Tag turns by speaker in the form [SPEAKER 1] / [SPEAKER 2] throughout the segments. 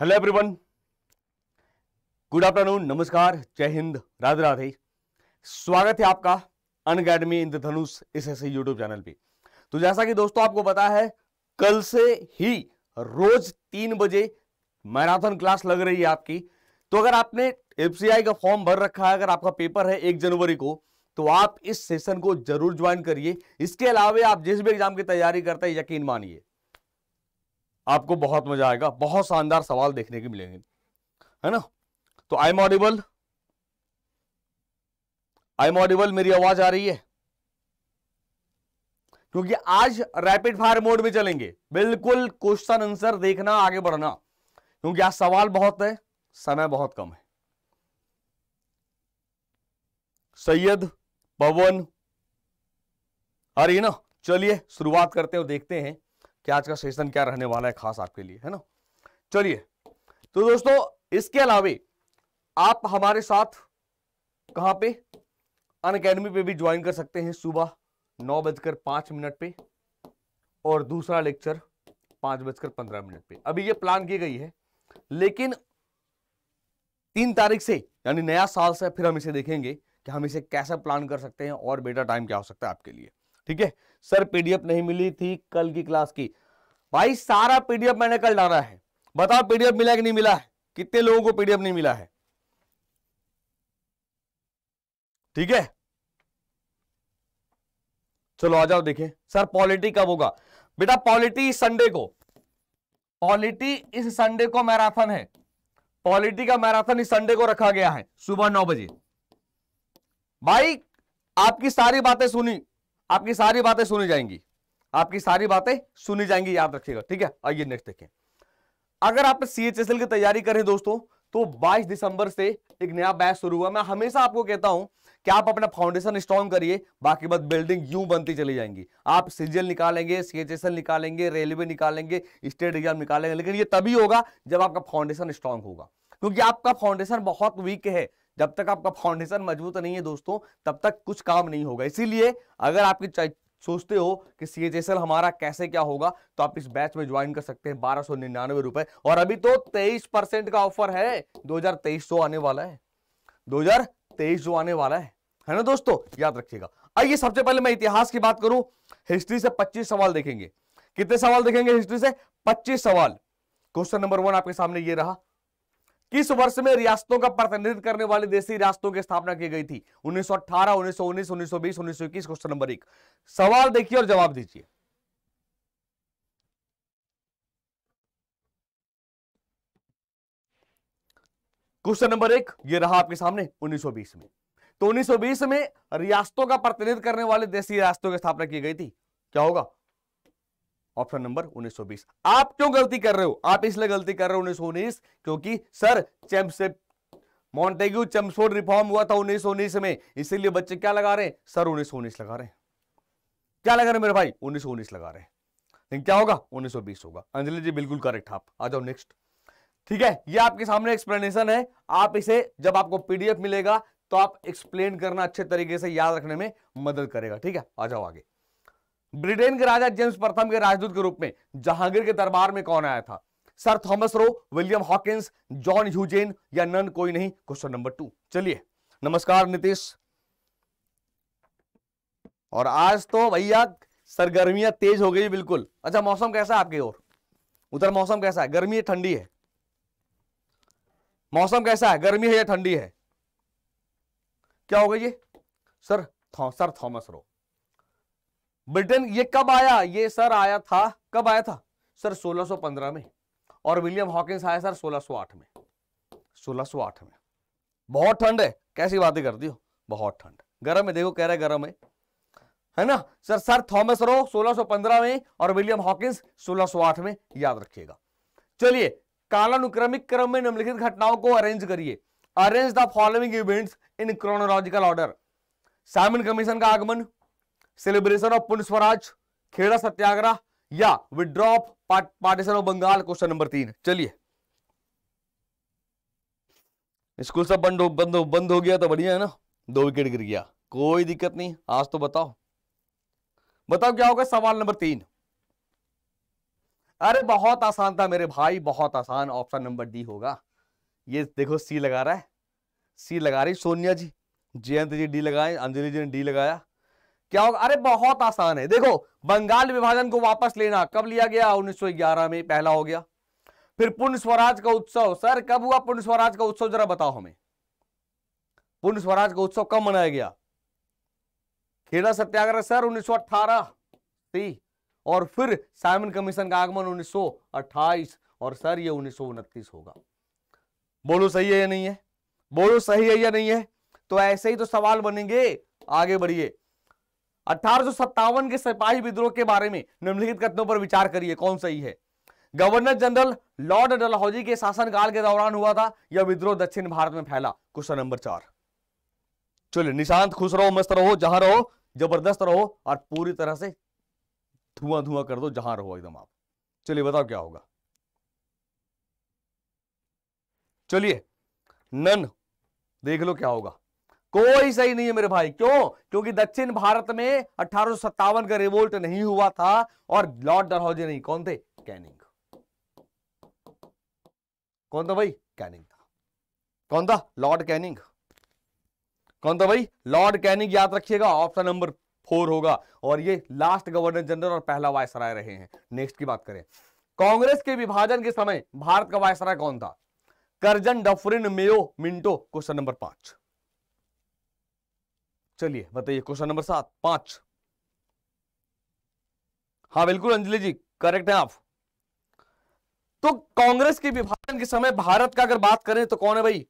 [SPEAKER 1] Hello everyone good afternoon नमस्कार जय हिंद राधे राधे स्वागत है आपका अन अकेडमी धनुष इस ऐसे यूट्यूब चैनल पे तो जैसा कि दोस्तों आपको पता है कल से ही रोज तीन बजे मैराथन क्लास लग रही है आपकी तो अगर आपने एफ का फॉर्म भर रखा है अगर आपका पेपर है एक जनवरी को तो आप इस सेशन को जरूर ज्वाइन करिए इसके अलावा आप जिस भी एग्जाम की तैयारी करते हैं यकीन मानिए आपको बहुत मजा आएगा बहुत शानदार सवाल देखने के मिलेंगे है ना तो आई मॉडिबल आई मॉडिबल मेरी आवाज आ रही है क्योंकि आज रैपिड फायर मोड में चलेंगे बिल्कुल क्वेश्चन आंसर देखना आगे बढ़ना क्योंकि आज सवाल बहुत है समय बहुत कम है सैयद पवन अरे ना चलिए शुरुआत करते हैं और देखते हैं कि आज का सेशन क्या रहने वाला है खास आपके लिए है ना चलिए तो दोस्तों इसके अलावे आप हमारे साथ कहां पे अन अकेडमी पे भी ज्वाइन कर सकते हैं सुबह नौ बजकर पांच मिनट पे और दूसरा लेक्चर पांच बजकर पंद्रह मिनट पे अभी ये प्लान की गई है लेकिन तीन तारीख से यानी नया साल से फिर हम इसे देखेंगे कि हम इसे कैसे प्लान कर सकते हैं और बेटर टाइम क्या हो सकता है आपके लिए ठीक है सर पीडीएफ नहीं मिली थी कल की क्लास की भाई सारा पीडीएफ मैंने कल डाला है बताओ पीडीएफ मिला कि नहीं मिला है कितने लोगों को पीडीएफ नहीं मिला है ठीक है चलो आ जाओ देखें सर पॉलिटी कब होगा बेटा पॉलिटी इस संडे को पॉलिटी इस संडे को मैराथन है पॉलिटी का मैराथन इस संडे को रखा गया है सुबह नौ बजे भाई आपकी सारी बातें सुनी आपकी सारी बातें सुनी जाएंगी आपकी सारी बातें सुनी जाएंगी याद रखिएगा ठीक है आइए नेक्स्ट देखें अगर आप सी की तैयारी करें दोस्तों तो 22 दिसंबर से एक नया बैच शुरू हुआ मैं हमेशा आपको कहता हूं कि आप अपना फाउंडेशन स्ट्रॉन्ग करिए बाकी बात बिल्डिंग यू बनती चली जाएंगी आप सीजीएल निकालेंगे सीएचएसएल निकालेंगे रेलवे निकालेंगे स्टेट एग्जाम निकालेंगे लेकिन ये तभी होगा जब आपका फाउंडेशन स्ट्रांग होगा क्योंकि आपका फाउंडेशन बहुत वीक है जब तक आपका फाउंडेशन मजबूत नहीं है दोस्तों तब तक कुछ काम नहीं होगा इसीलिए अगर आपकी सोचते हो कि सी हमारा कैसे क्या होगा तो आप इस बैच में ज्वाइन कर सकते हैं बारह सौ निन्यानवे रुपए और अभी तो तेईस परसेंट का ऑफर है दो हजार तेईस आने वाला है दो हजार तेईस जो आने वाला है है ना दोस्तों याद रखिएगा आइए सबसे पहले मैं इतिहास की बात करूं हिस्ट्री से पच्चीस सवाल देखेंगे कितने सवाल देखेंगे हिस्ट्री से पच्चीस सवाल क्वेश्चन नंबर वन आपके सामने ये रहा किस वर्ष में रियासतों का प्रतिनिधित्व करने वाले देशी रियासतों की स्थापना की गई थी 1918, 1919, 1920, 1921 क्वेश्चन नंबर एक सवाल देखिए और जवाब दीजिए क्वेश्चन नंबर एक ये रहा आपके सामने 1920 में तो 1920 में रियासतों का प्रतिनिधित्व करने वाले देशी रियासतों की स्थापना की गई थी क्या होगा ऑप्शन नंबर 1920 आप क्यों गलती कर रहे हो आप इसलिए गलती कर रहे हो 1919 क्योंकि सर चैंपशिप मॉन्टेग्यू चम्सफोर्ड रिफॉर्म हुआ था 1919 में इसीलिए बच्चे क्या लगा रहे हैं सर 1919 लगा रहे हैं क्या लगा रहे मेरे भाई 1919 लगा रहे हैं लेकिन क्या होगा 1920 होगा अंजलि जी बिल्कुल करेक्ट आप आ जाओ नेक्स्ट ठीक है ये आपके सामने एक्सप्लेनेशन है आप इसे जब आपको पीडीएफ मिलेगा तो आप एक्सप्लेन करना अच्छे तरीके से याद रखने में मदद करेगा ठीक है आ जाओ आगे ब्रिटेन के राजा जेम्स प्रथम के राजदूत के रूप में जहांगीर के दरबार में कौन आया था sir Thomas Roe William Hawkins John Huyghen या नन कोई नहीं क्वेश्चन नंबर टू चलिए नमस्कार नीतीश और आज तो भैया सरगर्मियां तेज हो गई बिल्कुल अच्छा मौसम कैसा है आपकी ओर उधर मौसम कैसा है गर्मी है ठंडी है मौसम कैसा है गर्मी है या ठंडी है क्या होगा ये सर थौ, सर थॉमस रो ब्रिटेन ये कब आया ये सर आया था कब आया था सर 1615 में और विलियम हॉकिंस आया सर 1608 में 1608 में बहुत ठंड है कैसी बातें कर दी हो बहुत ठंड गर्म है देखो कह रहे गर्म है है ना सर सर थॉमस रो 1615 में और विलियम हॉकिंस 1608 में याद रखिएगा चलिए कालानुक्रमिक क्रम में निम्नलिखित घटनाओं को अरेंज करिए arrange the following events in chronological order Simon commission का आगमन celebration of police Swaraj Kheda satyagraha या withdraw of partition of Bengal question number तीन चलिए स्कूल सब बंद हो बंद हो बंद हो गया तो बढ़िया है ना दो विकेट गिर गया कोई दिक्कत नहीं आज तो बताओ बताओ क्या होगा सवाल नंबर तीन अरे बहुत आसान था मेरे भाई बहुत आसान ऑप्शन नंबर डी होगा ये देखो सी लगा रहा है सी लगा रही सोनिया जी जयंत जी डी लगाए अंजलि जी ने डी लगाया क्या होगा अरे बहुत आसान है देखो बंगाल विभाजन को वापस लेना कब लिया गया 1911 में पहला हो गया फिर पुण्य स्वराज का उत्सव सर कब हुआ पुण्य स्वराज का उत्सव जरा बताओ हमें पुण्य स्वराज का उत्सव कब मनाया गया खेड़ा सत्याग्रह सर 1918 थी और फिर साइमन कमीशन का आगमन 1928 और सर ये उन्नीस होगा बोलो सही है या नहीं है बोलो सही है या नहीं है तो ऐसे ही तो सवाल बनेंगे आगे बढ़िए 1857 के सिपाही विद्रोह के बारे में निम्नलिखित कथनों पर विचार करिए कौन सही है गवर्नर जनरल लॉर्ड डलहौजी के शासनकाल के दौरान हुआ था यह विद्रोह दक्षिण भारत में फैला क्वेश्चन नंबर चार चलिए निशांत खुश रहो मस्त रहो जहां रहो जबरदस्त रहो और पूरी तरह से धुआं धुआं कर दो जहां रहो एकदम आप चलिए बताओ क्या होगा चलिए नन देख लो क्या होगा कोई सही नहीं है मेरे भाई क्यों क्योंकि दक्षिण भारत में अठारह का रिवोल्ट नहीं हुआ था और लॉर्ड डलहौजी नहीं कौन थे कैनिंग कौन था भाई कैनिंग था कौन था लॉर्ड कैनिंग कौन था भाई लॉर्ड कैनिंग याद रखिएगा ऑप्शन नंबर फोर होगा और ये लास्ट गवर्नर जनरल और पहला वायसराय रहे हैं नेक्स्ट की बात करें कांग्रेस के विभाजन के समय भारत का वायसराय कौन था Curzon Dufferin Mayo Minto question number पांच चलिए बताइए क्वेश्चन नंबर सात पांच हाँ बिल्कुल अंजलि जी करेक्ट है आप तो कांग्रेस के विभाजन के समय भारत का अगर बात करें तो कौन है भाई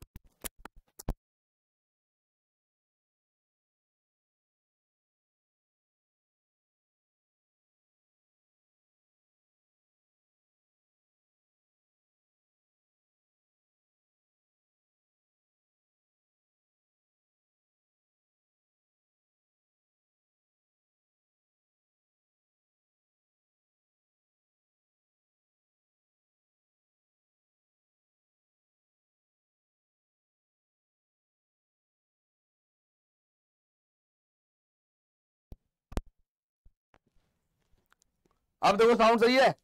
[SPEAKER 1] अब देखो साउंड सही है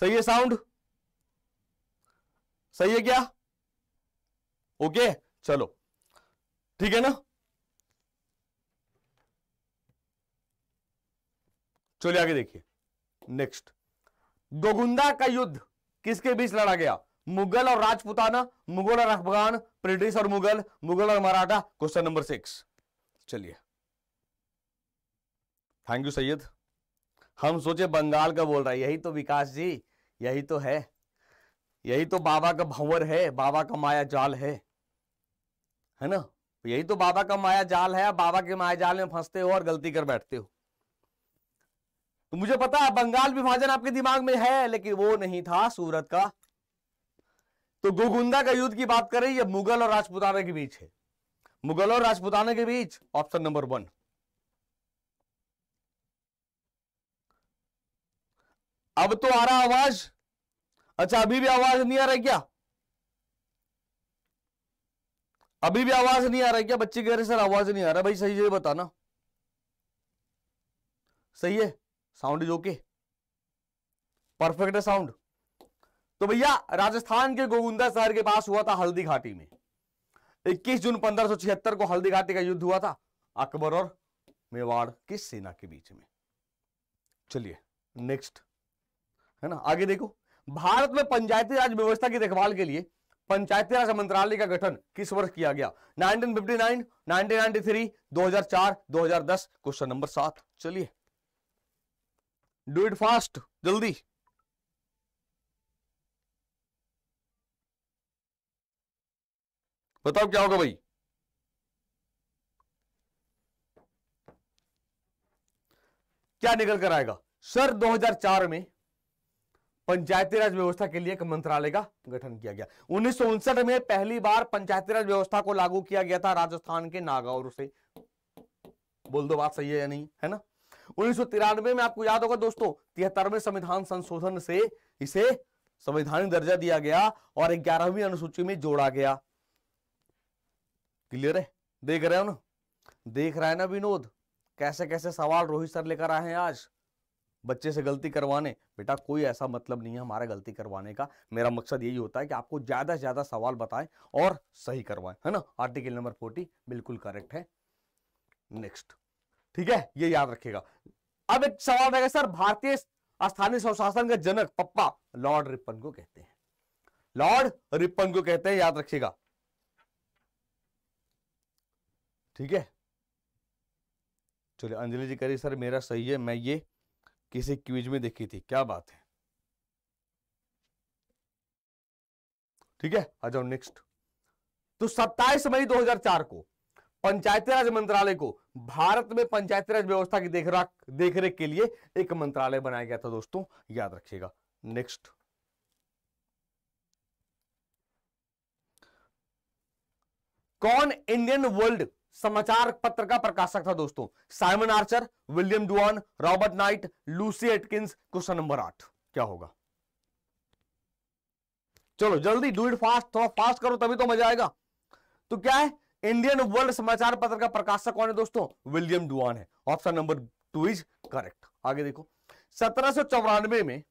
[SPEAKER 1] सही है साउंड सही है क्या ओके चलो ठीक है ना चलिए आगे देखिए नेक्स्ट गोगुंदा का युद्ध किसके बीच लड़ा गया मुगल और राजपुताना मुगल और अफगान ब्रिटिश और मुगल मुगल और मराठा क्वेश्चन नंबर सिक्स चलिए थैंक यू सैयद हम सोचे बंगाल का बोल रहा है यही तो विकास जी यही तो है यही तो बाबा का भंवर है बाबा का माया जाल है है ना यही तो बाबा का माया जाल है बाबा के माया जाल में फंसते हो और गलती कर बैठते हो तो मुझे पता बंगाल विभाजन आपके दिमाग में है लेकिन वो नहीं था सूरत का तो गोगुंदा का युद्ध की बात करें ये मुगल और राजपुताना के बीच है मुगल और राजपुताना के बीच ऑप्शन नंबर वन अब तो आ रहा आवाज अच्छा अभी भी आवाज नहीं आ रहा क्या अभी भी आवाज नहीं आ रहा क्या बच्चे कह रहे सर आवाज नहीं आ रहा भाई सही से बताना सही है साउंड इज ओके परफेक्ट है साउंड तो भैया राजस्थान के गोविंदा शहर के पास हुआ था हल्दी घाटी में 21 जून पंद्रह को हल्दी घाटी का युद्ध हुआ था अकबर और मेवाड़ की सेना के बीच में चलिए नेक्स्ट है ना आगे देखो भारत में पंचायती राज व्यवस्था की देखभाल के लिए पंचायती राज मंत्रालय का गठन किस वर्ष किया गया 1959, 1993, 2004, 2010 क्वेश्चन नंबर सात चलिए डू इट फास्ट जल्दी बताओ क्या होगा भाई क्या निकल कर आएगा सर 2004 में पंचायती राज व्यवस्था के लिए एक मंत्रालय का गठन किया गया उन्नीस में पहली बार पंचायती राज व्यवस्था को लागू किया गया था राजस्थान के नागौर से बोल दो बात सही है या नहीं है ना उन्नीस में आपको याद होगा दोस्तों तिहत्तरवें संविधान संशोधन से इसे संवैधानिक दर्जा दिया गया और ग्यारहवीं अनुसूची में जोड़ा गया क्लियर है देख रहे हो ना देख रहा है ना विनोद कैसे कैसे सवाल रोहित सर लेकर आए हैं आज बच्चे से गलती करवाने बेटा कोई ऐसा मतलब नहीं है हमारा गलती करवाने का मेरा मकसद यही होता है कि आपको ज़्यादा से ज़्यादा सवाल बताएं और सही करवाएं है ना आर्टिकल नंबर फोर्टी बिल्कुल करेक्ट है नेक्स्ट ठीक है ये याद रखेगा अब एक सवाल रहेगा सर भारतीय स्थानीय स्वशासन का जनक पप्पा लॉर्ड रिपन को कहते हैं लॉर्ड रिपन को कहते हैं याद रखिएगा ठीक है चलिए अंजलि जी करिए सर मेरा सही है मैं ये किसी क्विज में देखी थी क्या बात है ठीक है आ जाओ नेक्स्ट तो 27 मई 2004 को पंचायती राज मंत्रालय को भारत में पंचायती राज व्यवस्था की देखरेख देखरेख के लिए एक मंत्रालय बनाया गया था दोस्तों याद रखिएगा नेक्स्ट कौन इंडियन वर्ल्ड समाचार पत्र का प्रकाशक था दोस्तों Simon Archer William Duane Robert Knight Lucy Atkins question number आठ क्या होगा चलो जल्दी डू इट फास्ट थोड़ा फास्ट करो तभी तो मजा आएगा तो क्या है इंडियन वर्ल्ड समाचार पत्र का प्रकाशक कौन है दोस्तों विलियम डुआन है option number two is correct आगे देखो सत्रह में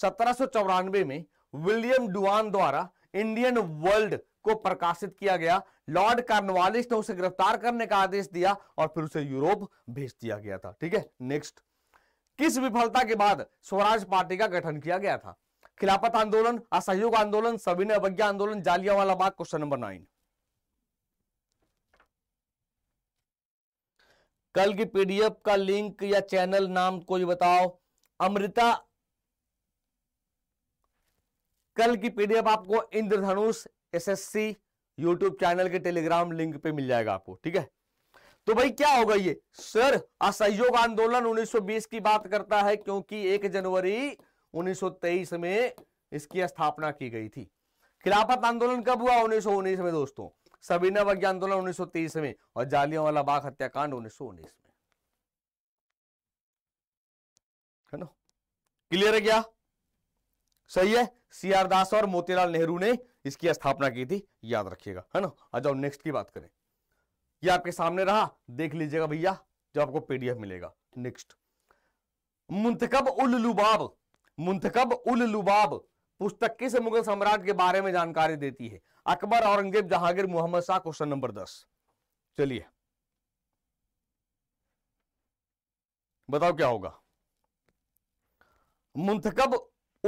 [SPEAKER 1] सत्रह में विलियम डुआन द्वारा इंडियन वर्ल्ड को प्रकाशित किया गया लॉर्ड कार्नवालिस ने उसे गिरफ्तार करने का आदेश दिया और फिर उसे यूरोप भेज दिया गया था ठीक है नेक्स्ट किस विफलता के बाद स्वराज पार्टी का गठन किया गया था खिलाफत आंदोलन असहयोग आंदोलन सविनय अवज्ञा आंदोलन Jallianwala Bagh question number nine कल की पीडीएफ का लिंक या चैनल नाम कोई बताओ अमृता कल की पीडीएफ आपको इंद्रधनुष एसएससी यूट्यूब चैनल के टेलीग्राम लिंक पे मिल जाएगा आपको ठीक है तो भाई क्या होगा ये सर असहयोग आंदोलन 1920 की बात करता है क्योंकि 1 जनवरी 1923 में इसकी स्थापना की गई थी खिलाफत आंदोलन कब हुआ 1919 में दोस्तों सबीना नज्ञा आंदोलन 1923 में और वाला बाग हत्याकांड 1919 में है ना क्लियर है क्या सही है सी आर दास और मोतीलाल नेहरू ने इसकी स्थापना की थी याद रखिएगा है ना आ जाओ नेक्स्ट की बात करें ये आपके सामने रहा देख लीजिएगा भैया जो आपको पीडीएफ मिलेगा नेक्स्ट मुंतकब उल लुबाब मुंतकब उल लुबाब पुस्तक किस मुगल सम्राट के बारे में जानकारी देती है अकबर औरंगजेब जहांगीर मोहम्मद शाह क्वेश्चन नंबर दस चलिए बताओ क्या होगा मुंतकब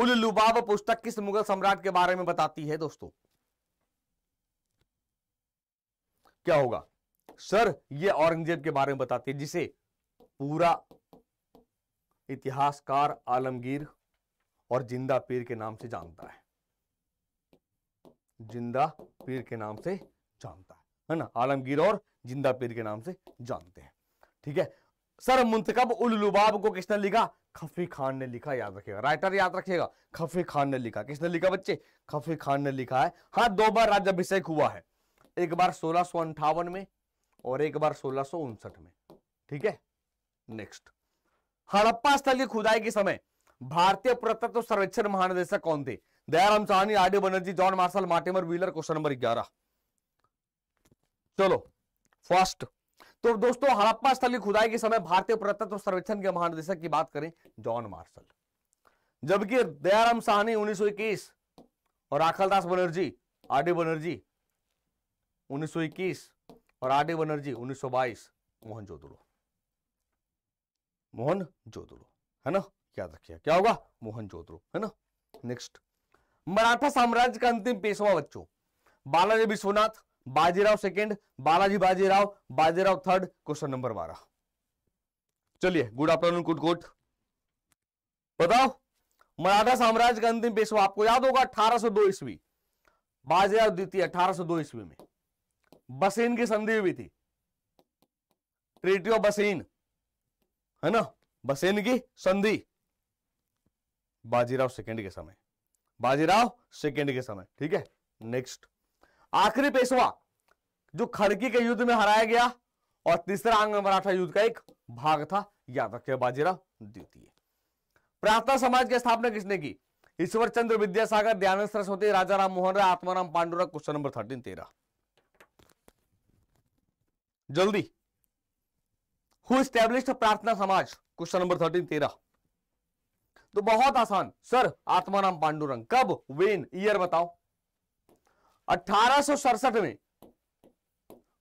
[SPEAKER 1] उल लुबाब पुस्तक किस मुगल सम्राट के बारे में बताती है दोस्तों क्या होगा सर यह औरंगजेब के बारे में बताती है जिसे पूरा इतिहासकार आलमगीर और जिंदा पीर के नाम से जानता है जिंदा पीर के नाम से जानता है है ना आलमगीर और जिंदा पीर के नाम से जानते हैं ठीक है सर मुंतकब उल लुबाब को किसने लिखा खफी खान ने लिखा याद रखेगा राइटर याद रखेगा खफी खान ने लिखा किसने लिखा बच्चे खफी खान ने लिखा है हाँ दो बार राज्यभिषेक हुआ है एक बार सोलह में और एक बार सोलह में ठीक है नेक्स्ट हड़प्पा स्थल की खुदाई के समय भारतीय पुरातत्व सर्वेक्षण महानिदेशक कौन थे Dayaram Sahni R D Banerjee John Marshall Mortimer Wheeler question number ग्यारह चलो फर्स्ट तो दोस्तों हड़प्पा स्थल की खुदाई के समय भारतीय पुरातत्व सर्वेक्षण के महानिदेशक की बात करें जॉन मार्शल जबकि दयाराम साहनी उन्नीस और दास बनर्जी आर डी बनर्जी उन्नीस और आर डी बनर्जी बाईस मोहन जोदड़ो मोहन जोदड़ो है ना याद रखिए क्या होगा मोहन जोदड़ो है ना नेक्स्ट मराठा साम्राज्य का अंतिम पेशवा बच्चों Balaji Vishwanath Bajirao second Balaji Bajirao Bajirao third question number बारह चलिए गुड आफ्टरनून कुटकुट बताओ मराठा साम्राज्य का अंतिम पेशवा आपको याद होगा 1802 ईस्वी बाजीराव द्वितीय 1802 ईस्वी में बसेन की संधि हुई थी ट्रीटी ऑफ है ना बसेन की संधि बाजीराव सेकेंड के समय बाजीराव सेकेंड के समय ठीक है नेक्स्ट आखिरी पेशवा जो खड़की के युद्ध में हराया गया और तीसरा आंग मराठा युद्ध का एक भाग था याद रखिए बाजीराव द्वितीय प्रार्थना समाज की स्थापना किसने की ईश्वर चंद्र विद्यासागर ध्यान Saraswati Raja Ram Mohan Roy Atmaram Pandurang question number thirteen तेरह जल्दी हु स्टैब्लिश प्रार्थना समाज क्वेश्चन नंबर थर्टीन तेरह तो बहुत आसान सर आत्माराम पांडुरंग कब वेन ईयर बताओ अठारह में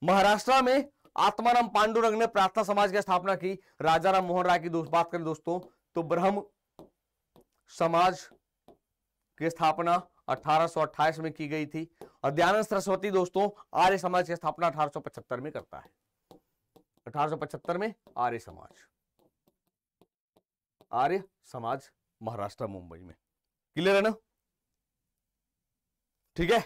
[SPEAKER 1] महाराष्ट्र में आत्माराम पांडुरंग ने प्रार्थना समाज की स्थापना की राजा राम मोहन राय की दोस्त बात करें दोस्तों तो ब्रह्म समाज की स्थापना 1828 में की गई थी और दयानंद सरस्वती दोस्तों आर्य समाज की स्थापना 1875 में करता है 1875 में आर्य समाज आर्य समाज महाराष्ट्र मुंबई में क्लियर है ना ठीक है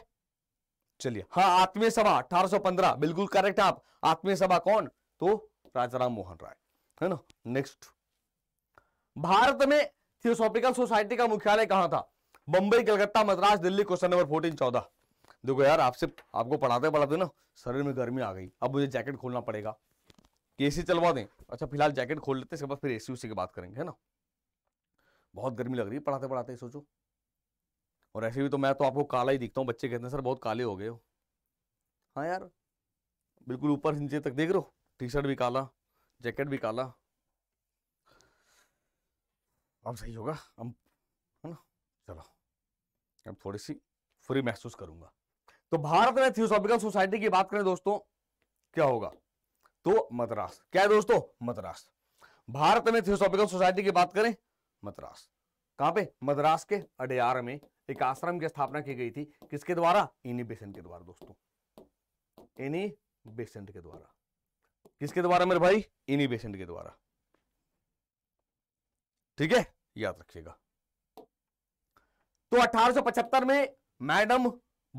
[SPEAKER 1] चलिए हाँ आत्मीय सभा 1815 बिल्कुल करेक्ट आप आत्मीय सभा कौन तो राजाराम मोहन राय है ना नेक्स्ट भारत में थियोसॉफिकल सोसाइटी का मुख्यालय कहां था Bombay Calcutta Madras Delhi question number fourteen चौदह देखो यार आपसे आपको पढ़ाते पढ़ाते ना शरीर में गर्मी आ गई अब मुझे जैकेट खोलना पड़ेगा ए सी चलवा दें अच्छा फिलहाल जैकेट खोल लेते हैं इसके बाद फिर ए सी उसी की बात करेंगे है ना बहुत गर्मी लग रही है पढ़ाते पढ़ाते सोचो और ऐसे भी तो मैं तो आपको काला ही दिखता हूँ बच्चे कहते हैं सर बहुत काले हो गए हो हाँ यार बिल्कुल ऊपर से नीचे तक देख रहे हो टी शर्ट भी काला जैकेट भी काला अब सही होगा अब है ना चलो अब थोड़ी सी फ्री महसूस करूंगा तो भारत में थियोसॉफिकल सोसाइटी की बात करें दोस्तों क्या होगा तो मद्रास क्या है दोस्तों मद्रास भारत में थियोसॉफिकल सोसाइटी की बात करें मद्रास कहां पे मद्रास के अडयार में एक आश्रम की स्थापना की गई थी किसके द्वारा इनी बेसेंट के द्वारा दोस्तों इनी बेसेंट के द्वारा किसके द्वारा मेरे भाई इनी बेसेंट के द्वारा ठीक है याद रखिएगा तो 1875 में मैडम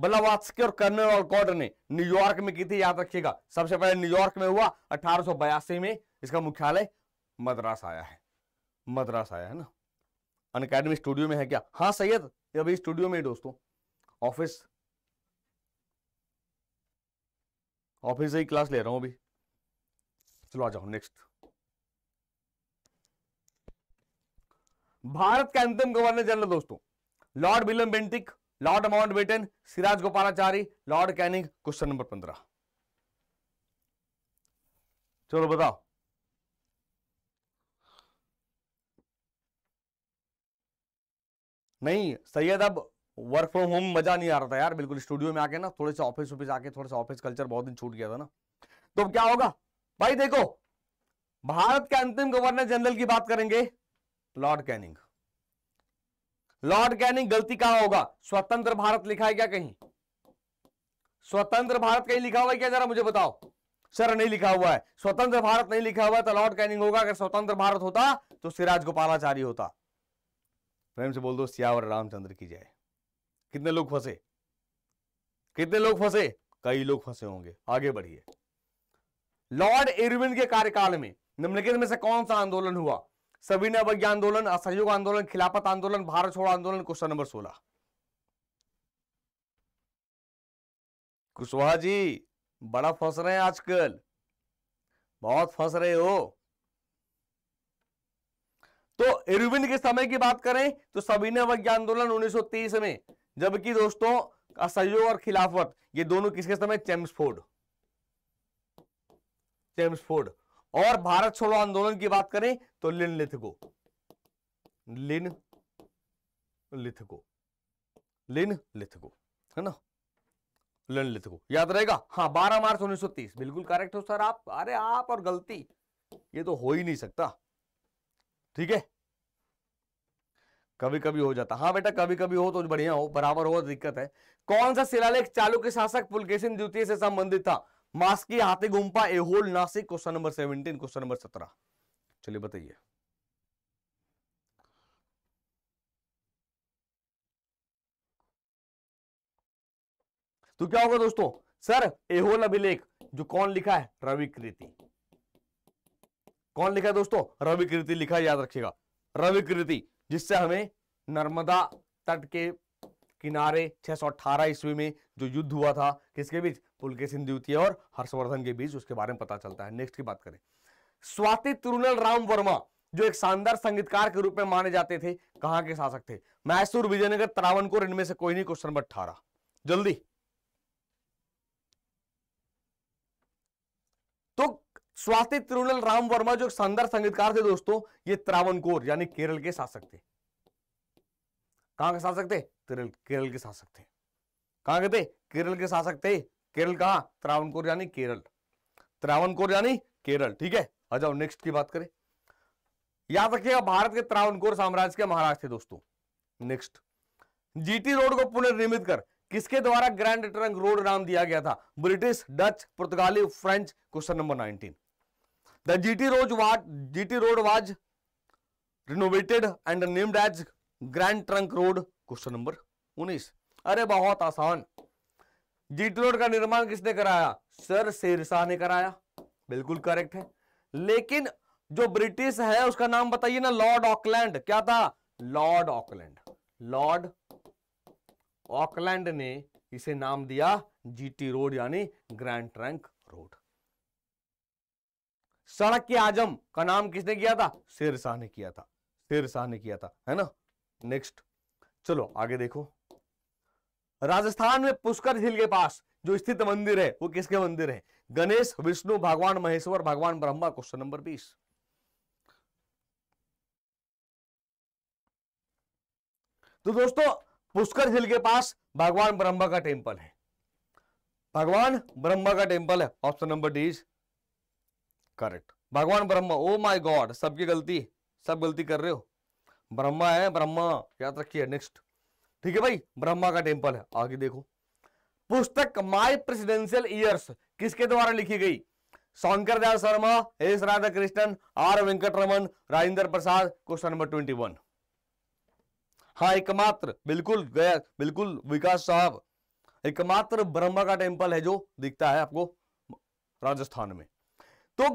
[SPEAKER 1] बलावात्सकी और कर्नल ऑलकॉट ने न्यूयॉर्क में की थी याद रखिएगा सबसे पहले न्यूयॉर्क में हुआ अठारह में इसका मुख्यालय मद्रास आया है मद्रास आया है ना अनकेडमी स्टूडियो में है क्या हाँ सैयद या भाई स्टूडियो में दोस्तों ऑफिस ऑफिस से ही क्लास ले रहा हूं अभी चलो आ जाओ नेक्स्ट भारत का अंतिम गवर्नर जनरल दोस्तों lord William Bentinck lord Mountbatten सिराज Gopalachari lord Canning question number पंद्रह चलो बताओ नहीं सैयद अब वर्क फ्रॉम होम मजा नहीं आ रहा था यार बिल्कुल स्टूडियो में आके ना थोड़े से ऑफिस ऑफिस आके थोड़ा सा ऑफिस कल्चर बहुत दिन छूट गया था ना तो क्या होगा भाई देखो भारत के अंतिम गवर्नर जनरल की बात करेंगे लॉर्ड कैनिंग लॉर्ड कैनिंग गलती कहा होगा स्वतंत्र भारत लिखा है क्या कहीं स्वतंत्र भारत कहीं लिखा हुआ है क्या जरा मुझे बताओ सर नहीं लिखा हुआ है स्वतंत्र भारत नहीं लिखा हुआ है तो लॉर्ड कैनिंग होगा अगर स्वतंत्र भारत होता तो सिराज गोपालाचारी होता प्रेम से बोल दो सियावर रामचंद्र की जय कितने लोग फंसे कितने लोग फंसे कई लोग फंसे होंगे आगे बढ़िए लॉर्ड इरविन के कार्यकाल में निम्नलिखित में से कौन सा आंदोलन हुआ सविनय अवज्ञा आंदोलन असहयोग आंदोलन खिलाफत आंदोलन भारत छोड़ आंदोलन क्वेश्चन नंबर सोलह कुशवाहा जी बड़ा फंस रहे हैं आजकल बहुत फंस रहे हो तो अरविंद के समय की बात करें तो सविनय अवज्ञा आंदोलन उन्नीस में जबकि दोस्तों असहयोग और खिलाफत ये दोनों किसके समय चेम्सफोर्ड चेम्सफोर्ड और भारत छोड़ो आंदोलन की बात करें तो लिन लिथको लिन लिथको लिन लिथको है ना लिन लिथको याद रहेगा हाँ 12 मार्च 1930 बिल्कुल करेक्ट हो सर आप अरे आप और गलती ये तो हो ही नहीं सकता ठीक है कभी कभी हो जाता हाँ बेटा कभी कभी हो तो बढ़िया हो बराबर हो दिक्कत है कौन सा शिलालेख चालू के शासक पुलकेशन द्वितीय से संबंधित था Maski Hathigumpha Aihole Nashik question number seventeen question number सत्रह चलिए बताइए तो क्या होगा दोस्तों सर एहोल अभिलेख जो कौन लिखा है रवि कृति कौन लिखा है दोस्तों रविकृति लिखा याद रखिएगा रविकृति जिससे हमें नर्मदा तट के किनारे 618 ईस्वी में जो युद्ध हुआ था किसके बीच सिंह द्वितीय और हर्षवर्धन के बीच उसके बारे में पता चलता है नेक्स्ट की बात करें स्वाति तिरुनल राम वर्मा जो एक शानदार संगीतकार के रूप में माने जाते थे कहां के शासक थे मैसूर विजयनगर त्रावणकोर इनमें से कोई नहीं क्वेश्चन नंबर अठारह जल्दी स्वाति तिरुनल राम वर्मा जो एक शानदार संगीतकार थे दोस्तों ये त्रावणकोर यानी केरल के शासक थे कहां के शासक थे केरल के शासक थे कहां के थे केरल के शासक थे केरल कहा त्रावणकोर यानी केरल त्रावणकोर यानी केरल ठीक है आ जाओ नेक्स्ट की बात करें याद रखिएगा भारत के त्रावणकोर साम्राज्य के महाराज थे दोस्तों नेक्स्ट जीटी रोड को पुनर्निर्मित कर किसके द्वारा ग्रैंड ट्रंक रोड नाम दिया गया था ब्रिटिश डच पुर्तगाली French question number nineteen The GT road was GT road was renovated and named as Grand Trunk Road. Question number 19. अरे बहुत आसान जीटी रोड का निर्माण किसने कराया सर शेरशाह ने कराया बिल्कुल करेक्ट है लेकिन जो ब्रिटिश है उसका नाम बताइए ना लॉर्ड ऑकलैंड क्या था लॉर्ड ऑकलैंड लॉर्ड ऑकलैंड ने इसे नाम दिया जीटी रोड यानी ग्रैंड ट्रंक रोड सड़क के आजम का नाम किसने किया था शेर शाह ने किया था शेर शाह ने किया था है ना नेक्स्ट चलो आगे देखो राजस्थान में पुष्कर झील के पास जो स्थित मंदिर है वो किसके मंदिर है गणेश विष्णु भगवान महेश्वर भगवान ब्रह्मा क्वेश्चन नंबर बीस तो दोस्तों पुष्कर झील के पास भगवान ब्रह्मा का टेम्पल है भगवान ब्रह्मा का टेम्पल है ऑप्शन नंबर डीज करेक्ट भगवान ब्रह्मा ओ माय गॉड सबकी गलती सब गलती कर रहे हो ब्रह्मा है ब्रह्मा याद रखिए नेक्स्ट ठीक है भाई ब्रह्मा का टेम्पल है आगे देखो पुस्तक माय प्रेसिडेंशियल ईयर्स किसके द्वारा लिखी गई Shankar Dayal Sharma S Radhakrishnan R Venkataraman Rajendra Prasad question number twenty one हाँ एकमात्र बिल्कुल गया बिल्कुल विकास साहब एकमात्र ब्रह्मा का टेम्पल है जो दिखता है आपको राजस्थान में तो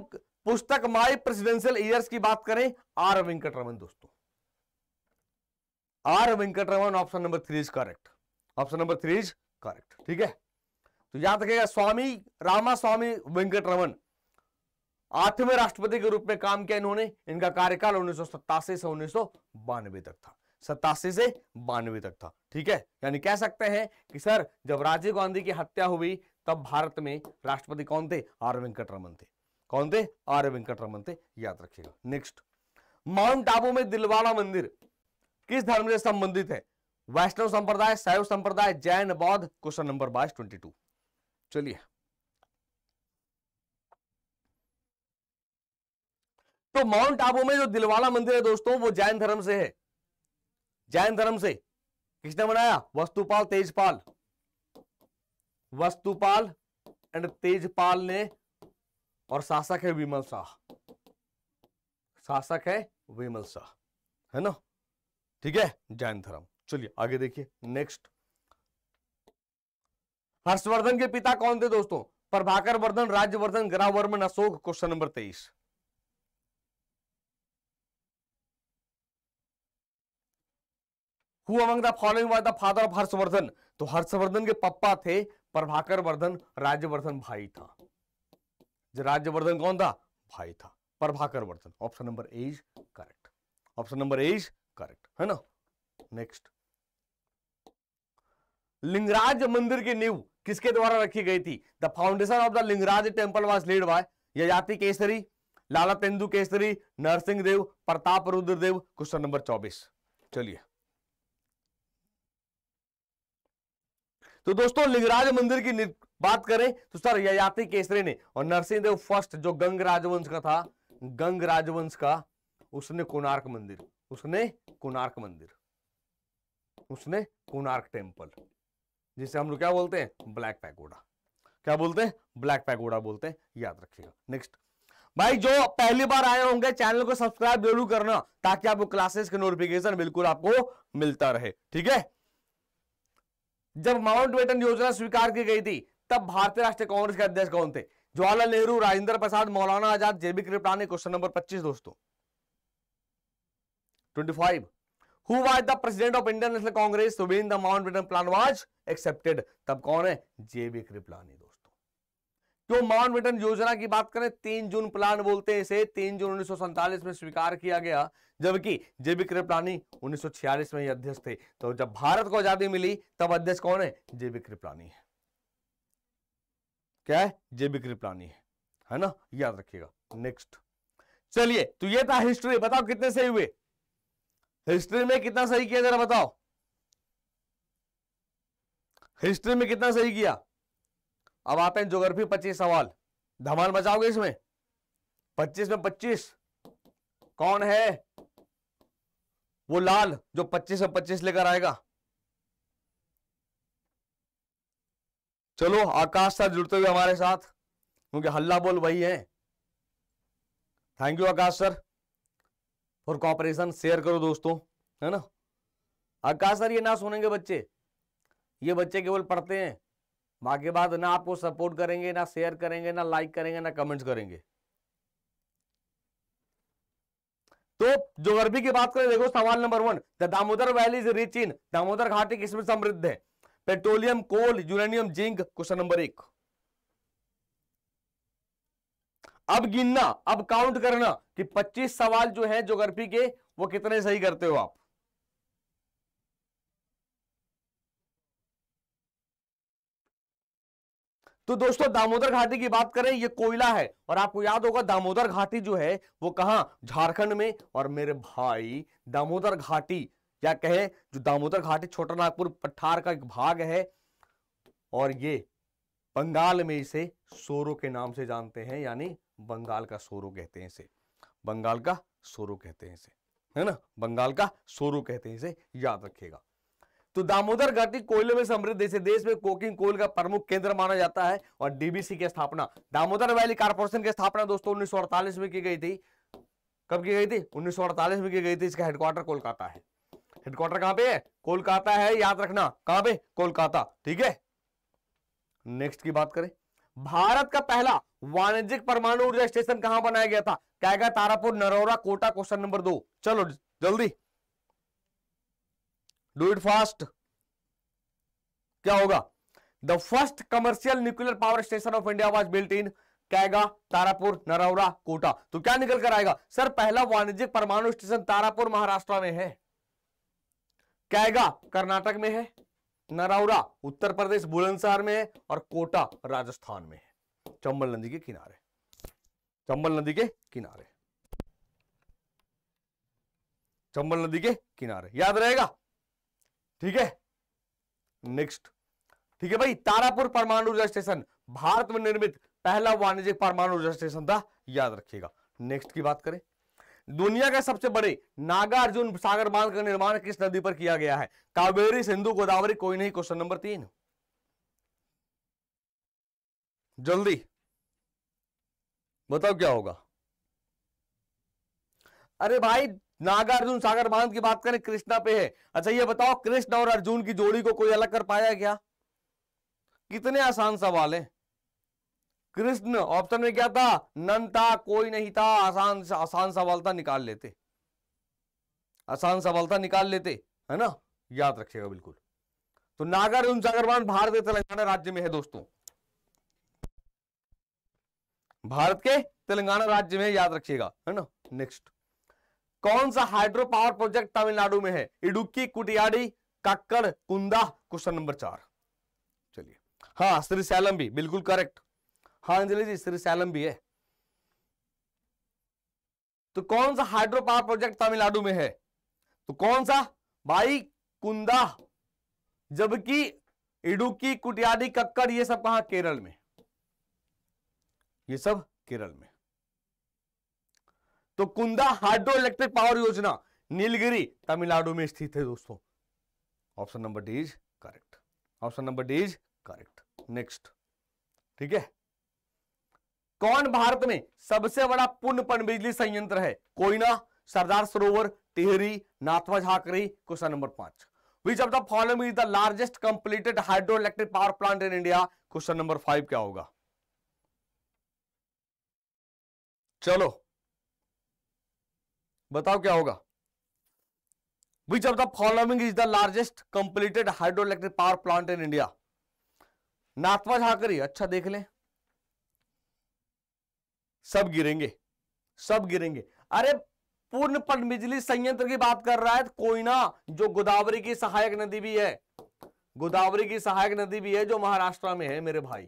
[SPEAKER 1] पुस्तक माई प्रेसिडेंशियल ईयर्स की बात करें आर वेंकटरमन दोस्तों R Venkataraman option number three is correct option number three is correct ठीक है तो याद रखेगा स्वामी रामा स्वामी वेंकट रमन आठवें राष्ट्रपति के रूप में काम किया इन्होंने इनका कार्यकाल उन्नीस से उन्नीस तक था सतासी से बानवे तक था ठीक है यानी कह सकते हैं कि सर जब राजीव गांधी की हत्या हुई तब भारत में राष्ट्रपति कौन थे आर वेंकट रमन थे कौन थे आर वेंकटरमन थे याद रखिएगा नेक्स्ट माउंट आबू में दिलवाड़ा मंदिर किस धर्म से संबंधित है वैष्णव संप्रदाय शैव संप्रदाय जैन बौद्ध क्वेश्चन नंबर बाईस ट्वेंटी टू चलिए तो माउंट आबू में जो दिलवाला मंदिर है दोस्तों वो जैन धर्म से है जैन धर्म से किसने बनाया वस्तुपाल तेजपाल वस्तुपाल एंड तेजपाल ने और शासक है विमल शाह शासक है विमल शाह है ना ठीक है जैन धर्म चलिए आगे देखिए नेक्स्ट हर्षवर्धन के पिता कौन थे दोस्तों प्रभाकर वर्धन राज्यवर्धन ग्रावर्मन अशोक क्वेश्चन नंबर तेईस following was the father of Harshavardhan तो हर्षवर्धन के पप्पा थे प्रभाकर वर्धन राज्यवर्धन भाई था राज्यवर्धन कौन था भाई था Prabhakar Vardhan option number A is correct option number A is correct है ना नेक्स्ट लिंगराज मंदिर की नींव किसके द्वारा रखी गई थी the foundation of the Lingaraj temple was lead by Yayati Kesari Lalatendu Kesari Narasimha Deva Pratap Rudradeva question number चौबीस चलिए तो दोस्तों लिंगराज मंदिर की बात करें तो सर ययाति केसरी ने और नरसिंहदेव फर्स्ट जो गंग राजवंश का था गंग राजवंश का उसने कोणार्क मंदिर उसने कोणार्क मंदिर उसने कोणार्क टेम्पल जिसे हम लोग क्या बोलते हैं ब्लैक पैगोडा क्या बोलते हैं ब्लैक पैगोडा बोलते हैं याद रखिएगा नेक्स्ट भाई जो पहली बार आए होंगे चैनल को सब्सक्राइब जरूर करना ताकि आपको क्लासेस के नोटिफिकेशन बिल्कुल आपको मिलता रहे ठीक है जब माउंट बेटन योजना स्वीकार की गई थी तब भारतीय राष्ट्रीय कांग्रेस के अध्यक्ष कौन थे Jawaharlal Nehru Rajendra Prasad Maulana Azad JB Kripalani question number 25 दोस्तों 25 who was the president of Indian national congress तो the Mountbatten plan was accepted तब कौन है जेबी कृपलानी दोस्तों क्यों माउंट बेटन योजना की बात करें तीन जून प्लान बोलते हैं इसे तीन जून उन्नीस में स्वीकार किया गया जबकि जेबी कृपलानी उन्नीस में ही अध्यक्ष थे तो जब भारत को आजादी मिली तब अध्यक्ष कौन है जेबी कृपलानी है क्या है जेबी कृपलानी है है ना याद रखिएगा नेक्स्ट चलिए तो ये था हिस्ट्री बताओ कितने सही हुए हिस्ट्री में कितना सही किया जरा बताओ हिस्ट्री में कितना सही किया अब आते हैं जोग्राफी पच्चीस सवाल धमाल मचाओगे इसमें पच्चीस में पच्चीस कौन है वो लाल जो पच्चीस में पच्चीस लेकर आएगा चलो आकाश सर जुड़ते हुए हमारे साथ क्योंकि हल्ला बोल वही है thank you Akash sir for cooperation share करो दोस्तों है ना आकाश सर ये ना सुनेंगे बच्चे ये बच्चे केवल पढ़ते हैं बाकी बात ना आपको सपोर्ट करेंगे ना शेयर करेंगे ना लाइक करेंगे ना कमेंट्स करेंगे तो जो अरबी की बात करें देखो सवाल number one the Damodar valley is rich in Damodar घाटी किसमें समृद्ध है petroleum coal uranium zinc question number एक अब गिनना अब काउंट करना कि 25 सवाल जो है ज्योग्राफी के वो कितने सही करते हो आप तो दोस्तों दामोदर घाटी की बात करें ये कोयला है और आपको याद होगा दामोदर घाटी जो है वो कहा झारखंड में और मेरे भाई दामोदर घाटी क्या कहे जो दामोदर घाटी छोटा नागपुर पठार का एक भाग है और ये बंगाल में इसे सोरो के नाम से जानते हैं यानी बंगाल का सोरो कहते हैं इसे बंगाल का सोरो कहते हैं इसे है ना बंगाल का सोरो कहते हैं इसे याद रखेगा तो दामोदर घाटी कोयले में समृद्ध देश देश में कोकिंग कोयल का प्रमुख केंद्र माना जाता है और डीबीसी की स्थापना दामोदर वैली कारपोरेशन की स्थापना दोस्तों उन्नीस में की गई थी कब की गई थी उन्नीस में की गई थी इसका हेडक्वार्टर कोलकाता है हेडक्वार्टर कहां पे है कोलकाता है याद रखना कहां पे कोलकाता ठीक है नेक्स्ट की बात करें भारत का पहला वाणिज्यिक परमाणु ऊर्जा स्टेशन कहां बनाया गया था कैगा तारापुर नरोरा कोटा क्वेश्चन नंबर दो चलो जल्दी डू इट फास्ट क्या होगा the first commercial nuclear power station of India was built in Kaiga Tarapur Narora Kota तो क्या निकल कर आएगा सर पहला वाणिज्यिक परमाणु स्टेशन तारापुर महाराष्ट्र में है कैगा कर्नाटक में है नरौरा उत्तर प्रदेश बुलंदशहर में है और कोटा राजस्थान में है चंबल नदी के किनारे चंबल नदी के किनारे चंबल नदी के किनारे याद रहेगा ठीक है नेक्स्ट ठीक है भाई तारापुर परमाणु ऊर्जा स्टेशन भारत में निर्मित पहला वाणिज्यिक परमाणु ऊर्जा स्टेशन था याद रखिएगा नेक्स्ट की बात करें दुनिया के सबसे बड़े नागार्जुन सागर बांध का निर्माण किस नदी पर किया गया है कावेरी सिंधु गोदावरी कोई नहीं क्वेश्चन नंबर तीन जल्दी बताओ क्या होगा अरे भाई नागार्जुन सागर बांध की बात करें कृष्णा पे है अच्छा ये बताओ कृष्ण और अर्जुन की जोड़ी को कोई अलग कर पाया क्या कितने आसान सवाल है कृष्ण ऑप्शन में क्या था नन था कोई नहीं था आसान आसान सवाल था निकाल लेते आसान सवाल था निकाल लेते है ना याद रखिएगा बिल्कुल तो नागर एवं सागरवान भारत के तेलंगाना राज्य में है दोस्तों भारत के तेलंगाना राज्य में याद रखिएगा है ना नेक्स्ट कौन सा हाइड्रो पावर प्रोजेक्ट तमिलनाडु में है इडुक्की कुटियाड़ी काकड़ कुंदा क्वेश्चन नंबर चार चलिए हाँ श्री सैलम भी बिल्कुल करेक्ट हाँ अंजलि जी श्री सैलम भी है तो कौन सा हाइड्रो पावर प्रोजेक्ट तमिलनाडु में है तो कौन सा भाई कुंदा जबकि इडुकी कुटियाडी कक्कर ये सब कहा केरल में ये सब केरल में तो कुंदा हाइड्रो इलेक्ट्रिक पावर योजना नीलगिरी तमिलनाडु में स्थित है दोस्तों option number D is correct option number D is correct next ठीक है कौन भारत में सबसे बड़ा पुण्य पनबिजली संयंत्र है कोयना सरदार सरोवर टिहरी नाथवा झाकरी क्वेश्चन नंबर पांच which of the following is the largest completed hydro electric power plant in India question number five क्या होगा चलो बताओ क्या होगा which of the following is the largest completed hydro electric power plant in India Nathpa Jhakri अच्छा देख लें सब गिरेंगे सब गिरेंगे अरे पूर्ण पट बिजली संयंत्र की बात कर रहा है तो कोयना जो गोदावरी की सहायक नदी भी है गोदावरी की सहायक नदी भी है जो महाराष्ट्र में है मेरे भाई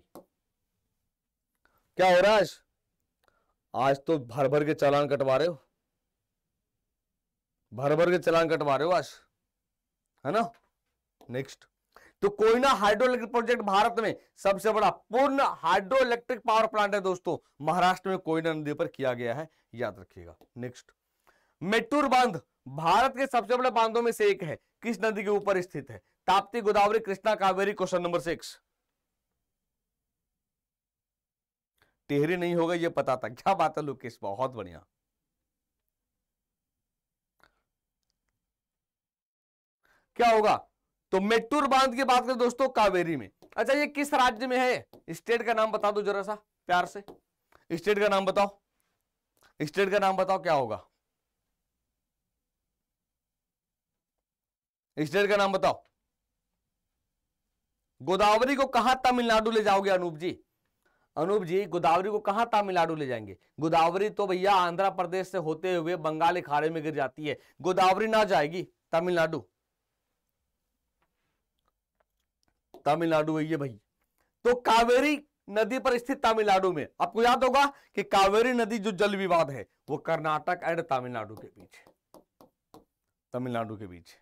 [SPEAKER 1] क्या हो रहा है आज आज तो भर भर के चालान कटवा रहे हो भर भर के चालान कटवा रहे हो आज है ना नेक्स्ट तो Koyna hydro electric project Bharat में सबसे बड़ा पूर्ण हाइड्रो इलेक्ट्रिक पावर प्लांट है दोस्तों महाराष्ट्र में कोयना नदी पर किया गया है याद रखिएगा नेक्स्ट मेट्टूर बांध भारत के सबसे बड़े बांधों में से एक है किस नदी के ऊपर स्थित है Tapti Godavari Krishna Kaveri question number six Tehri नहीं होगा ये पता था क्या बात है लोकेश बहुत बढ़िया क्या होगा तो मेट्टूर बांध की बात करें दोस्तों कावेरी में अच्छा ये किस राज्य में है स्टेट का नाम बता दो जरा सा प्यार से स्टेट का नाम बताओ स्टेट का नाम बताओ क्या होगा स्टेट का नाम बताओ गोदावरी को कहा तमिलनाडु ले जाओगे अनूप जी अनूप जी गोदावरी को कहा तमिलनाडु ले जाएंगे गोदावरी तो भैया आंध्र प्रदेश से होते हुए बंगाल खाड़े में गिर जाती है गोदावरी ना जाएगी तमिलनाडु तमिलनाडु है ये भाई तो कावेरी नदी पर स्थित तमिलनाडु में आपको याद होगा कि कावेरी नदी जो जल विवाद है वो कर्नाटक एंड तमिलनाडु के बीच तमिलनाडु के बीच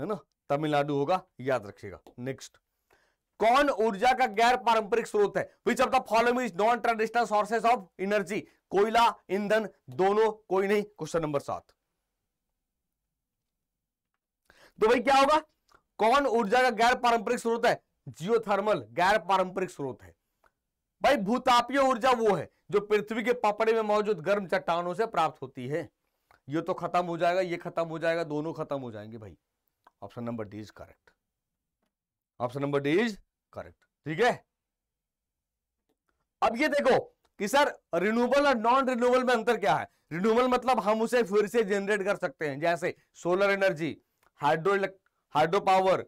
[SPEAKER 1] है ना तमिलनाडु होगा याद रखिएगा नेक्स्ट कौन ऊर्जा का गैर पारंपरिक स्रोत है which of the following is non traditional sources of energy कोयला ईंधन दोनों कोई नहीं क्वेश्चन नंबर सात तो भाई क्या होगा कौन ऊर्जा का गैर पारंपरिक स्रोत है जियोथर्मल गैर पारंपरिक स्रोत है भाई भूतापीय ऊर्जा वो है जो पृथ्वी के पपड़े में मौजूद गर्म चट्टानों से प्राप्त होती है ये तो खत्म हो जाएगा ये खत्म हो जाएगा दोनों खत्म हो जाएंगे भाई option number D is correct option number D is correct ठीक है अब ये देखो कि सर रिन्यूबल और नॉन रिन्यूबल में अंतर क्या है रिन्यूबल मतलब हम उसे फिर से जनरेट कर सकते हैं जैसे solar energy hydro hydro power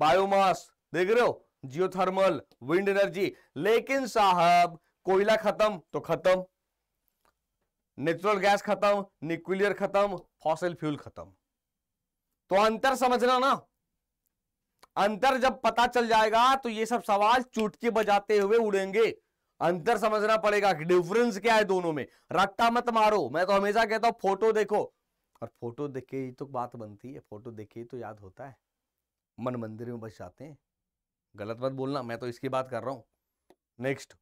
[SPEAKER 1] biomass देख रहे हो जियोथर्मल विंड एनर्जी लेकिन साहब कोयला खत्म तो खत्म नेचुरल गैस खत्म न्यूक्लियर खत्म फॉसिल फ्यूल खत्म तो अंतर समझना ना अंतर जब पता चल जाएगा तो ये सब सवाल चुटकी बजाते हुए उड़ेंगे अंतर समझना पड़ेगा कि डिफरेंस क्या है दोनों में रट्टा मत मारो मैं तो हमेशा कहता हूं फोटो देखो और फोटो देख के ही तो बात बनती है फोटो देख के ही तो याद होता है मन मंदिर में बस जाते हैं गलत बात बोलना मैं तो इसकी बात कर रहा हूँ नेक्स्ट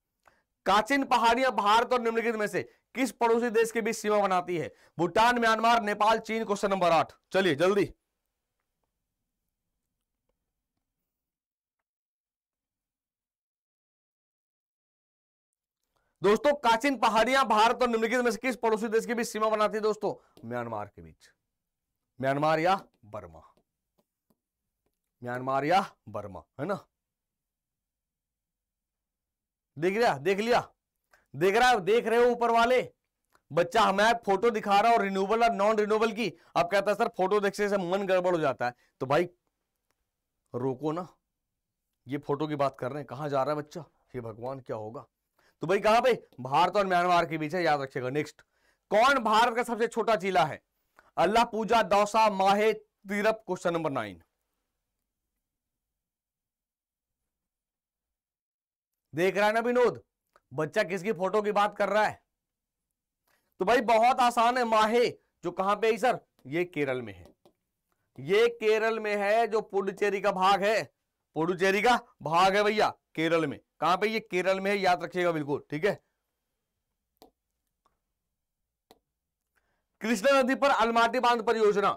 [SPEAKER 1] काचिन पहाड़ियां भारत और निम्नलिखित में से किस पड़ोसी देश के बीच सीमा बनाती है भूटान म्यांमार नेपाल चीन क्वेश्चन नंबर आठ चलिए जल्दी दोस्तों काचिन पहाड़ियां भारत और निम्नलिखित में से किस पड़ोसी देश के बीच सीमा बनाती है दोस्तों म्यांमार के बीच म्यांमार या बर्मा म्यांमार या बर्मा है ना देख लिया देख लिया देख रहा है देख रहे हो ऊपर वाले बच्चा हमें फोटो दिखा रहा हूं रिन्यूबल और नॉन रिन्यूबल की अब कहता है सर फोटो देखने से मन गड़बड़ हो जाता है तो भाई रोको ना ये फोटो की बात कर रहे हैं कहां जा रहा है बच्चा हे भगवान क्या होगा तो भाई कहां पे भारत और म्यांमार के बीच है याद रखिएगा नेक्स्ट कौन भारत का सबसे छोटा जिला है अल्लाह पूजा दौसा माहे तिरप क्वेश्चन नंबर नाइन देख रहा है ना विनोद बच्चा किसकी फोटो की बात कर रहा है तो भाई बहुत आसान है माहे जो कहां पे है सर ये केरल में है ये केरल में है जो पुडुचेरी का भाग है पुडुचेरी का भाग है भैया केरल में कहां पे ये केरल में है याद रखिएगा बिल्कुल ठीक है कृष्णा नदी पर अलमाटी बांध परियोजना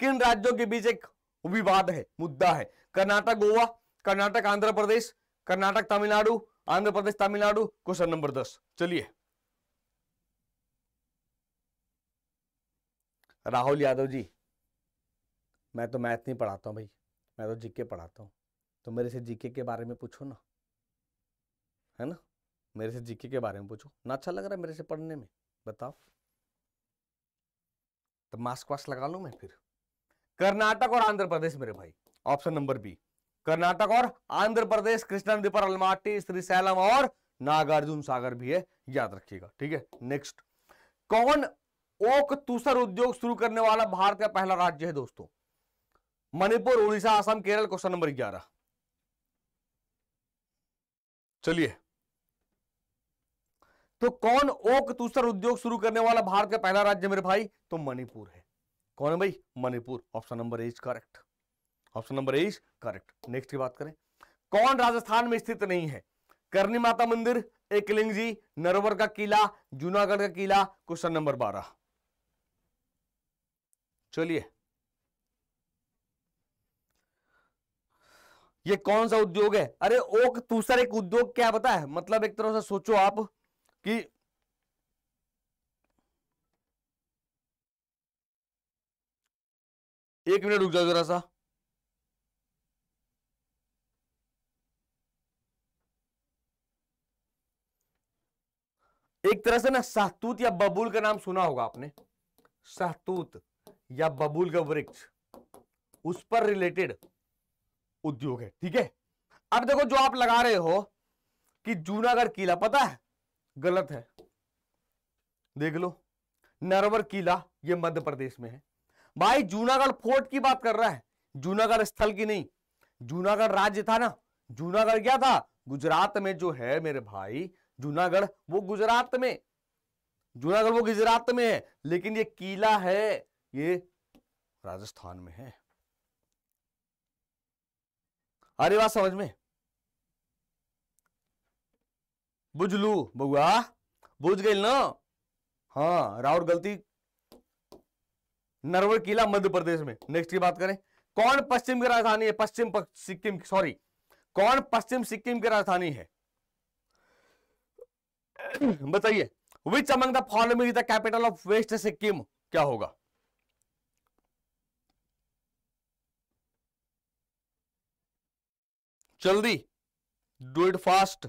[SPEAKER 1] किन राज्यों के बीच एक विवाद है मुद्दा है कर्नाटक गोवा कर्नाटक आंध्र प्रदेश कर्नाटक तमिलनाडु आंध्र प्रदेश तमिलनाडु क्वेश्चन नंबर दस चलिए राहुल यादव जी मैं तो मैथ नहीं पढ़ाता हूँ भाई मैं तो जीके पढ़ाता हूँ तो मेरे से जीके के बारे में पूछो ना है ना मेरे से जीके के बारे में पूछो ना अच्छा लग रहा है मेरे से पढ़ने में बताओ तो मास्क वास्क लगा लू मैं फिर कर्नाटक और आंध्र प्रदेश मेरे भाई ऑप्शन नंबर बी कर्नाटक और आंध्र प्रदेश कृष्णन दीपर अलमाटी श्रीशैलम और नागार्जुन सागर भी है याद रखिएगा ठीक है नेक्स्ट कौन ओक तुसर उद्योग शुरू करने वाला भारत का पहला राज्य है दोस्तों मणिपुर उड़ीसा असम केरल क्वेश्चन नंबर ग्यारह चलिए तो कौन ओक दूसर उद्योग शुरू करने वाला भारत का पहला राज्य मेरे भाई तो मणिपुर है कौन है भाई Manipur option number A is correct option number A is correct next की बात करें कौन राजस्थान में स्थित नहीं है करनी माता मंदिर एकलिंग जी नरोवर का किला जूनागढ़ का किला क्वेश्चन नंबर बारह चलिए ये कौन सा उद्योग है अरे ओक तूसर एक उद्योग क्या बता है मतलब एक तरह से सोचो आप कि एक मिनट रुक जाओ जरा सा एक तरह से ना सहतूत या बबूल का नाम सुना होगा आपने सहतूत या बबूल का वृक्ष उस पर रिलेटेड उद्योग है ठीक है अब देखो जो आप लगा रहे हो कि जूनागढ़ किला पता है गलत है देख लो नरवर किला ये मध्य प्रदेश में है भाई जूनागढ़ फोर्ट की बात कर रहा है जूनागढ़ स्थल की नहीं जूनागढ़ राज्य था ना जूनागढ़ क्या था गुजरात में जो है मेरे भाई जूनागढ़ वो गुजरात में जूनागढ़ वो गुजरात में है लेकिन ये किला है ये राजस्थान में है अरे बात समझ में बुझलू बउआ बुझ गई ना हाँ राउर गलती नरवर किला मध्य प्रदेश में नेक्स्ट की बात करें कौन पश्चिम की राजधानी है पश्चिम सिक्किम सॉरी कौन पश्चिम सिक्किम की राजधानी है बताइए which among the the capital of West Sikkim क्या होगा जल्दी डू इट फास्ट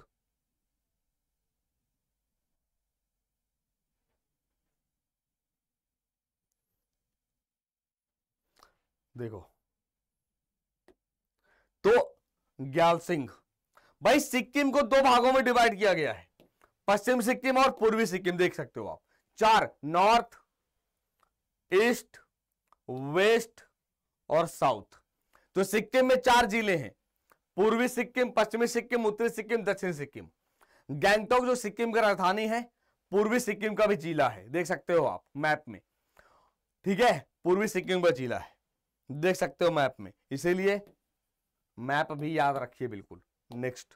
[SPEAKER 1] देखो तो ग्याल सिंह भाई सिक्किम को दो भागों में डिवाइड किया गया है पश्चिम सिक्किम और पूर्वी सिक्किम देख सकते हो आप चार नॉर्थ ईस्ट वेस्ट और साउथ तो सिक्किम में चार जिले हैं पूर्वी सिक्किम पश्चिमी सिक्किम उत्तरी सिक्किम दक्षिण सिक्किम गैंगटोक जो सिक्किम का राजधानी है पूर्वी सिक्किम का भी जिला है देख सकते हो आप मैप में ठीक है पूर्वी सिक्किम का जिला है देख सकते हो मैप में इसीलिए मैप भी याद रखिए बिल्कुल नेक्स्ट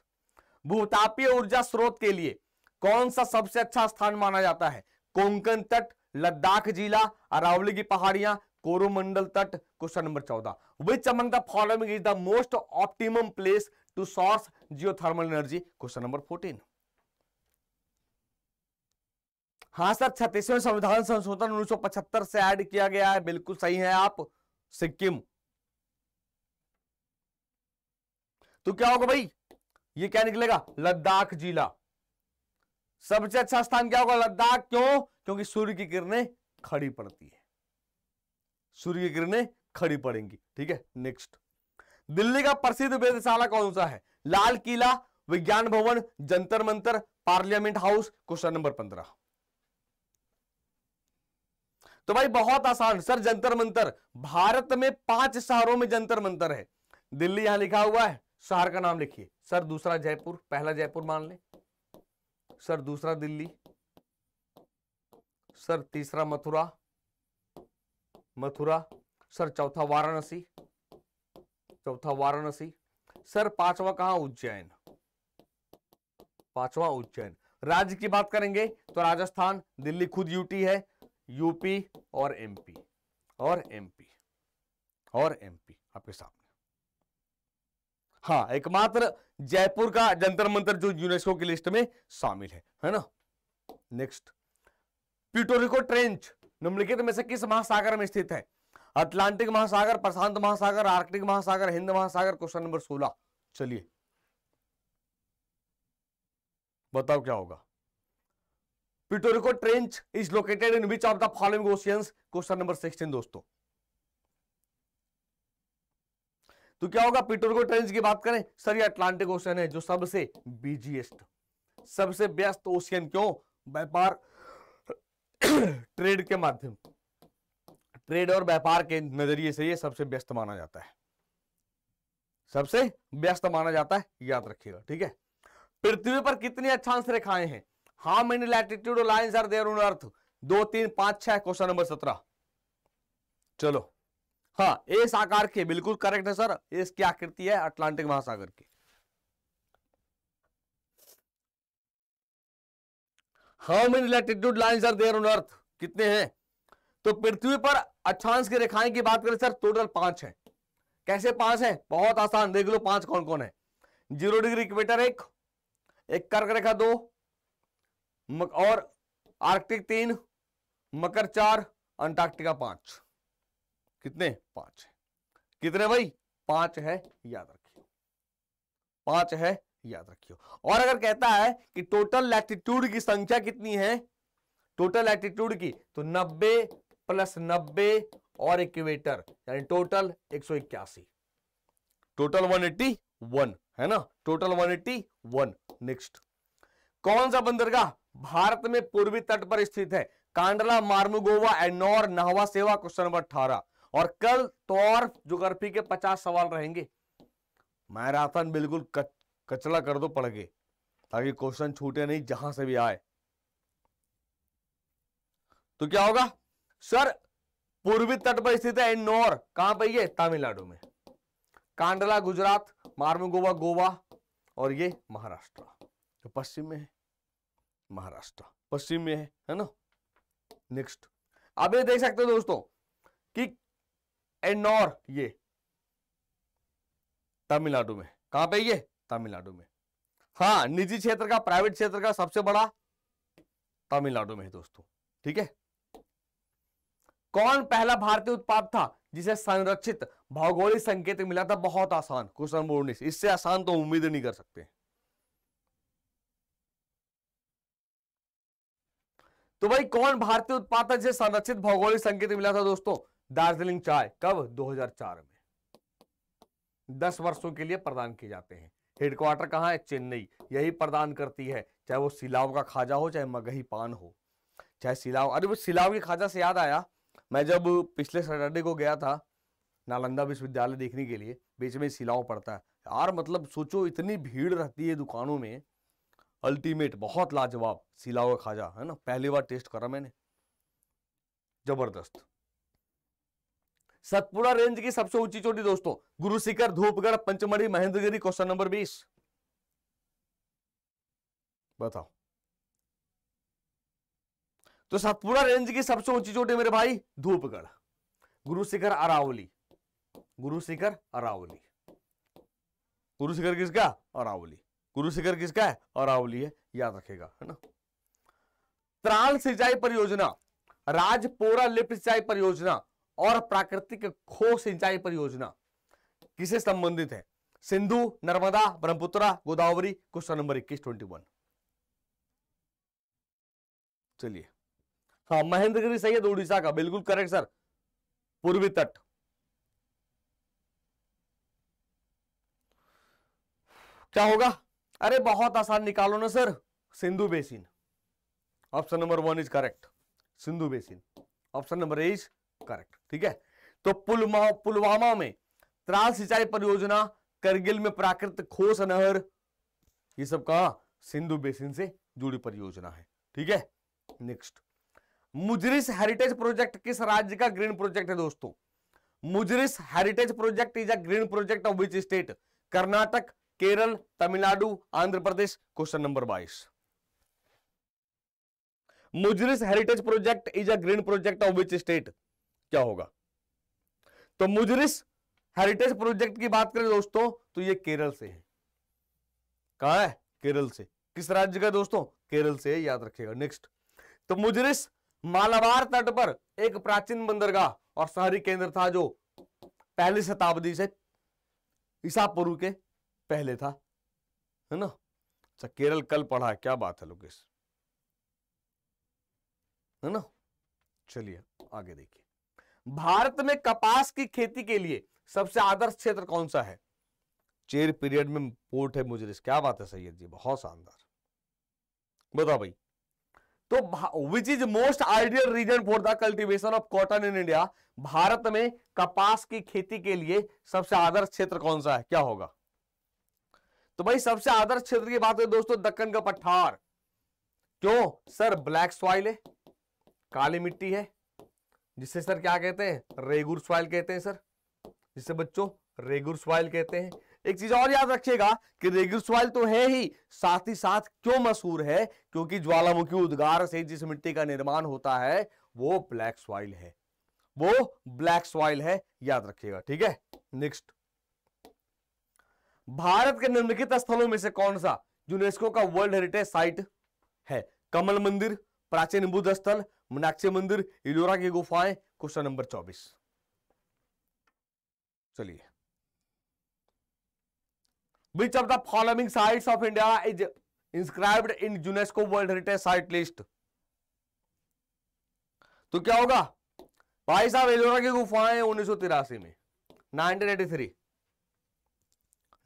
[SPEAKER 1] भूतापीय ऊर्जा स्रोत के लिए कौन सा सबसे अच्छा स्थान माना जाता है कोंकण तट लद्दाख जिला अरावली की पहाड़ियां कोरोमंडल तट क्वेश्चन नंबर चौदह which among the following is the most optimum place to source geothermal energy question number fourteen हाँ सर छत्तीसवें संविधान संशोधन 1975 से ऐड किया गया है बिल्कुल सही है आप सिक्किम तो क्या होगा भाई ये क्या निकलेगा लद्दाख जिला सबसे अच्छा स्थान क्या होगा लद्दाख क्यों क्योंकि सूर्य की किरणें खड़ी पड़ती है सूर्य की किरणें खड़ी पड़ेंगी ठीक है नेक्स्ट दिल्ली का प्रसिद्ध वेधशाला कौन सा है लाल Qila Vigyan Bhawan Jantar Mantar parliament house question number पंद्रह तो भाई बहुत आसान सर जंतर मंतर भारत में पांच शहरों में जंतर मंतर है दिल्ली यहां लिखा हुआ है शहर का नाम लिखिए सर दूसरा जयपुर पहला जयपुर मान ले सर दूसरा दिल्ली सर तीसरा मथुरा मथुरा सर चौथा वाराणसी चौथा वाराणसी सर पांचवा कहा उज्जैन पांचवा उज्जैन राज्य की बात करेंगे तो राजस्थान दिल्ली खुद यूटी है यूपी और एमपी और एमपी और एमपी आपके सामने हाँ एकमात्र जयपुर का जंतर मंतर जो यूनेस्को की लिस्ट में शामिल है है ना नेक्स्ट प्यूटोरिको ट्रेंच निम्नलिखित में से किस महासागर में स्थित है अटलांटिक महासागर प्रशांत महासागर आर्कटिक महासागर हिंद महासागर क्वेश्चन नंबर सोलह चलिए बताओ क्या होगा Puerto Rico trench is located in which of the following oceans question number sixteen दोस्तों तो क्या होगा पिटोरिको ट्रेंच की बात करें सर ये अटलांटिक ओशियन है जो सबसे बिजिएस्ट सबसे व्यस्त ओशियन क्यों व्यापार ट्रेड के माध्यम ट्रेड और व्यापार के नजरिए से ये सबसे व्यस्त माना जाता है सबसे व्यस्त माना जाता है याद रखिएगा ठीक है पृथ्वी पर कितनी अक्षांश रेखाएं हैं how many latitude lines are there on earth दो तीन पांच छह क्वेश्चन नंबर सत्रह चलो हाँ एस आकार के बिल्कुल करेक्ट है सर एस की आकृति है अटलांटिक महासागर की how many latitude lines are there on earth कितने हैं तो पृथ्वी पर अक्षांश की रेखाएं की बात करें सर टोटल पांच है कैसे पांच है बहुत आसान देख लो पांच कौन कौन है जीरो डिग्री इक्वेटर एक एक कर्क रेखा दो और आर्कटिक तीन मकर चार अंटार्कटिका पांच कितने पांच है कितने भाई पांच है याद रखियो पांच है याद रखियो और अगर कहता है कि टोटल लैटिट्यूड की संख्या कितनी है टोटल लैटिट्यूड की तो 90 प्लस 90 और इक्वेटर यानी टोटल एक टोटल 181 है ना टोटल 181 नेक्स्ट कौन सा बंदरगाह भारत में पूर्वी तट पर स्थित है कांडला मार्मुगोवा एनोर नहवा सेवा क्वेश्चन नंबर अठारह और कल तौर जोग्राफी के पचास सवाल रहेंगे मैराथन बिल्कुल कचला कर दो पड़ गए ताकि क्वेश्चन छूटे नहीं जहां से भी आए तो क्या होगा सर पूर्वी तट पर स्थित है इंदौर कहां पर ये तमिलनाडु में कांडला गुजरात मार्मगोवा गोवा और ये महाराष्ट्र जो तो पश्चिम में है महाराष्ट्र पश्चिम में है है ना नेक्स्ट आप ये देख सकते हो दोस्तों कि एन्नौर ये तमिलनाडु में कहां पे ये तमिलनाडु में हाँ निजी क्षेत्र का प्राइवेट क्षेत्र का सबसे बड़ा तमिलनाडु में है दोस्तों ठीक है कौन पहला भारतीय उत्पाद था जिसे संरक्षित भौगोलिक संकेत मिला था बहुत आसान क्वेश्चन नंबर उन्नीस इससे आसान तो उम्मीद नहीं कर सकते तो भाई कौन भारतीय उत्पादन से संरक्षित भौगोलिक संकेत मिला था दोस्तों दार्जिलिंग चाय कब 2004 में 10 वर्षों के लिए प्रदान किए जाते हैं हेडक्वार्टर कहाँ है चेन्नई यही प्रदान करती है चाहे वो सिलाव का खाजा हो चाहे मगही पान हो चाहे सिलाव अरे वो सिलाव के खाजा से याद आया मैं जब पिछले सैटरडे को गया था नालंदा विश्वविद्यालय देखने के लिए बीच में सिलाव पड़ता है यार मतलब सोचो इतनी भीड़ रहती है दुकानों में अल्टीमेट बहुत लाजवाब सिला हुआ खाजा है ना पहली बार टेस्ट करा मैंने जबरदस्त सतपुड़ा रेंज की सबसे ऊंची चोटी दोस्तों गुरुशिखर धूपगढ़ पंचमढ़ी महेंद्रगिरी क्वेश्चन नंबर बीस बताओ तो सतपुड़ा रेंज की सबसे ऊंची चोटी मेरे भाई धूपगढ़ गुरुशिखर अरावली गुरुशिखर अरावली गुरु शिखर किसका अरावली कुरुशिखर किसका है अरावली है याद रखेगा है ना त्राल सिंचाई परियोजना राजपोरा लिफ्ट सिंचाई परियोजना और प्राकृतिक खो सिंचाई परियोजना किसे संबंधित है सिंधु नर्मदा ब्रह्मपुत्रा गोदावरी क्वेश्चन नंबर इक्कीस ट्वेंटी वन चलिए हाँ महेंद्रगिरी सही है उड़ीसा का बिल्कुल करेक्ट सर पूर्वी तट क्या होगा अरे बहुत आसान निकालो ना sir Sindhu basin option number one is correct Sindhu basin option number A is correct ठीक है तो पुलवा पुलवामा में त्राल सिंचाई परियोजना करगिल में प्राकृतिक खोस नहर ये सब कहा सिंधु बेसिन से जुड़ी परियोजना है ठीक है नेक्स्ट मुजरिस हेरिटेज प्रोजेक्ट किस राज्य का ग्रीन प्रोजेक्ट है दोस्तों Muziris heritage project is a green project of which state Karnataka Kerala Tamil Nadu Andhra Pradesh question number बाईस Muziris heritage project is a green project of which state क्या होगा तो मुजरिस हेरिटेज प्रोजेक्ट की बात करें दोस्तों तो ये केरल से है कहा है केरल से किस राज्य का दोस्तों केरल से याद रखिएगा नेक्स्ट तो मुजरिस मालाबार तट पर एक प्राचीन बंदरगाह और शहरी केंद्र था जो पहली शताब्दी से ईसा पूर्व के पहले था है ना अच्छा केरल कल पढ़ा है क्या बात है लोकेश है ना चलिए आगे देखिए भारत में कपास की खेती के लिए सबसे आदर्श क्षेत्र कौन सा है चेर पीरियड में पोर्ट है मुजरिस क्या बात है सैयद जी बहुत शानदार बताओ भाई तो which is most ideal region for the cultivation of cotton in India Bharat में कपास की खेती के लिए सबसे आदर्श क्षेत्र कौन सा है क्या होगा तो भाई सबसे आदर्श क्षेत्र की बात है दोस्तों दक्कन का पठार क्यों सर ब्लैक सॉइल है काली मिट्टी है जिसे सर क्या कहते हैं रेगुर सॉइल कहते हैं सर जिसे बच्चों रेगुर सॉइल कहते हैं एक चीज और याद रखिएगा कि रेगुर सॉइल तो है ही साथ ही साथ क्यों मशहूर है क्योंकि ज्वालामुखी उद्गार से जिस मिट्टी का निर्माण होता है वो ब्लैक सॉइल है वो ब्लैक सॉइल है याद रखिएगा ठीक है नेक्स्ट भारत के निम्नलिखित स्थलों में से कौन सा यूनेस्को का वर्ल्ड हेरिटेज साइट है कमल मंदिर प्राचीन बुद्ध स्थल मीनाक्षी मंदिर इलोरा की गुफाएं क्वेश्चन नंबर चौबीस चलिए which of the following sites of India is inscribed in UNESCO world heritage site list तो क्या होगा भाई साहब एलोरा की गुफाएं उन्नीस में थ्री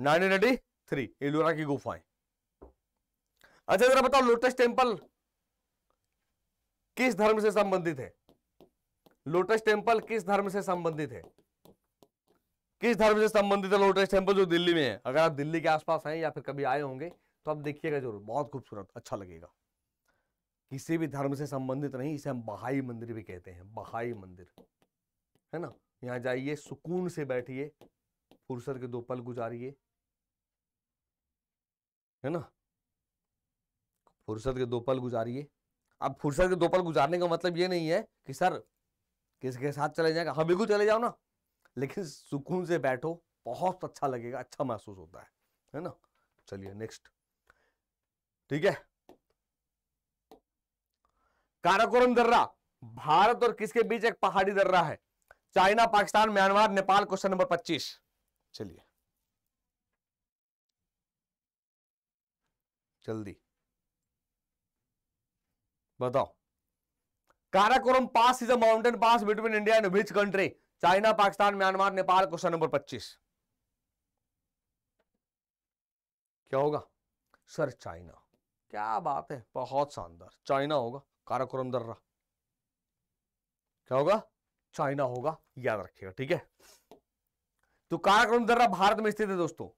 [SPEAKER 1] 1983 एलोरा की गुफाएं अच्छा जरा बताओ लोटस टेम्पल किस धर्म से संबंधित है लोटस टेम्पल किस धर्म से संबंधित है किस धर्म से संबंधित है लोटस टेम्पल जो दिल्ली में है अगर आप दिल्ली के आसपास हैं या फिर कभी आए होंगे तो आप देखिएगा जरूर बहुत खूबसूरत अच्छा लगेगा किसी भी धर्म से संबंधित नहीं इसे हम बहाई मंदिर भी कहते हैं बहाई मंदिर है ना यहाँ जाइए सुकून से बैठिए फुर्सत के दो पल गुजारिए है ना फुर्सत के दो पल गुजारिए अब फुर्सत के दो पल गुजारने का मतलब ये नहीं है कि सर किसके साथ चले जाएगा हाँ बिल्कुल चले जाओ ना लेकिन सुकून से बैठो बहुत अच्छा लगेगा अच्छा महसूस होता है है ना चलिए नेक्स्ट ठीक है काराकोरम दर्रा भारत और किसके बीच एक पहाड़ी दर्रा है China Pakistan Myanmar Nepal question number पच्चीस चलिए जल्दी बताओ Karakoram pass is a mountain pass between India and which country China Pakistan Myanmar Nepal question number 25 क्या होगा सर चाइना क्या बात है बहुत शानदार चाइना होगा काराकोरम दर्रा क्या होगा चाइना होगा याद रखिएगा ठीक है तो काराकोरम दर्रा भारत में स्थित है दोस्तों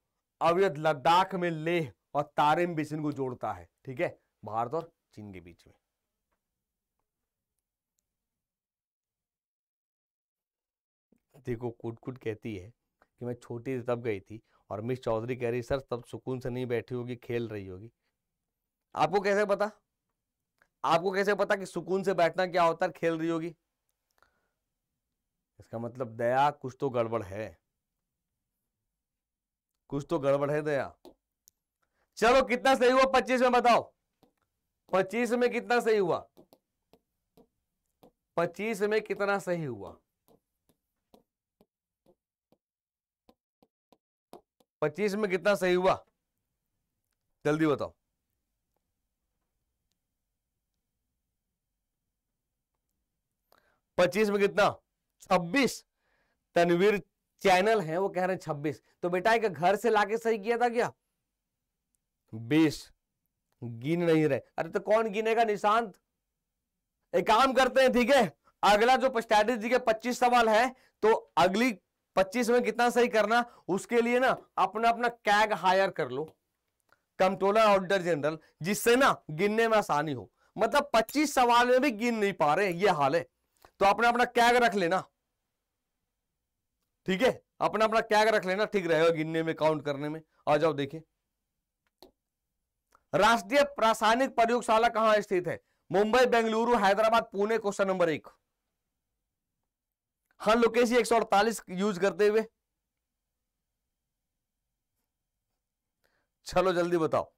[SPEAKER 1] अवैध लद्दाख में लेह और तारिम बेसिन को जोड़ता है ठीक है भारत और चीन के बीच में देखो कुट कुट कहती है कि मैं छोटी थी तब गई थी और मिस चौधरी कह रही सर तब सुकून से नहीं बैठी होगी खेल रही होगी आपको कैसे पता आपको कैसे पता कि सुकून से बैठना क्या होता है खेल रही होगी इसका मतलब दया कुछ तो गड़बड़ है कुछ तो गड़बड़ है दया चलो कितना सही हुआ पच्चीस में बताओ पच्चीस में कितना सही हुआ पच्चीस में कितना सही हुआ पच्चीस में कितना सही हुआ जल्दी बताओ पच्चीस में कितना छब्बीस तनवीर चैनल है वो कह रहे हैं छब्बीस तो बेटा एक घर से लाके सही किया था क्या बीस गिन नहीं रहे अरे तो कौन गिनेगा निशांत एक काम करते हैं ठीक है अगला जो स्ट्रैटेजी जी के पच्चीस सवाल है तो अगली पच्चीस में कितना सही करना उसके लिए ना अपना अपना कैग हायर कर लो कंट्रोलर ऑडिटर जनरल जिससे ना गिनने में आसानी हो मतलब पच्चीस सवाल में भी गिन नहीं पा रहे ये हाल है तो अपना अपना कैग रख लेना ठीक है अपना अपना कैग रख लेना ठीक रहेगा गिनने में काउंट करने में आ जाओ देखिए राष्ट्रीय रासायनिक प्रयोगशाला कहां स्थित है मुंबई बेंगलुरु हैदराबाद पुणे क्वेश्चन नंबर एक हाँ लोकेश एक सौ अड़तालीस यूज करते हुए चलो जल्दी बताओ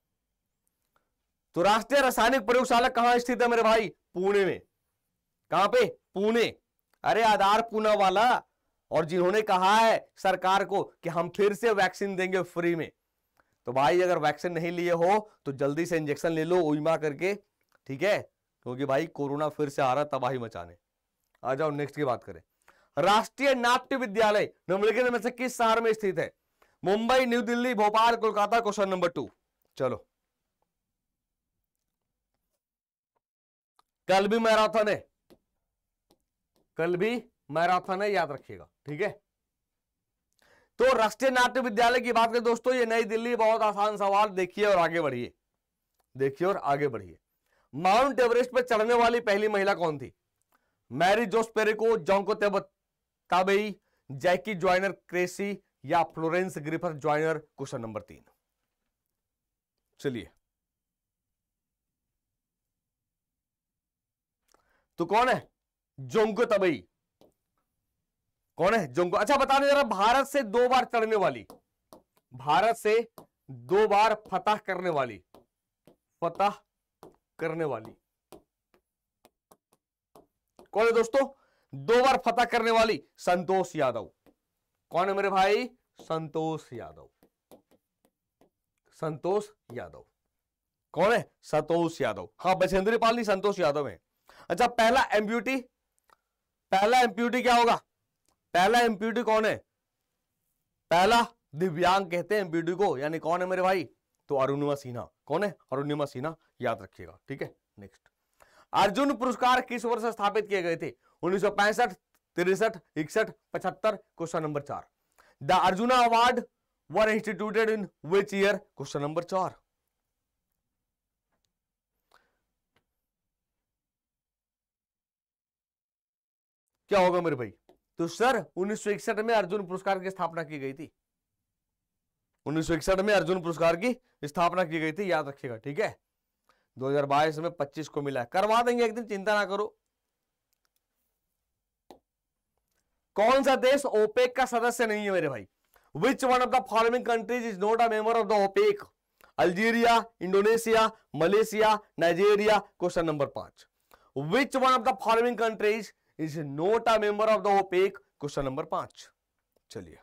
[SPEAKER 1] तो राष्ट्रीय रासायनिक प्रयोगशाला कहां स्थित है मेरे भाई पुणे में कहां पे पुणे अरे आधार पुना वाला और जिन्होंने कहा है सरकार को कि हम फिर से वैक्सीन देंगे फ्री में तो भाई अगर वैक्सीन नहीं लिए हो तो जल्दी से इंजेक्शन ले लो उमा करके ठीक है क्योंकि भाई कोरोना फिर से आ रहा तबाही मचाने आ जाओ नेक्स्ट की बात करें राष्ट्रीय नाट्य विद्यालय निम्नलिखित में से किस शहर में स्थित है Mumbai New Delhi Bhopal Kolkata question number two चलो कल भी मैराथन है कल भी मैराथन है याद रखिएगा ठीक है तो राष्ट्रीय नाट्य विद्यालय की बात करें दोस्तों ये नई दिल्ली बहुत आसान सवाल देखिए और आगे बढ़िए देखिए और आगे बढ़िए माउंट एवरेस्ट पर चढ़ने वाली पहली महिला कौन थी Marie Jose Perec Junko Tabei Jackie Joyner Kersee या Florence Griffith Joyner question number तीन चलिए तो कौन है जोंको तबई कौन है जोंगो अच्छा बता दें जरा भारत से दो बार चढ़ने वाली भारत से दो बार फतह करने वाली फतह करने वाली कौन है दोस्तों दो बार फतह करने वाली संतोष यादव कौन है मेरे भाई संतोष यादव संतोष यादव कौन है संतोष यादव हाँ बछेंद्रीपाल नहीं संतोष यादव है अच्छा पहला एम्प्यूटी पहला एम्प्यूटी क्या होगा पहला एमपीडी कौन है पहला दिव्यांग कहते हैं एमपीडी को यानी कौन है मेरे भाई तो अरुणिमा सिन्हा कौन है अरुणिमा सिन्हा याद रखिएगा ठीक है नेक्स्ट अर्जुन पुरस्कार किस वर्ष स्थापित किए गए थे उन्नीस सौ पैंसठ तिरसठ इकसठ पचहत्तर क्वेश्चन नंबर चार the Arjuna award were instituted in which year question number चार क्या होगा मेरे भाई तो सर उन्नीस में अर्जुन पुरस्कार की स्थापना की गई थी उन्नीस में अर्जुन पुरस्कार की स्थापना की गई थी याद रखिएगा ठीक है 2022 में 25 को मिला करवा देंगे एक दिन चिंता ना करो कौन सा देश ओपेक का सदस्य नहीं है मेरे भाई which one of the following countries is not a member of the OPEC Algeria Indonesia Malaysia Nigeria question number पांच which one of the following countries is not a member of the OPEC question number पांच चलिए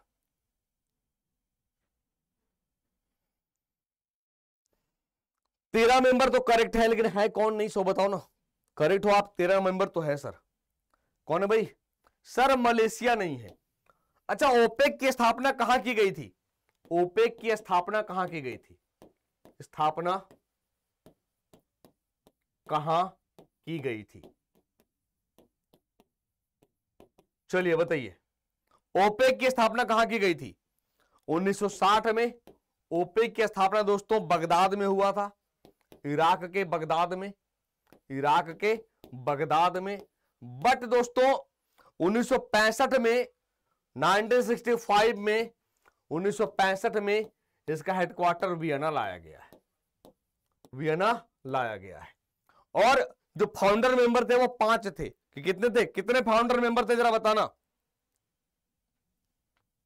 [SPEAKER 1] तेरह member तो correct है लेकिन है कौन नहीं सो बताओ ना करेक्ट हो आप तेरह मेंबर तो है सर कौन है भाई सर मलेशिया नहीं है अच्छा ओपेक की स्थापना कहां की गई थी ओपेक की स्थापना कहां की गई थी स्थापना कहां की गई थी चलिए बताइए ओपेक की स्थापना कहां की गई थी 1960 में ओपेक की स्थापना दोस्तों बगदाद में हुआ था इराक के बगदाद में इराक के बगदाद में बट दोस्तों 1965 में 1965 में 1965 में इसका हेडक्वार्टर वियना लाया गया है वियना लाया गया है और जो फाउंडर मेंबर थे वो पांच थे कि कितने थे कितने फाउंडर मेंबर थे जरा बताना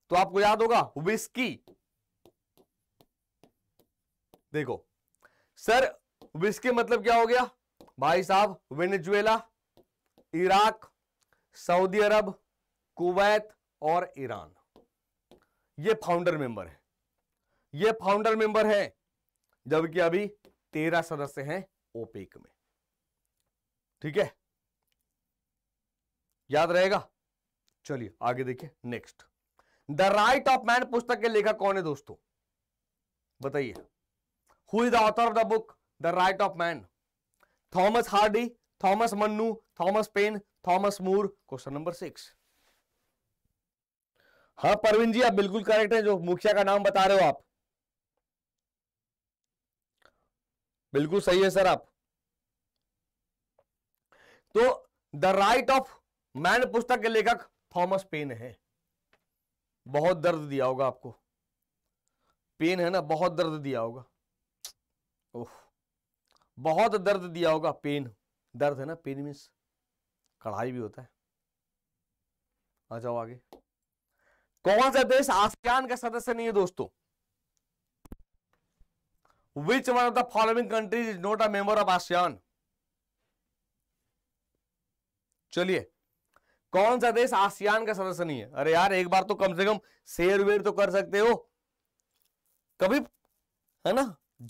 [SPEAKER 1] तो आपको याद होगा विस्की देखो सर विस्की मतलब क्या हो गया भाई साहब Venezuela Iraq Saudi Arabia Kuwait और ईरान ये फाउंडर मेंबर है ये फाउंडर मेंबर है जबकि अभी तेरह सदस्य हैं ओपेक में ठीक है याद रहेगा चलिए आगे देखिए next the right of man पुस्तक के लेखक कौन है दोस्तों बताइए who is the author of the book the right of man Thomas Hardy Thomas Mann Thomas Paine Thomas More question number six हाँ परवीन जी आप बिल्कुल करेक्ट हैं जो मुखिया का नाम बता रहे हो आप बिल्कुल सही है सर आप तो द राइट ऑफ मैन पुस्तक के लेखक थॉमस पेन है बहुत दर्द दिया होगा आपको पेन है ना बहुत दर्द दिया होगा ओह बहुत दर्द दिया होगा पेन दर्द है ना पेन मीन्स कढ़ाई भी होता है आ जाओ आगे कौन सा देश आसियान का सदस्य नहीं है दोस्तों which one of the following countries is not a member of ASEAN चलिए कौन सा देश आसियान का सदस्य नहीं है अरे यार एक बार तो कम से कम शेर वेर तो कर सकते हो कभी है ना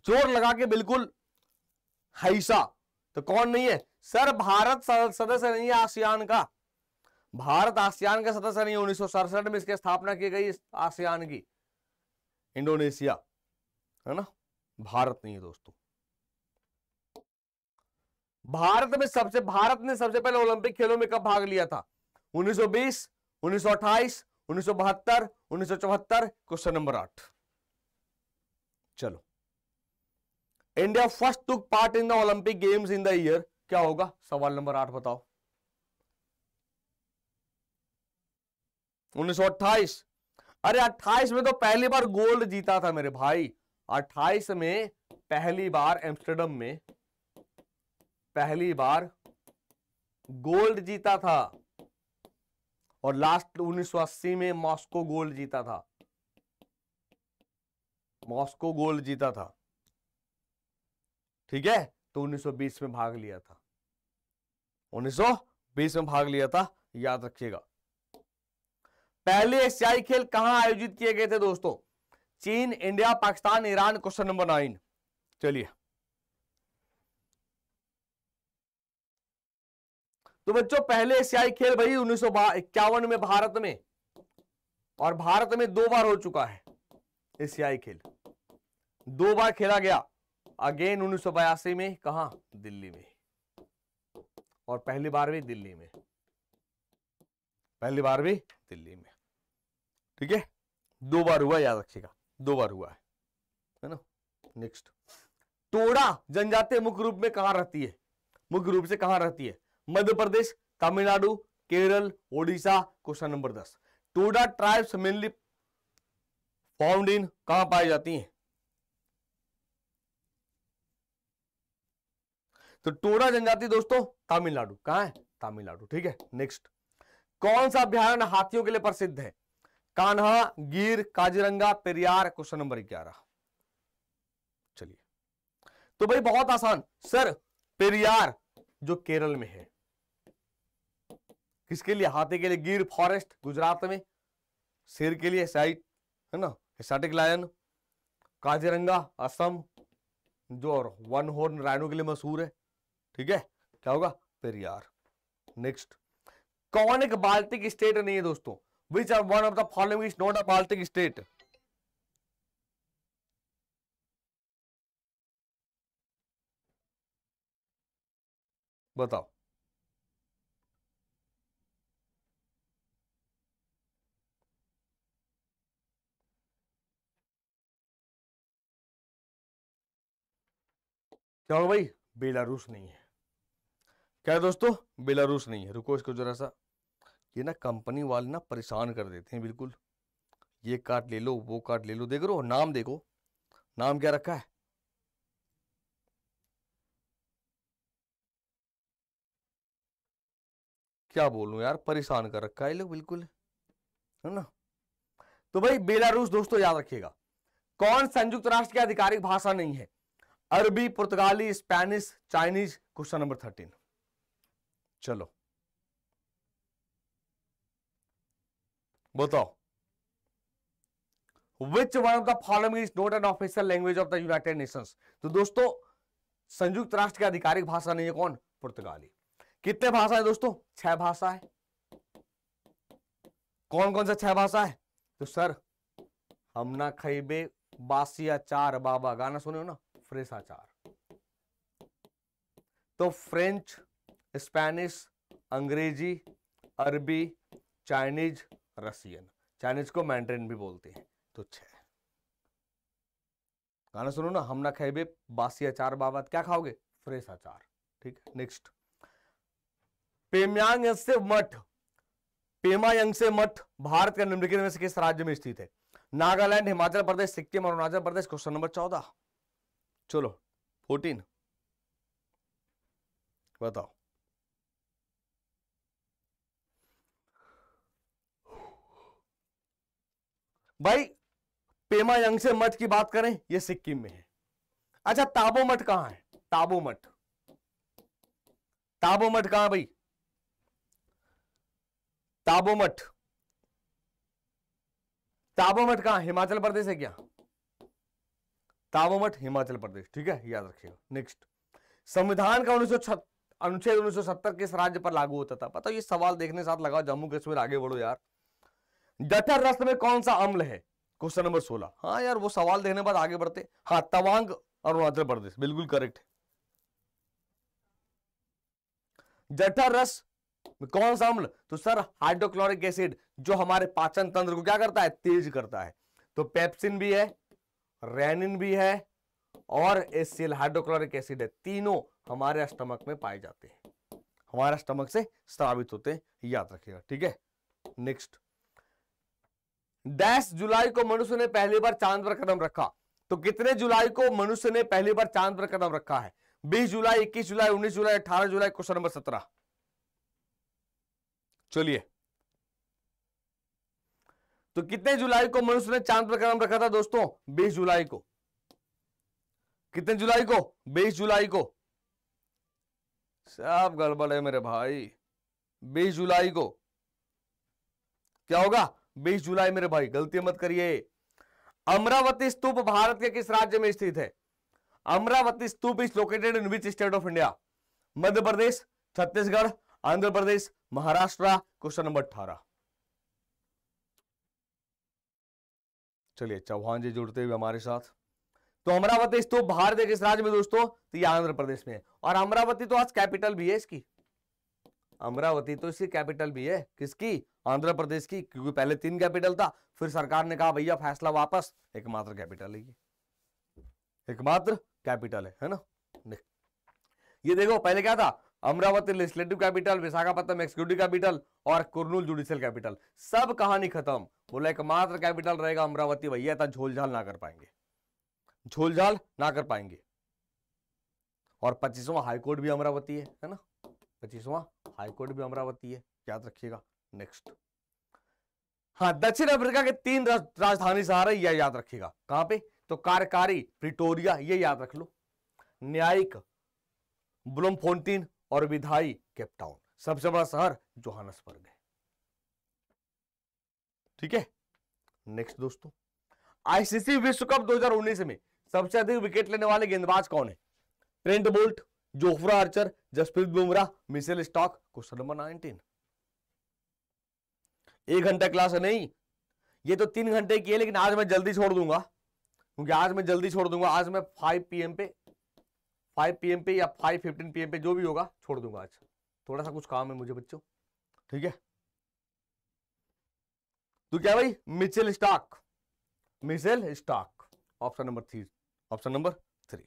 [SPEAKER 1] जोर लगा के बिल्कुल हाइसा तो कौन नहीं है सर भारत सदस्य नहीं है आसियान का भारत आसियान का सदस्य नहीं है उन्नीस में इसकी स्थापना की गई आसियान की इंडोनेशिया है ना भारत नहीं है दोस्तों भारत में सबसे भारत ने सबसे पहले ओलंपिक खेलों में कब भाग लिया था 1920, उन्नीस सौ 1974 क्वेश्चन नंबर आठ चलो India first took part in the Olympic games in the year क्या होगा सवाल नंबर आठ बताओ 1928 अरे 28 में तो पहली बार गोल्ड जीता था मेरे भाई 28 में पहली बार एम्स्टर्डम में पहली बार गोल्ड जीता था और लास्ट 1980 में मॉस्को गोल्ड जीता था मॉस्को गोल्ड जीता था ठीक है तो 1920 में भाग लिया था 1920 में भाग लिया था याद रखिएगा पहले एशियाई खेल कहां आयोजित किए गए थे दोस्तों चीन India Pakistan Iran question number nine चलिए तो बच्चों पहले एशियाई खेल भाई उन्नीस में भारत में और भारत में दो बार हो चुका है एशियाई खेल दो बार खेला गया अगेन उन्नीस में कहा दिल्ली में और पहली बार भी दिल्ली में पहली बार भी दिल्ली में ठीक है दो बार हुआ याद रखिएगा दो बार हुआ है है ना नेक्स्ट टोड़ा जनजातीय मुख्य रूप में कहा रहती है मुख्य रूप से कहा रहती है मध्य प्रदेश तमिलनाडु केरल ओडिशा क्वेश्चन नंबर दस Toda tribes mainly found in कहां पाई जाती हैं तो टोडा जनजाति दोस्तों तमिलनाडु कहां है तमिलनाडु ठीक है नेक्स्ट कौन सा अभ्यारण हाथियों के लिए प्रसिद्ध है कान्हा गिर काजिरंगा पेरियार क्वेश्चन नंबर ग्यारह चलिए तो भाई बहुत आसान सर पेरियार जो केरल में है किसके लिए हाथी के लिए गिर फॉरेस्ट गुजरात में शेर के लिए साइट है ना एसाटिक लायन काजीरंगा असम जो और वन होर्न रायनो के लिए मशहूर है ठीक है क्या होगा पेरियार नेक्स्ट कौन एक बाल्टिक स्टेट नहीं है दोस्तों which are one of the following is not a Baltic state बताओ क्या होगा भाई बेलारूस नहीं है क्या है दोस्तों बेलारूस नहीं है रुको इसको जरा सा ये ना कंपनी वाले ना परेशान कर देते हैं बिल्कुल ये कार्ड ले लो वो कार्ड ले लो देख रो नाम देखो नाम क्या रखा है क्या बोलूं यार परेशान कर रखा है लोग बिल्कुल है ना तो भाई बेलारूस दोस्तों याद रखिएगा कौन संयुक्त राष्ट्र की आधिकारिक भाषा नहीं है अरबी पुर्तगाली Spanish Chinese question number thirteen चलो बताओ which one of the following is not an official language of the United Nations तो दोस्तों संयुक्त राष्ट्र की आधिकारिक भाषा नहीं है कौन पुर्तगाली कितने भाषा है दोस्तों छह भाषा है कौन कौन सा छह भाषा है तो सर हम ना खैबे बासिया चार बाबा गाना सुने हो ना फ्रेस आचार तो फ्रेंच स्पेनिश अंग्रेजी अरबी चाइनीज रसियन चाइनीज को मैंड्रेन भी बोलते हैं तो छह गाना सुनो ना हम ना खेबे बासी अचार बाबत क्या खाओगे फ्रेश अचार ठीक है नेक्स्ट पेमयांग से मठ पेमायंग से मठ भारत के निम्नलिखित में से किस राज्य में स्थित है नागालैंड हिमाचल प्रदेश सिक्किम अरुणाचल प्रदेश क्वेश्चन नंबर चौदह चलो फोर्टीन बताओ भाई पेमा यंग से मठ की बात करें ये सिक्किम में है अच्छा ताबो मठ कहां है ताबो मठ ताबो मठ कहां भाई ताबो मठ ताबो मठ कहां हिमाचल प्रदेश है क्या तावमठ हिमाचल प्रदेश ठीक है याद रखिएगा नेक्स्ट संविधान का उन्नीस अनुच्छेद 1970 किस राज्य पर लागू होता था पता ये सवाल देखने साथ लगाओ जम्मू कश्मीर आगे बढ़ो यार जठर रस में कौन सा अम्ल है क्वेश्चन नंबर सोलह हाँ यार वो सवाल देखने बाद आगे बढ़ते हाँ तवांग अरुणाचल प्रदेश बिल्कुल करेक्ट जठर रस कौन सा अम्ल तो सर हाइड्रोक्लोरिक एसिड जो हमारे पाचन तंत्र को क्या करता है तेज करता है तो पेप्सिन भी है रेनिन भी है और एसिल हाइड्रोक्लोरिक एसिड है तीनों हमारे स्टमक में पाए जाते हैं हमारा स्टमक से स्त्रावित होते हैं याद रखिएगा ठीक है नेक्स्ट दस जुलाई को मनुष्य ने पहली बार चांद पर कदम रखा तो कितने जुलाई को मनुष्य ने पहली बार चांद पर कदम रखा है 20 जुलाई 21 जुलाई 19 जुलाई 18 जुलाई क्वेश्चन नंबर 17 चलिए तो कितने जुलाई को मनुष्य ने चांद पर कदम रखा था दोस्तों 20 जुलाई को कितने जुलाई को 20 जुलाई को सब गड़बड़ है मेरे भाई 20 जुलाई को क्या होगा 20 जुलाई मेरे भाई गलती मत करिए अमरावती स्तूप भारत के किस राज्य में स्थित है Amaravati stupa is located in which state of India Madhya Pradesh Chhattisgarh Andhra Pradesh Maharashtra question number अठारह चलिए चौहान जी जुड़ते हुए हमारे साथ तो अमरावती तो इस तो भारत के किस राज्य में दोस्तों तो ये आंध्र प्रदेश में है और अमरावती तो आज कैपिटल भी है इसकी अमरावती तो इसकी कैपिटल भी है किसकी आंध्र प्रदेश की क्योंकि पहले तीन कैपिटल था फिर सरकार ने कहा भैया फैसला वापस एकमात्र कैपिटल है ये एकमात्र कैपिटल है है ना ये देखो पहले क्या था Amaravati legislative capital Visakhapatnam executive capital और कुरनूल जुडिशियल कैपिटल सब कहानी खत्म बोला एकमात्र कैपिटल रहेगा अमरावती भैया था झोलझाल ना कर पाएंगे झोलझाल ना कर पाएंगे और पच्चीसवां हाईकोर्ट भी अमरावती है है ना पच्चीसवां हाईकोर्ट भी अमरावती है याद रखिएगा नेक्स्ट हाँ दक्षिण अफ्रीका के तीन राजधानी सहारा यह याद रखिएगा कहां पे तो कार्यकारी प्रिटोरिया ये याद रख लो न्यायिक ब्लोमफोन्टीन और विधाई केपटाउन सबसे बड़ा शहर जोहानसबर्ग है ठीक है नेक्स्ट दोस्तों आईसीसी विश्व कप 2019 में सबसे अधिक विकेट लेने वाले गेंदबाज कौन है Trent Boult Jofra Archer Jasprit Bumrah Mitchell Starc question number nineteen एक घंटा क्लास है नहीं ये तो तीन घंटे की है लेकिन आज मैं जल्दी छोड़ दूंगा क्योंकि आज मैं जल्दी छोड़ दूंगा आज मैं फाइव पीएम पे फाइव पी पे या फाइव फिफ्टीन पी पे जो भी होगा छोड़ दूंगा आज थोड़ा सा कुछ काम है मुझे बच्चों ठीक है तो क्या भाई Mitchell Starc Mitchell Starc option number three option number three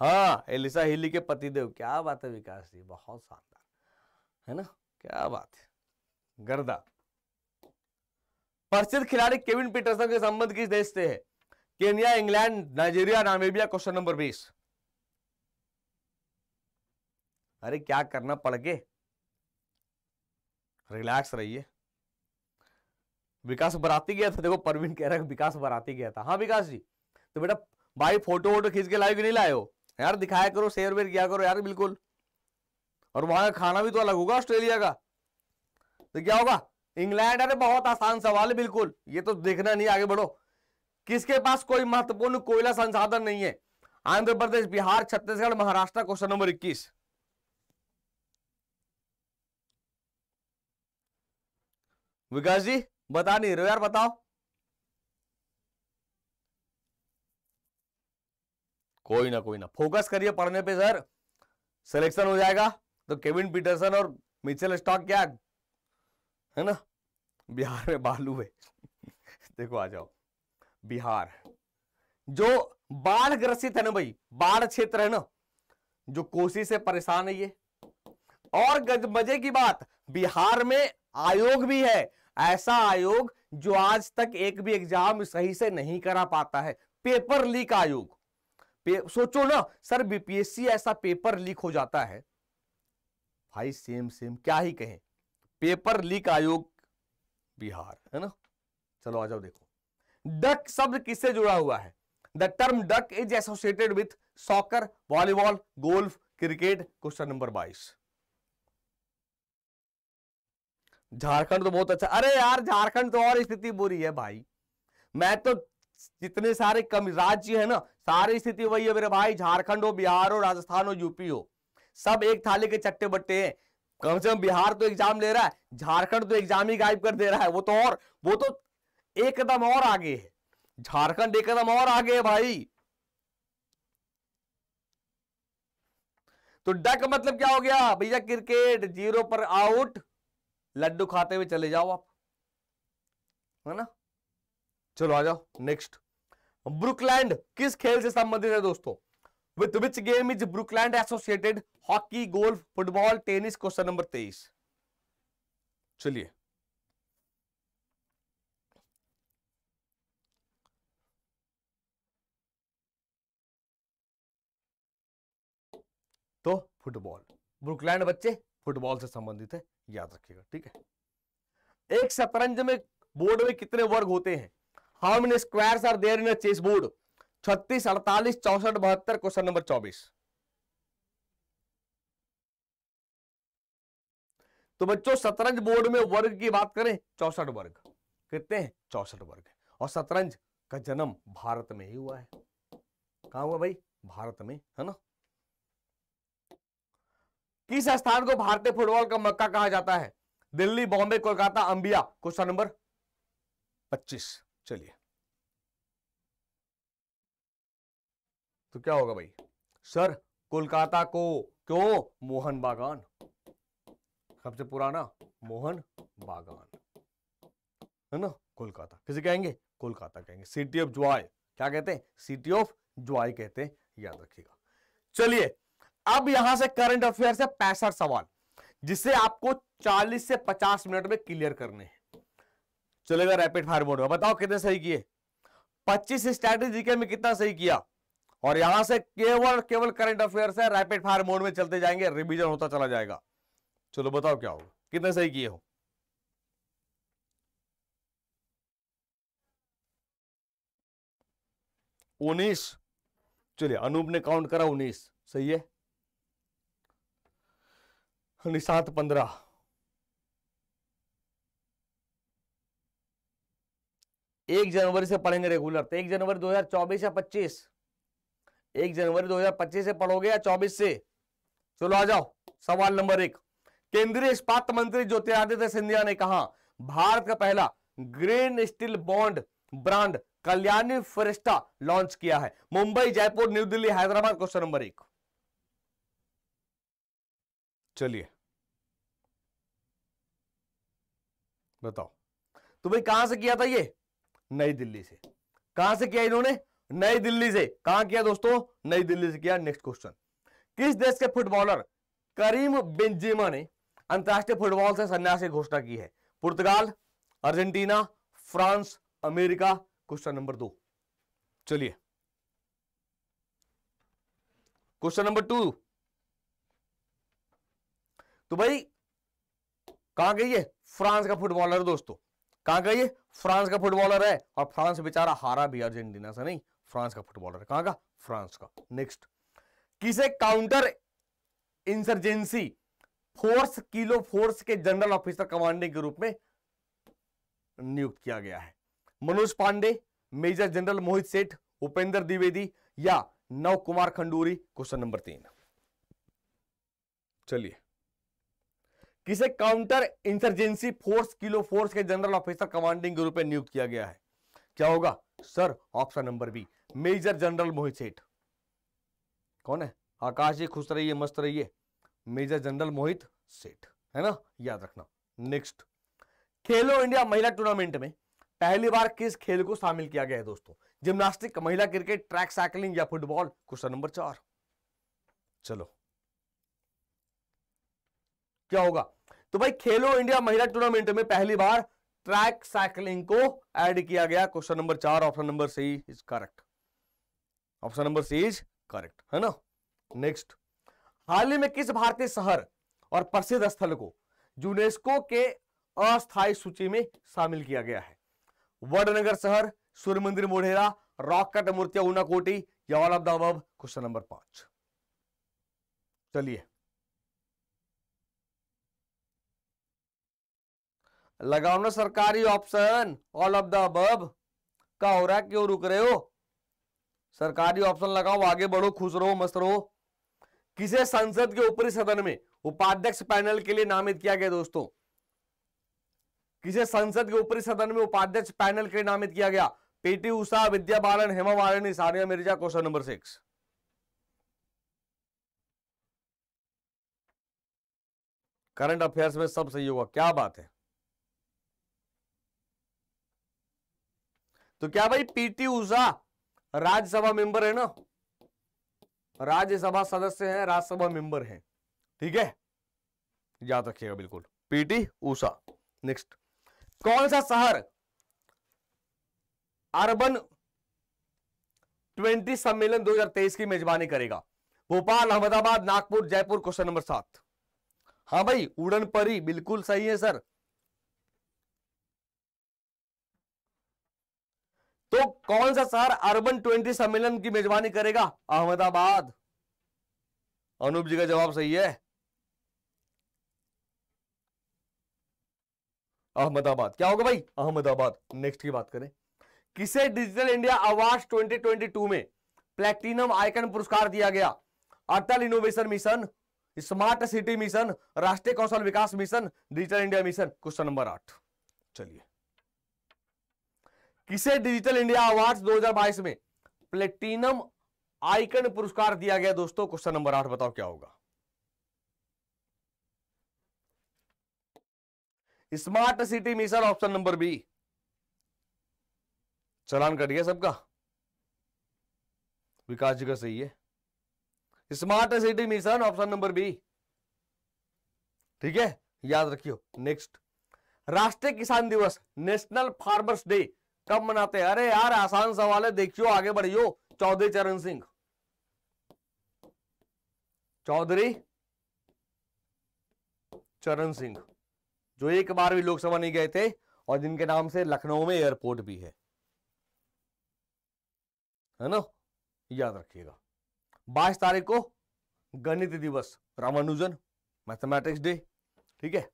[SPEAKER 1] हाँ एलिसा हिली के पतिदेव क्या बात है विकास जी बहुत शानदार है ना क्या बात है गर्दा प्रसिद्ध खिलाड़ी केविन पीटरसन के संबंध किस देश से है Kenya England Nigeria Namibia question number बीस अरे क्या करना पड़ के रिलैक्स रहिए विकास बराती गया था देखो परवीन कह रहा है विकास बराती गया था हाँ विकास जी तो बेटा भाई फोटो वोटो खींच के लाए कि नहीं लाए हो यार दिखाया करो शेयर वेयर किया करो यार बिल्कुल और वहां का खाना भी तो अलग होगा ऑस्ट्रेलिया का तो क्या होगा इंग्लैंड अरे बहुत आसान सवाल है बिल्कुल ये तो देखना नहीं आगे बढ़ो किसके पास कोई महत्वपूर्ण कोयला संसाधन नहीं है आंध्र प्रदेश बिहार छत्तीसगढ़ महाराष्ट्र क्वेश्चन नंबर इक्कीस विकास जी बता नहीं रहे यार बताओ कोई ना कोई ना फोकस करिए पढ़ने पे सर सिलेक्शन हो जाएगा तो केविन पीटरसन और मिचेल स्टॉक क्या है ना बिहार में बालू है देखो आ जाओ बिहार जो बाढ़ ग्रसित है ना भाई बाढ़ क्षेत्र है ना जो कोसी से परेशान है ये और मजे की बात बिहार में आयोग भी है ऐसा आयोग जो आज तक एक भी एग्जाम सही से नहीं करा पाता है पेपर लीक आयोग पे, सोचो ना सर बीपीएससी ऐसा पेपर लीक हो जाता है भाई सेम सेम क्या ही कहें पेपर लीक आयोग बिहार है ना चलो आ जाओ देखो डक शब्द किससे जुड़ा हुआ है the term duck is associated with soccer volleyball golf cricket question number बाईस झारखंड तो बहुत अच्छा अरे यार झारखंड तो और स्थिति बुरी है भाई मैं तो जितने सारे कम राज्य है ना सारी स्थिति वही है मेरे भाई झारखंड हो बिहार हो राजस्थान हो यूपी हो सब एक थाली के चट्टे बट्टे हैं कम से कम बिहार तो एग्जाम ले रहा है झारखंड तो एग्जाम ही गायब कर दे रहा है वो तो और वो तो एकदम और आगे है झारखंड एकदम और आगे है भाई तो डक मतलब क्या हो गया भैया क्रिकेट जीरो पर आउट लड्डू खाते हुए चले जाओ आप है ना चलो आ जाओ नेक्स्ट ब्रुकलैंड किस खेल से संबंधित है दोस्तों with which game is Brookland associated hockey golf football tennis question number तेईस चलिए तो फुटबॉल ब्रुकलैंड बच्चे फुटबॉल से संबंधित है याद रखिएगा ठीक है एक शतरंज में बोर्ड में कितने वर्ग होते हैं how many squares are there in a chess board छत्तीस अड़तालीस चौसठ बहत्तर क्वेश्चन नंबर चौबीस तो बच्चों शतरंज बोर्ड में वर्ग की बात करें चौसठ वर्ग कितने हैं चौसठ वर्ग है। और शतरंज का जन्म भारत में ही हुआ है कहा हुआ भाई भारत में है ना किस स्थान को भारतीय फुटबॉल का मक्का कहा जाता है दिल्ली बॉम्बे कोलकाता अंबिया क्वेश्चन नंबर पच्चीस चलिए तो क्या होगा भाई सर कोलकाता को क्यों मोहन बागान सबसे पुराना मोहन बागान है ना कोलकाता किसे कहेंगे कोलकाता कहेंगे सिटी ऑफ ज्वाय क्या कहते हैं सिटी ऑफ ज्वाय कहते हैं याद रखिएगा चलिए अब यहां से करंट अफेयर से पैंसठ सवाल जिसे आपको 40 से 50 मिनट में क्लियर करने हैं चलेगा रैपिड फायर मोड में बताओ कितने सही किए 25 स्ट्रैटेजी में कितना सही किया और यहां से केवल केवल करंट अफेयर से रैपिड फायर मोड में चलते जाएंगे रिवीजन होता चला जाएगा चलो बताओ क्या होगा कितने सही किए हो उन्नीस चलिए अनूप ने काउंट करा उन्नीस सही है निशांत पंद्रह एक जनवरी से पढ़ेंगे रेगुलर तो एक जनवरी 2024 या 25 एक जनवरी 2025 से पढ़ोगे या 24 से चलो आ जाओ सवाल नंबर एक केंद्रीय इस्पात मंत्री ज्योतिरादित्य सिंधिया ने कहा भारत का पहला green steel bond brand Kalyani Ferresta launch किया है Mumbai Jaipur New Delhi Hyderabad question number एक चलिए बताओ तो भाई कहां से किया था ये नई दिल्ली से कहां से किया इन्होंने नई दिल्ली से कहां किया दोस्तों नई दिल्ली से किया नेक्स्ट क्वेश्चन किस देश के फुटबॉलर करीम बेंजेमा ने अंतरराष्ट्रीय फुटबॉल से संन्यास की घोषणा की है Portugal Argentina France America question number दो चलिए क्वेश्चन नंबर टू तो भाई कहां गई है फ्रांस का फुटबॉलर दोस्तों कहां गई है फ्रांस का फुटबॉलर है और फ्रांस बेचारा हारा भी अर्जेंटीना से नहीं फ्रांस का फुटबॉलर कहां का फ्रांस का नेक्स्ट किसे counter insurgency force kilo force के जनरल ऑफिसर कमांडिंग के रूप में नियुक्त किया गया है मनोज पांडे मेजर जनरल मोहित सेठ उपेंद्र द्विवेदी या नव कुमार खंडूरी क्वेश्चन नंबर तीन चलिए किसे counter insurgency force kilo force के जनरल ऑफिसर कमांडिंग के रूप में नियुक्त किया गया है क्या होगा sir option number B major general Mohit Seth कौन है आकाश जी खुश रहिए मस्त रहिए मेजर जनरल मोहित सेठ है ना याद रखना नेक्स्ट खेलो इंडिया महिला टूर्नामेंट में पहली बार किस खेल को शामिल किया गया है दोस्तों जिम्नास्टिक महिला क्रिकेट ट्रैक साइकिलिंग या फुटबॉल क्वेश्चन नंबर चार चलो क्या होगा तो भाई खेलो इंडिया महिला टूर्नामेंट में पहली बार ट्रैक साइकिलिंग को ऐड किया गया क्वेश्चन नंबर चार option number C is correct option number C is correct है ना नेक्स्ट हाल ही में किस भारतीय शहर और प्रसिद्ध स्थल को यूनेस्को के अस्थायी सूची में शामिल किया गया है वडनगर शहर सूर्य मंदिर मोढ़ेरा रॉक कट मूर्तिया ऊनाकोटी या all of the question number पांच चलिए लगाओ ना सरकारी ऑप्शन ऑल ऑफ द अब का हो रहा है क्यों रुक रहे हो सरकारी ऑप्शन लगाओ आगे बढ़ो खुश रहो मस्त रहो किसे संसद के ऊपरी सदन में उपाध्यक्ष पैनल के लिए नामित किया गया दोस्तों किसे संसद के ऊपरी सदन में उपाध्यक्ष पैनल के लिए नामित किया गया PT Usha Vidya Balan Hema Malini Sania Mirza question number six current affairs में सब सही होगा क्या बात है तो क्या भाई पीटी ऊषा राज्यसभा मेंबर है ना राज्यसभा सदस्य है राज्यसभा मेंबर है ठीक है याद रखिएगा बिल्कुल पीटी ऊषा नेक्स्ट कौन सा शहर अर्बन ट्वेंटी सम्मेलन 2023 की मेजबानी करेगा भोपाल अहमदाबाद नागपुर जयपुर क्वेश्चन नंबर सात हाँ भाई उड़न परी बिल्कुल सही है सर तो कौन सा शहर अर्बन ट्वेंटी सम्मेलन की मेजबानी करेगा अहमदाबाद अनूप जी का जवाब सही है अहमदाबाद क्या होगा भाई अहमदाबाद नेक्स्ट की बात करें किसे डिजिटल इंडिया अवार्ड 2022 में प्लेटिनम आइकन पुरस्कार दिया गया Atal innovation mission smart city mission राष्ट्रीय कौशल विकास mission digital India mission question number आठ चलिए किसे डिजिटल इंडिया अवार्ड 2022 में प्लेटिनम आइकन पुरस्कार दिया गया दोस्तों क्वेश्चन नंबर आठ बताओ क्या होगा smart city mission option number B चलान कट गया सबका विकास जी का सही है smart city mission option number B ठीक है याद रखियो नेक्स्ट राष्ट्रीय किसान दिवस नेशनल फार्मर्स डे कब मनाते हैं अरे यार आसान सवाल है देखियो आगे बढ़ियो चौधरी चरण सिंह चौधरी चरण सिंह जो एक बार भी लोकसभा नहीं गए थे और जिनके नाम से लखनऊ में एयरपोर्ट भी है है ना याद रखिएगा बाईस तारीख को गणित दिवस रामानुजन मैथमेटिक्स डे ठीक है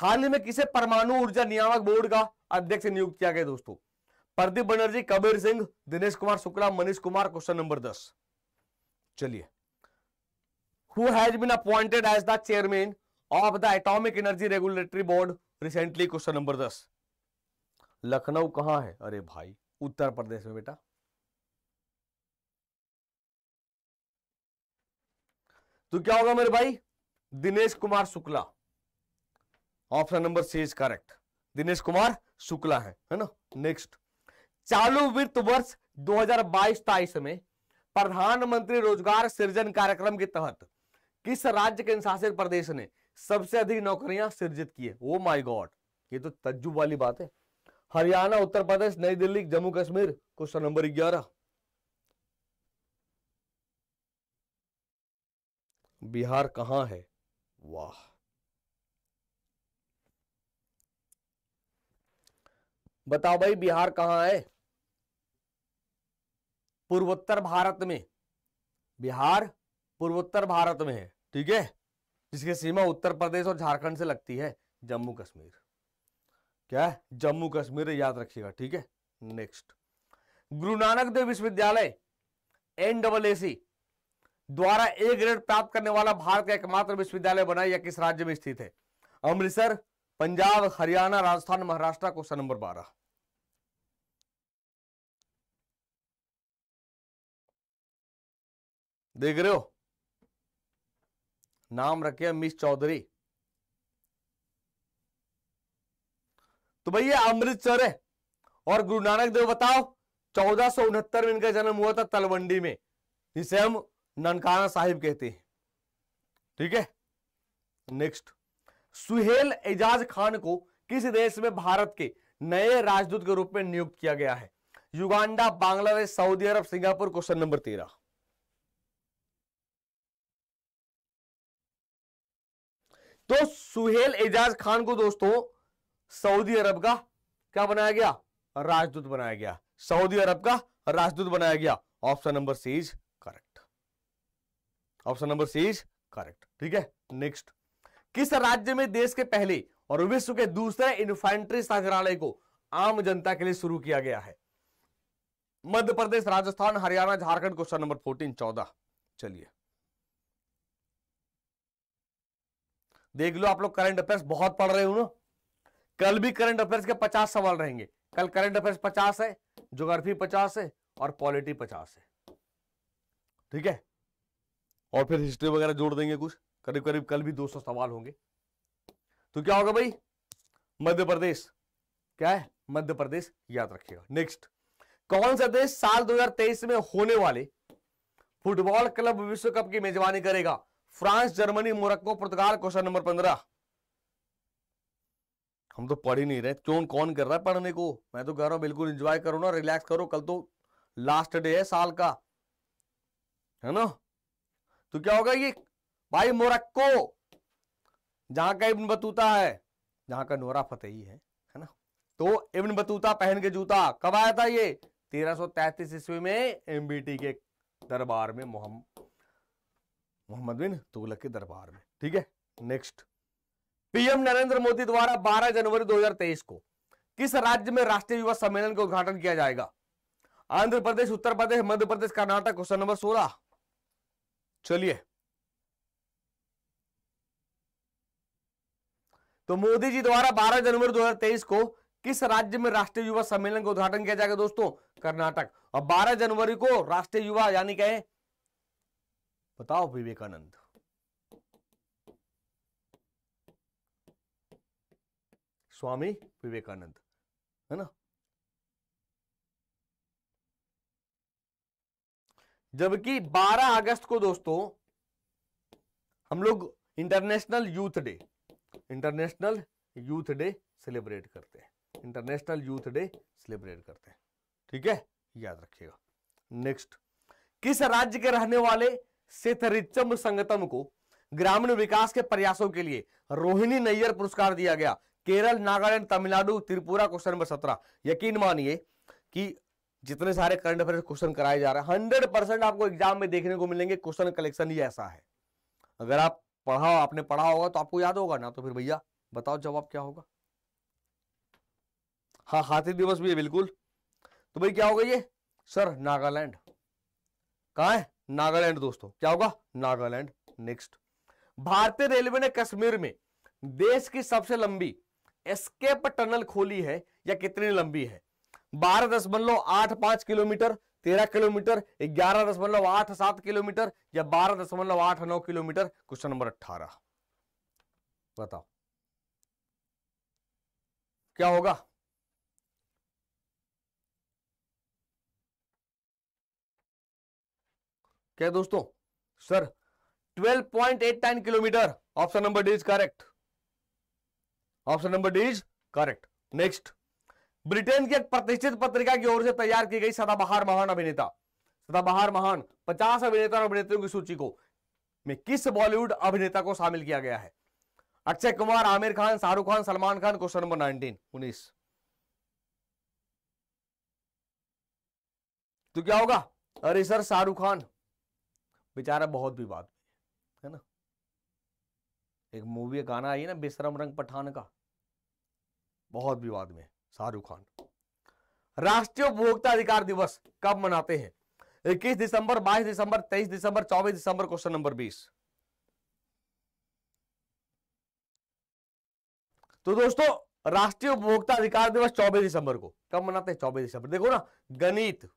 [SPEAKER 1] हाल ही में किसे परमाणु ऊर्जा नियामक बोर्ड का अध्यक्ष नियुक्त किया गया दोस्तों प्रदीप बनर्जी कबीर सिंह दिनेश कुमार शुक्ला मनीष कुमार क्वेश्चन नंबर दस चलिए who has been appointed as the chairman of the atomic energy regulatory board recently question number दस लखनऊ कहां है अरे भाई उत्तर प्रदेश में बेटा तो क्या होगा मेरे भाई Dinesh Kumar Shukla option number C is correct Dinesh Kumar Shukla है है ना नेक्स्ट चालू वित्त वर्ष 2022 हजार में प्रधानमंत्री रोजगार सृजन कार्यक्रम के तहत किस राज्य के शासित प्रदेश ने सबसे अधिक नौकरियां सृजित की है ओ माय गॉड ये तो तज्जुब वाली बात है हरियाणा उत्तर प्रदेश नई दिल्ली जम्मू कश्मीर क्वेश्चन नंबर ग्यारह बिहार कहां है वाह बताओ भाई बिहार कहाँ है पूर्वोत्तर भारत में बिहार पूर्वोत्तर भारत में है ठीक है जिसकी सीमा उत्तर प्रदेश और झारखंड से लगती है जम्मू कश्मीर क्या जम्मू कश्मीर याद रखिएगा ठीक है नेक्स्ट गुरु नानक देव विश्वविद्यालय एन डबल ए सी द्वारा ए ग्रेड प्राप्त करने वाला भारत का एकमात्र विश्वविद्यालय बना या किस राज्य में स्थित है अमृतसर पंजाब हरियाणा राजस्थान महाराष्ट्र क्वेश्चन नंबर बारह देख रहे हो नाम रखे मिस चौधरी तो भैया अमृतसर है और गुरु नानक देव बताओ चौदह सौ उनहत्तर में इनका जन्म हुआ था तलवंडी में जिसे हम ननकाना साहिब कहते हैं ठीक है नेक्स्ट सुहेल एजाज खान को किस देश में भारत के नए राजदूत के रूप में नियुक्त किया गया है Uganda Bangladesh Saudi Arab Singapore question number तेरह तो सुहेल एजाज खान को दोस्तों सऊदी अरब का क्या बनाया गया राजदूत बनाया गया सऊदी अरब का राजदूत बनाया गया option number C is correct option number C is correct ठीक है नेक्स्ट किस राज्य में देश के पहले और विश्व के दूसरे इन्फेंट्री संग्रहालय को आम जनता के लिए शुरू किया गया है Madhya Pradesh Rajasthan Haryana Jharkhand question number fourteen चौदह चलिए देख लो आप लोग करंट अफेयर्स बहुत पढ़ रहे हो ना कल भी करंट अफेयर्स के पचास सवाल रहेंगे कल करंट अफेयर्स पचास है जोग्राफी पचास है और पॉलिटी पचास है ठीक है और फिर हिस्ट्री वगैरह जोड़ देंगे कुछ करीब करीब कल भी 200 सवाल होंगे तो क्या होगा भाई मध्य प्रदेश क्या है मध्य प्रदेश याद रखिएगा नेक्स्ट कौन सा देश साल 2023 में होने वाले फुटबॉल क्लब विश्व कप की मेजबानी करेगा फ्रांस जर्मनी मोरक्को पुर्तगाल क्वेश्चन नंबर पंद्रह हम तो पढ़ ही नहीं रहे क्यों कौन कर रहा है पढ़ने को मैं तो कह रहा हूं बिल्कुल एंजॉय करो ना रिलैक्स करो कल तो लास्ट डे है साल का है ना तो क्या होगा ये भाई मोरक्को जहां का इब्न बतूता है जहां का नोरा फतेही है है ना तो इब्न बतूता पहन के जूता कब आया था ये 1333 ईस्वी में एमबीटी के दरबार में मोहम्मद बिन तुगलक के दरबार में ठीक है नेक्स्ट पीएम नरेंद्र मोदी द्वारा 12 जनवरी 2023 को किस राज्य में राष्ट्रीय युवा सम्मेलन का उद्घाटन किया जाएगा आंध्र प्रदेश उत्तर प्रदेश मध्य प्रदेश कर्नाटक क्वेश्चन नंबर सोलह चलिए तो मोदी जी द्वारा 12 जनवरी 2023 को किस राज्य में राष्ट्रीय युवा सम्मेलन का उद्घाटन किया जाएगा दोस्तों कर्नाटक और 12 जनवरी को राष्ट्रीय युवा यानी क्या बताओ विवेकानंद स्वामी विवेकानंद है ना जबकि 12 अगस्त को दोस्तों हम लोग international youth day international youth day celebrate करते हैं इंटरनेशनल यूथ डे सेलिब्रेट करते हैं ठीक है याद रखिएगा नेक्स्ट किस राज्य के रहने वाले सेथरिचम संगतम को ग्रामीण विकास के प्रयासों के लिए रोहिणी नैयर पुरस्कार दिया गया केरल नागालैंड तमिलनाडु त्रिपुरा क्वेश्चन नंबर सत्रह यकीन मानिए कि जितने सारे करंट अफेयर क्वेश्चन कराए जा रहे हैं हंड्रेड परसेंट आपको एग्जाम में देखने को मिलेंगे क्वेश्चन कलेक्शन ही ऐसा है अगर आप पढ़ा आपने पढ़ा होगा तो आपको याद होगा ना तो फिर भैया बताओ जवाब क्या होगा हाँ हाथी दिवस भी है बिल्कुल तो भाई क्या होगा ये सर नागालैंड कहा है नागालैंड दोस्तों क्या होगा नागालैंड नेक्स्ट भारतीय रेलवे ने कश्मीर में देश की सबसे लंबी एस्केप टनल खोली है या कितनी लंबी है बारह दशमलव आठ पांच किलोमीटर तेरह किलोमीटर ग्यारह दशमलव आठ सात किलोमीटर या बारह दशमलव आठ नौ किलोमीटर क्वेश्चन नंबर अट्ठारह बताओ क्या होगा क्या दोस्तों sir 12.89 kilometre option number D is correct option number D is correct next Britain की एक प्रतिष्ठित पत्रिका की ओर से तैयार की गई सदाबहार महान अभिनेता सदाबहार महान पचास अभिनेता और अभिनेत्रियों की सूची को में किस बॉलीवुड अभिनेता को शामिल किया गया है Akshay Kumar Aamir Khan Shahrukh Khan Salman Khan question number nineteen उन्नीस तो क्या होगा अरे सर शाहरुख खान बेचारा बहुत विवाद है ना एक मूवी गाना आई ना बेसरम रंग पठान का बहुत विवाद में शाहरुख खान राष्ट्रीय उपभोक्ता अधिकार दिवस कब मनाते हैं 21 दिसंबर 22 दिसंबर 23 दिसंबर 24 दिसंबर क्वेश्चन नंबर 20 तो दोस्तों राष्ट्रीय उपभोक्ता अधिकार दिवस 24 दिसंबर को कब मनाते हैं 24 दिसंबर देखो ना गणित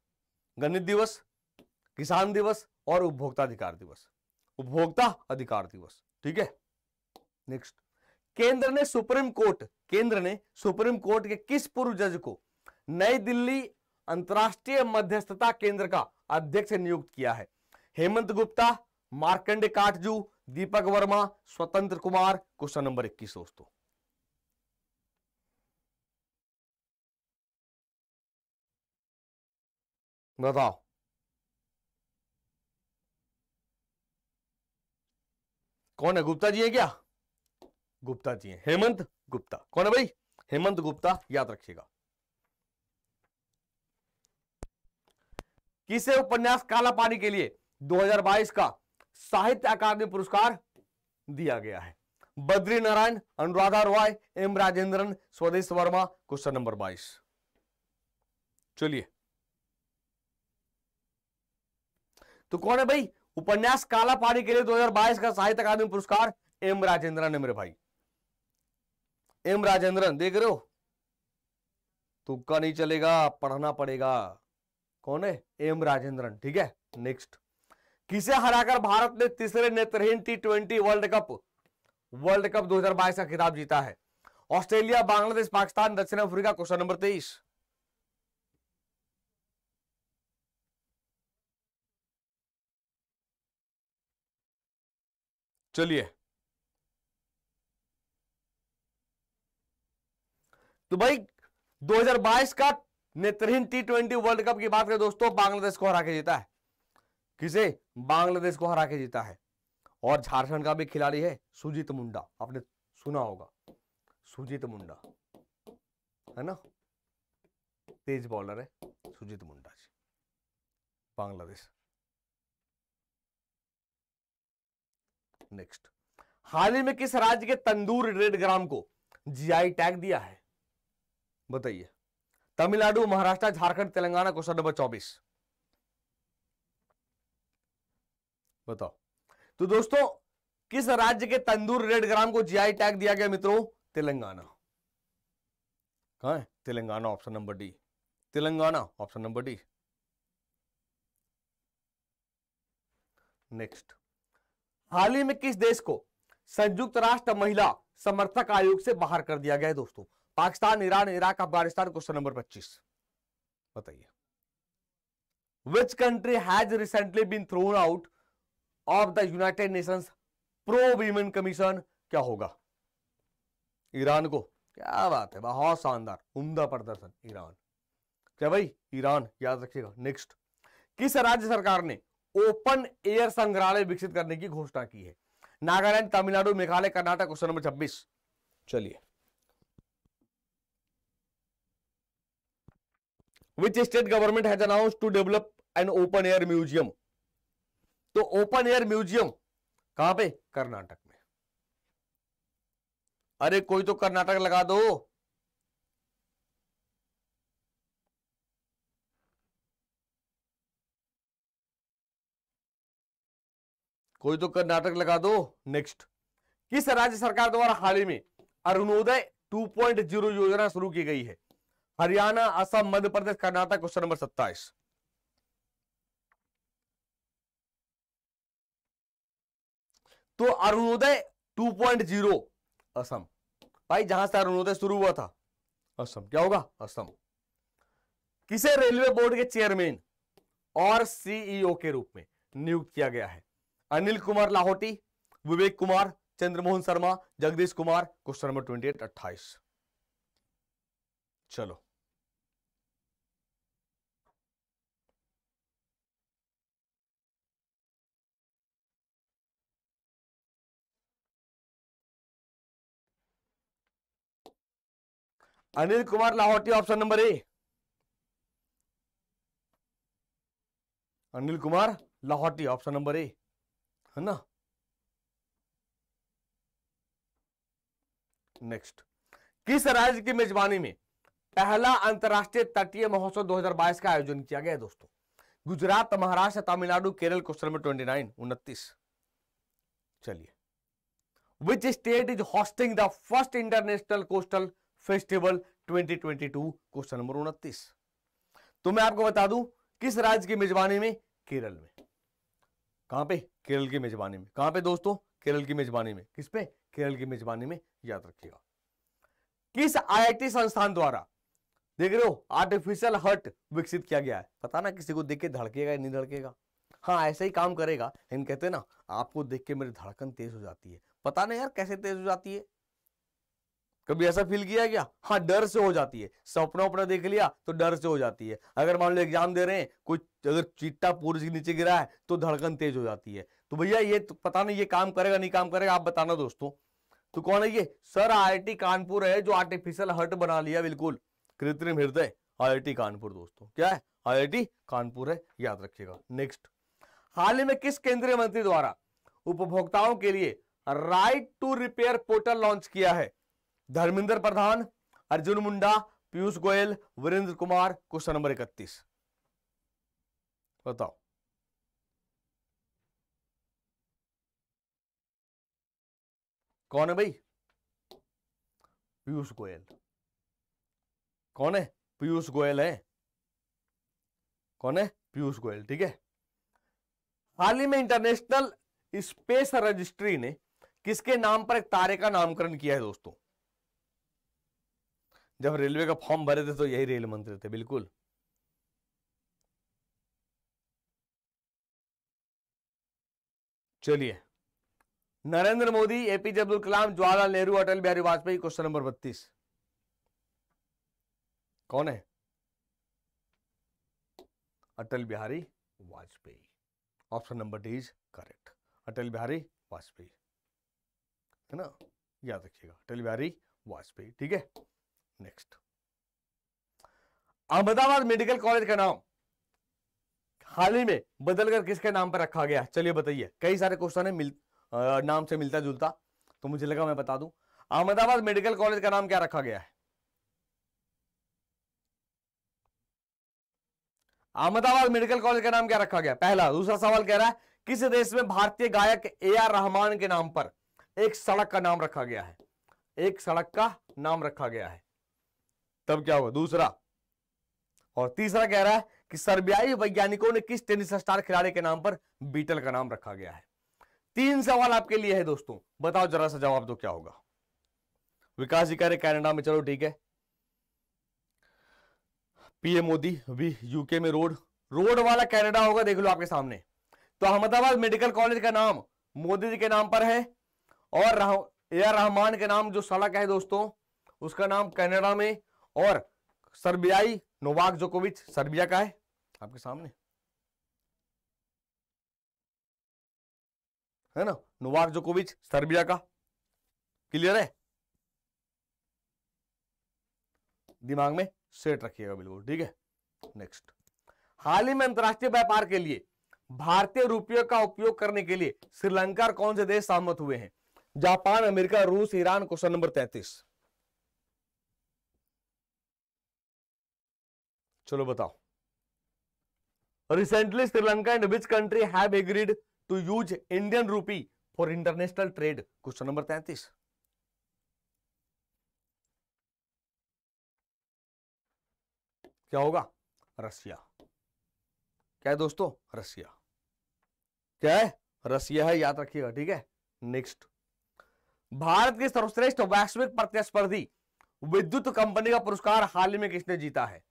[SPEAKER 1] गणित दिवस किसान दिवस और उपभोक्ता अधिकार दिवस उपभोक्ता अधिकार दिवस ठीक है नेक्स्ट केंद्र ने सुप्रीम कोर्ट केंद्र ने सुप्रीम कोर्ट के किस पूर्व जज को नई दिल्ली अंतर्राष्ट्रीय मध्यस्थता केंद्र का अध्यक्ष नियुक्त किया है हेमंत गुप्ता मार्कंडे काटजू दीपक वर्मा स्वतंत्र कुमार क्वेश्चन नंबर 21 दोस्तों बताओ कौन है गुप्ता जी है क्या गुप्ता जी हैं हेमंत गुप्ता कौन है भाई हेमंत गुप्ता याद रखिएगा किसे उपन्यास काला पानी के लिए 2022 का साहित्य अकादमी पुरस्कार दिया गया है Badri Narayan Anuradha Roy M Rajendran Swadesh Verma question number 22 चलिए तो कौन है भाई उपन्यास काला पानी के लिए 2022 का साहित्य अकादमी पुरस्कार एम राजेंद्रन है मेरे भाई एम राजेंद्रन देख रहे हो तुक्का नहीं चलेगा पढ़ना पड़ेगा कौन है एम राजेंद्रन ठीक है नेक्स्ट किसे हराकर भारत ने तीसरे नेत्रहीन T twenty world cup world cup 2022 का खिताब जीता है ऑस्ट्रेलिया बांग्लादेश पाकिस्तान दक्षिण अफ्रीका क्वेश्चन नंबर तेईस चलिए तो भाई 2022 का नेत्रहीन टी ट्वेंटी वर्ल्ड कप की बात करें दोस्तों बांग्लादेश को हरा के जीता है किसे बांग्लादेश को हरा के जीता है और झारखंड का भी खिलाड़ी है सुजीत मुंडा आपने सुना होगा सुजीत मुंडा है ना तेज बॉलर है सुजीत मुंडा जी बांग्लादेश नेक्स्ट हाल ही में किस राज्य के तंदूर रेड ग्राम को जीआई टैग दिया है बताइए तमिलनाडु महाराष्ट्र झारखंड तेलंगाना क्वेश्चन नंबर चौबीस बताओ तो दोस्तों किस राज्य के तंदूर रेड ग्राम को जीआई टैग दिया गया मित्रों तेलंगाना कहा है Telangana option number D Telangana option number D next हाल ही में किस देश को संयुक्त राष्ट्र महिला समर्थक आयोग से बाहर कर दिया गया है दोस्तों Pakistan Iran Iraq Afghanistan question number पच्चीस बताइए which country has recently been thrown out of the United Nations pro women commission क्या होगा ईरान को क्या बात है बहुत शानदार उम्दा प्रदर्शन ईरान क्या भाई ईरान याद रखिएगा नेक्स्ट किस राज्य सरकार ने ओपन एयर संग्रहालय विकसित करने की घोषणा की है नागालैंड तमिलनाडु मेघालय कर्नाटक क्वेश्चन नंबर छब्बीस चलिए which state government has announce to develop an open air museum तो ओपन एयर म्यूजियम कहां पे कर्नाटक में अरे कोई तो कर्नाटक लगा दो कोई तो कर्नाटक लगा दो नेक्स्ट किस राज्य सरकार द्वारा हाल ही में अरुणोदय 2.0 योजना शुरू की गई है हरियाणा असम मध्य प्रदेश कर्नाटक क्वेश्चन नंबर सत्ताईस तो अरुणोदय 2.0 असम भाई जहां से अरुणोदय शुरू हुआ था असम क्या होगा असम किसे रेलवे बोर्ड के चेयरमैन और सीईओ e के रूप में नियुक्त किया गया है Anil Kumar Lahoti Vivek Kumar Chandramohan Sharma Jagdish Kumar question number twenty eight अट्ठाईस चलो Anil Kumar Lahoti option number A Anil Kumar Lahoti option number A है ना नेक्स्ट किस राज्य की मेजबानी में पहला अंतर्राष्ट्रीय तटीय महोत्सव 2022 का आयोजन किया गया दोस्तों गुजरात महाराष्ट्र तमिलनाडु केरल क्वेश्चन नंबर 29 उनतीस चलिए which state is hosting the first international coastal festival 2022 question number उनतीस तो मैं आपको बता दूं किस राज्य की मेजबानी में केरल में कहां पे केरल की मेजबानी में कहां पे दोस्तों केरल की मेजबानी में किस पे केरल की मेजबानी में याद रखिएगा किस आईआईटी संस्थान द्वारा देख रहे हो आर्टिफिशियल हर्ट विकसित किया गया है पता ना किसी को देख के धड़केगा नहीं धड़केगा हाँ ऐसे ही काम करेगा इन कहते ना आपको देख के मेरी धड़कन तेज हो जाती है पता नहीं यार कैसे तेज हो जाती है कभी ऐसा फील किया क्या हाँ डर से हो जाती है सपना वपना देख लिया तो डर से हो जाती है अगर मान लो एग्जाम दे रहे हैं कुछ अगर चिट्टा पूर्व के नीचे गिरा है तो धड़कन तेज हो जाती है तो भैया ये तो पता नहीं ये काम करेगा नहीं काम करेगा आप बताना दोस्तों तो कौन है ये सर आई कानपुर है जो आर्टिफिशियल हर्ट बना लिया बिल्कुल कृत्रिम हृदय आई कानपुर दोस्तों क्या है आई कानपुर है याद रखिएगा नेक्स्ट हाल ही में किस केंद्रीय मंत्री द्वारा उपभोक्ताओं के लिए right to repair portal launch किया है धर्मेंद्र प्रधान अर्जुन मुंडा पीयूष गोयल वीरेंद्र कुमार क्वेश्चन नंबर इकतीस बताओ कौन है भाई पीयूष गोयल कौन है पीयूष गोयल है कौन है पीयूष गोयल ठीक है हाल ही में इंटरनेशनल स्पेस रजिस्ट्री ने किसके नाम पर एक तारे का नामकरण किया है दोस्तों जब रेलवे का फॉर्म भरे थे तो यही रेल मंत्री थे बिल्कुल चलिए Narendra Modi APJ Abdul Kalam Jawaharlal Nehru Atal Bihari Vajpayee question number बत्तीस कौन है Atal Bihari Vajpayee option number D is correct Atal Bihari Vajpayee है ना याद रखिएगा अटल बिहारी वाजपेयी ठीक है नेक्स्ट अहमदाबाद मेडिकल कॉलेज का नाम हाल ही में बदलकर किसके नाम पर रखा गया चलिए बताइए कई सारे क्वेश्चन है मिल आ, नाम से मिलता जुलता तो मुझे लगा मैं बता दूं अहमदाबाद मेडिकल कॉलेज का नाम क्या रखा गया है अहमदाबाद मेडिकल कॉलेज का नाम क्या रखा गया पहला दूसरा सवाल कह रहा है किस देश में भारतीय गायक ए आर रहमान के नाम पर एक सड़क का नाम रखा गया है एक सड़क का नाम रखा गया है तब क्या हुआ दूसरा और तीसरा कह रहा है कि सर्बियाई वैज्ञानिकों ने किस टेनिस स्टार खिलाड़ी के नाम पर बीटल का नाम रखा गया है तीन सवाल आपके लिए है दोस्तों बताओ जरा सा जवाब दो क्या होगा विकास जी कह रहे कैनेडा में चलो ठीक है पीएम मोदी वी यूके में रोड रोड वाला कैनेडा होगा देख लो आपके सामने तो अहमदाबाद मेडिकल कॉलेज का नाम मोदी जी के नाम पर है और ए रहमान के नाम जो सड़क है दोस्तों उसका नाम कैनेडा में और सर्बियाई नोवाक जोकोविच सर्बिया का है आपके सामने है ना नोवाक जोकोविच सर्बिया का क्लियर है दिमाग में सेट रखिएगा बिल्कुल ठीक है नेक्स्ट हाल ही में अंतरराष्ट्रीय व्यापार के लिए भारतीय रुपये का उपयोग करने के लिए श्रीलंका और कौन से देश सहमत हुए हैं जापान अमेरिका रूस ईरान क्वेश्चन नंबर तैतीस चलो बताओ recently Sri Lanka and which country have agreed to use Indian rupee for international trade question number तैतीस क्या होगा रसिया क्या है दोस्तों रसिया क्या है रसिया है याद रखिएगा ठीक है नेक्स्ट भारत की सर्वश्रेष्ठ वैश्विक प्रतिस्पर्धी विद्युत कंपनी का पुरस्कार हाल ही में किसने जीता है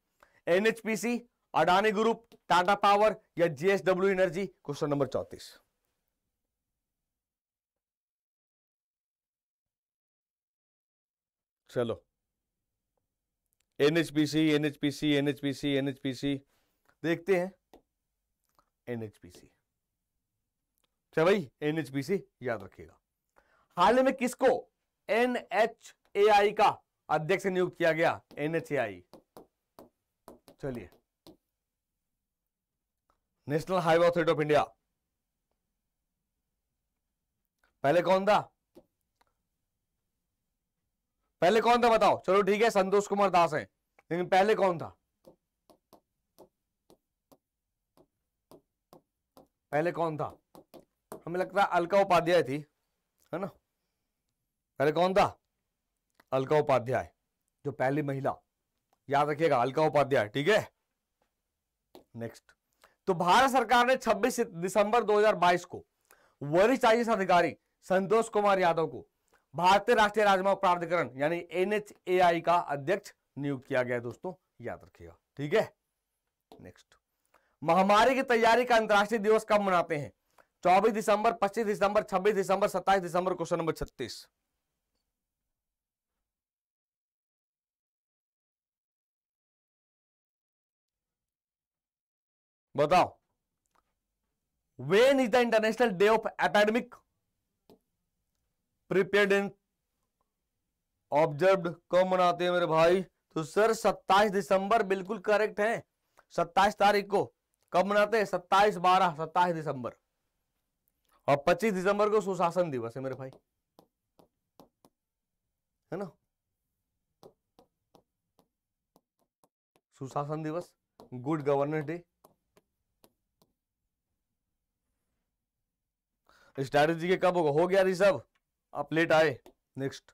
[SPEAKER 1] NHPC Adani group Tata power या जीएसडब्ल्यू एनर्जी क्वेश्चन नंबर चौतीस चलो एनएचपीसी एनएचपीसी एनएचपीसी एनएचपीसी देखते हैं एनएचपीसी अच्छा भाई एनएचपीसी याद रखिएगा हाल में किसको एनएचएआई का अध्यक्ष नियुक्त किया गया एनएचएआई चलिए national highway authority of India पहले कौन था पहले कौन था बताओ चलो ठीक है संतोष कुमार दास है लेकिन पहले कौन था पहले कौन था हमें लगता है अलका उपाध्याय थी है ना पहले कौन था अलका उपाध्याय जो पहली महिला याद रखिएगा अलका उपाध्याय ठीक है नेक्स्ट तो भारत सरकार ने 26 दिसंबर 2022 को वरिष्ठ आई अधिकारी संतोष कुमार यादव को भारतीय राष्ट्रीय राजमार्ग प्राधिकरण यानी एनएचएआई का अध्यक्ष नियुक्त किया गया दोस्तों याद रखिएगा ठीक है नेक्स्ट महामारी की तैयारी का अंतर्राष्ट्रीय दिवस कब मनाते हैं 24 दिसंबर 25 दिसंबर 26 दिसंबर 27 दिसंबर क्वेश्चन नंबर 36 बताओ when is the international day of academic prepared observe कब मनाते हैं मेरे भाई तो सर 27 दिसंबर बिल्कुल करेक्ट है 27 तारीख को कब मनाते हैं 27 बारह 27 दिसंबर और 25 दिसंबर को सुशासन दिवस है मेरे भाई है ना सुशासन दिवस गुड गवर्नेंस डे स्ट्रैटेजी के कब होगा हो गया रिजर्व आप लेट आए नेक्स्ट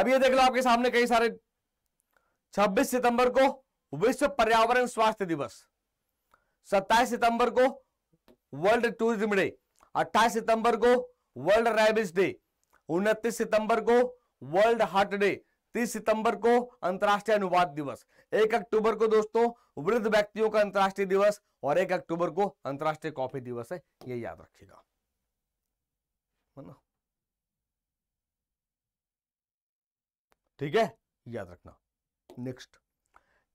[SPEAKER 1] अब ये देख लो आपके सामने कई सारे 26 सितंबर को विश्व पर्यावरण स्वास्थ्य दिवस 27 सितंबर को वर्ल्ड टूरिज्म डे 28 सितंबर को वर्ल्ड रेबिस डे 29 सितंबर को वर्ल्ड हार्ट डे 30 सितंबर को अंतर्राष्ट्रीय अनुवाद दिवस 1 अक्टूबर को दोस्तों वृद्ध व्यक्तियों का अंतर्राष्ट्रीय दिवस और 1 अक्टूबर को अंतर्राष्ट्रीय कॉफी दिवस है ये याद रखिएगा वरना ठीक है याद रखना नेक्स्ट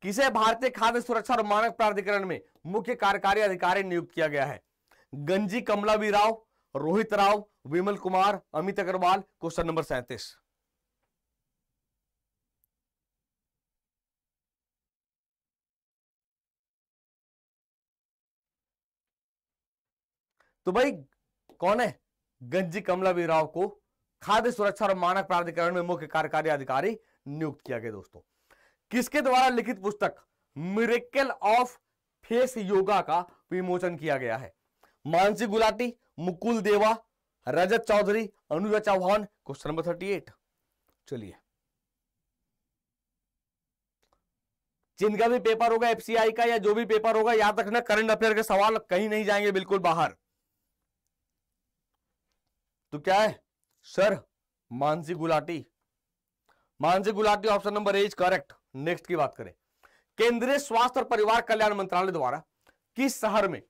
[SPEAKER 1] किसे भारतीय खाद्य सुरक्षा और मानक प्राधिकरण में मुख्य कार्यकारी अधिकारी नियुक्त किया गया है गंजी कमला राव रोहित राव विमल कुमार अमित अग्रवाल क्वेश्चन नंबर सैंतीस तो भाई कौन है गंजी कमलावीर राव को खाद्य सुरक्षा और मानक प्राधिकरण में मुख्य कार्यकारी अधिकारी नियुक्त किया गया दोस्तों किसके द्वारा लिखित पुस्तक मिरेकल ऑफ फेस योगा का विमोचन किया गया है Mansi Gulati Mukul Deva Rajat Chaudhary Anuja Chauhan question number thirty eight चलिए जिनका भी पेपर होगा एफसीआई का या जो भी पेपर होगा याद रखना करंट अफेयर के सवाल कहीं नहीं जाएंगे बिल्कुल बाहर तो क्या है sir Mansi Gulati Mansi Gulati option number A is correct next की बात करें केंद्रीय स्वास्थ्य और परिवार कल्याण मंत्रालय द्वारा किस शहर में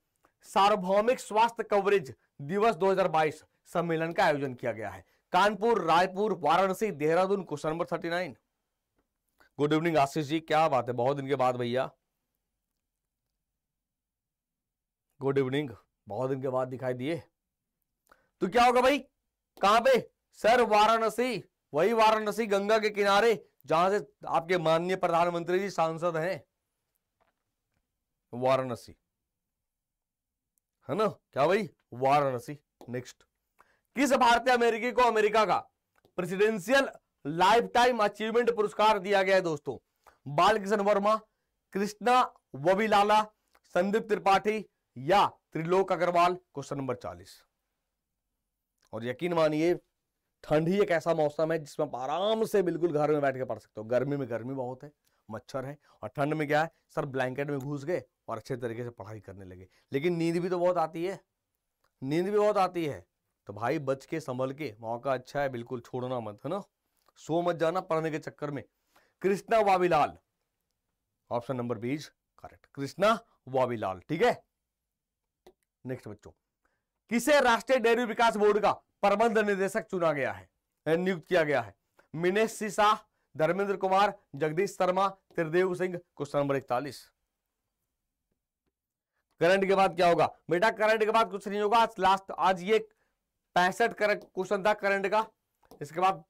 [SPEAKER 1] सार्वभौमिक स्वास्थ्य कवरेज दिवस 2022 सम्मेलन का आयोजन किया गया है Kanpur Raipur Varanasi Dehradun question number thirty nine good evening Ashish ji क्या बात है बहुत दिन के बाद भैया गुड इवनिंग बहुत दिन के बाद दिखाई दिए तो क्या होगा भाई कहां पे सर वाराणसी वही वाराणसी गंगा के किनारे जहां से आपके माननीय प्रधानमंत्री जी सांसद हैं वाराणसी है ना क्या भाई वाराणसी नेक्स्ट किस भारतीय अमेरिकी को अमेरिका का प्रेसिडेंशियल लाइफ टाइम अचीवमेंट पुरस्कार दिया गया है दोस्तों बालकृष्ण वर्मा कृष्णा वबीलाला संदीप त्रिपाठी या त्रिलोक अग्रवाल क्वेश्चन नंबर चालीस और यकीन मानिए ही एक ऐसा मौसम है जिसमें आप आराम से बिल्कुल घर में बैठ के पढ़ सकते हो गर्मी में गर्मी बहुत है मच्छर है और ठंड में क्या है सर ब्लैंकेट में घुस गए और अच्छे तरीके से पढ़ाई करने लगे लेकिन नींद भी तो बहुत आती है नींद भी बहुत आती है तो भाई बच के संभल के मौका अच्छा है बिल्कुल छोड़ना मत है ना सो मत जाना पढ़ने के चक्कर में कृष्णा वाबीलाल ऑप्शन नंबर बीस करेक्ट कृष्णा वावीलाल ठीक है नेक्स्ट बच्चों किसे राष्ट्रीय डेयरी विकास बोर्ड का प्रबंध निदेशक चुना गया है नियुक्त किया गया है मिनेश सिसाह धर्मेंद्र कुमार जगदीश शर्मा त्रिदेव सिंह क्वेश्चन नंबर इकतालीस करंट के बाद क्या होगा बेटा करंट के बाद कुछ नहीं होगा लास्ट आज ये पैंसठ करंट क्वेश्चन था करंट का इसके बाद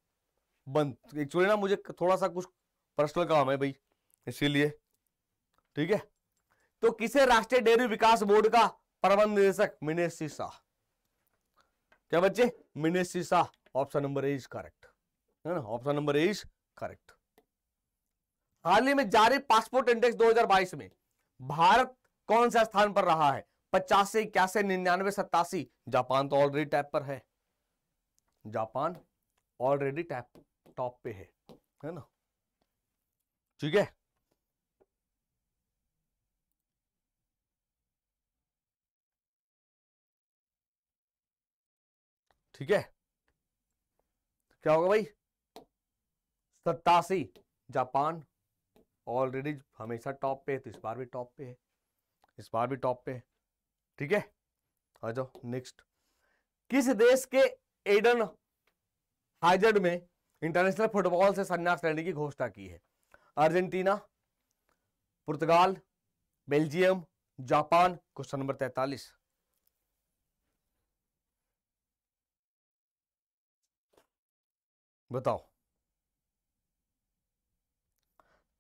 [SPEAKER 1] बंद एक्चुअली ना मुझे थोड़ा सा कुछ पर्सनल काम है भाई इसीलिए ठीक है तो किसे राष्ट्रीय डेयरी विकास बोर्ड का प्रबंध निदेशक मिनेश सिंह शाह क्या बच्चे Minesisa option number A is correct है ना option number A is correct हाल ही में जारी पासपोर्ट इंडेक्स 2022 में भारत कौन सा स्थान पर रहा है पचासी इक्यासी निन्यानवे सत्तासी जापान तो ऑलरेडी टैप पर है जापान ऑलरेडी टैप टॉप पे है है ना ठीक है ठीक है क्या होगा भाई सत्तासी जापान ऑलरेडी हमेशा टॉप पे है तो इस बार भी टॉप पे है इस बार भी टॉप पे है ठीक है आ जाओ नेक्स्ट किस देश के एडन हाइजर्ड में इंटरनेशनल फुटबॉल से संन्यास लेने की घोषणा की है अर्जेंटीना पुर्तगाल बेल्जियम जापान क्वेश्चन नंबर तैतालीस बताओ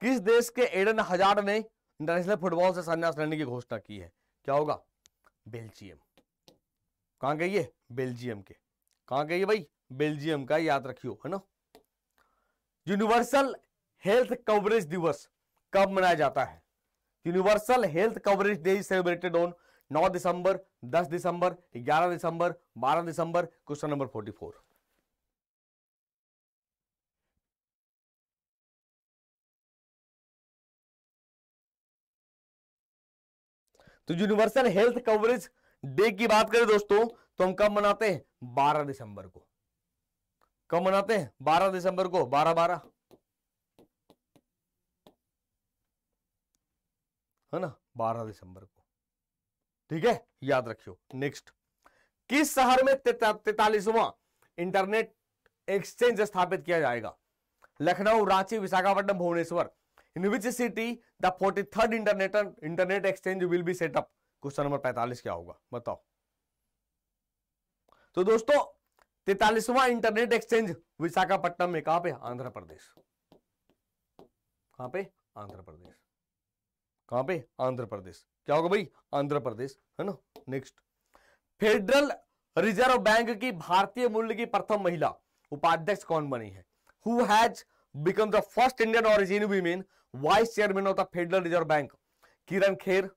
[SPEAKER 1] किस देश के एडन हजार ने इंटरनेशनल फुटबॉल से संन्यास लेने की घोषणा की है क्या होगा बेल्जियम कहां गई है बेल्जियम के कहां गई भाई बेल्जियम का याद रखियो है ना यूनिवर्सल हेल्थ कवरेज दिवस कब मनाया जाता है universal health coverage day celebrated on 9 December 10 December 11 December 12 December question number 44 तो यूनिवर्सल हेल्थ कवरेज डे की बात करें दोस्तों तो हम कब मनाते हैं बारह दिसंबर को कब मनाते हैं बारह दिसंबर को बारह बारह है ना बारह दिसंबर को ठीक है याद रखियो नेक्स्ट किस शहर में तैतालीसवां इंटरनेट एक्सचेंज स्थापित किया जाएगा Lucknow Ranchi Visakhapatnam Bhubaneswar in which city the forty third internet internet exchange will be set up question number पैंतालीस क्या होगा बताओ तो दोस्तों तैतालीसवां इंटरनेट एक्सचेंज विशाखापट्टनम में कहां पे आंध्र प्रदेश कहां पे आंध्र प्रदेश कहां पे आंध्र प्रदेश क्या होगा भाई आंध्र प्रदेश है ना नेक्स्ट फेडरल रिजर्व बैंक की भारतीय मूल्य की प्रथम महिला उपाध्यक्ष कौन बनी है who has become the first Indian origin women vice chairman होता federal reserve bank Kiran Kher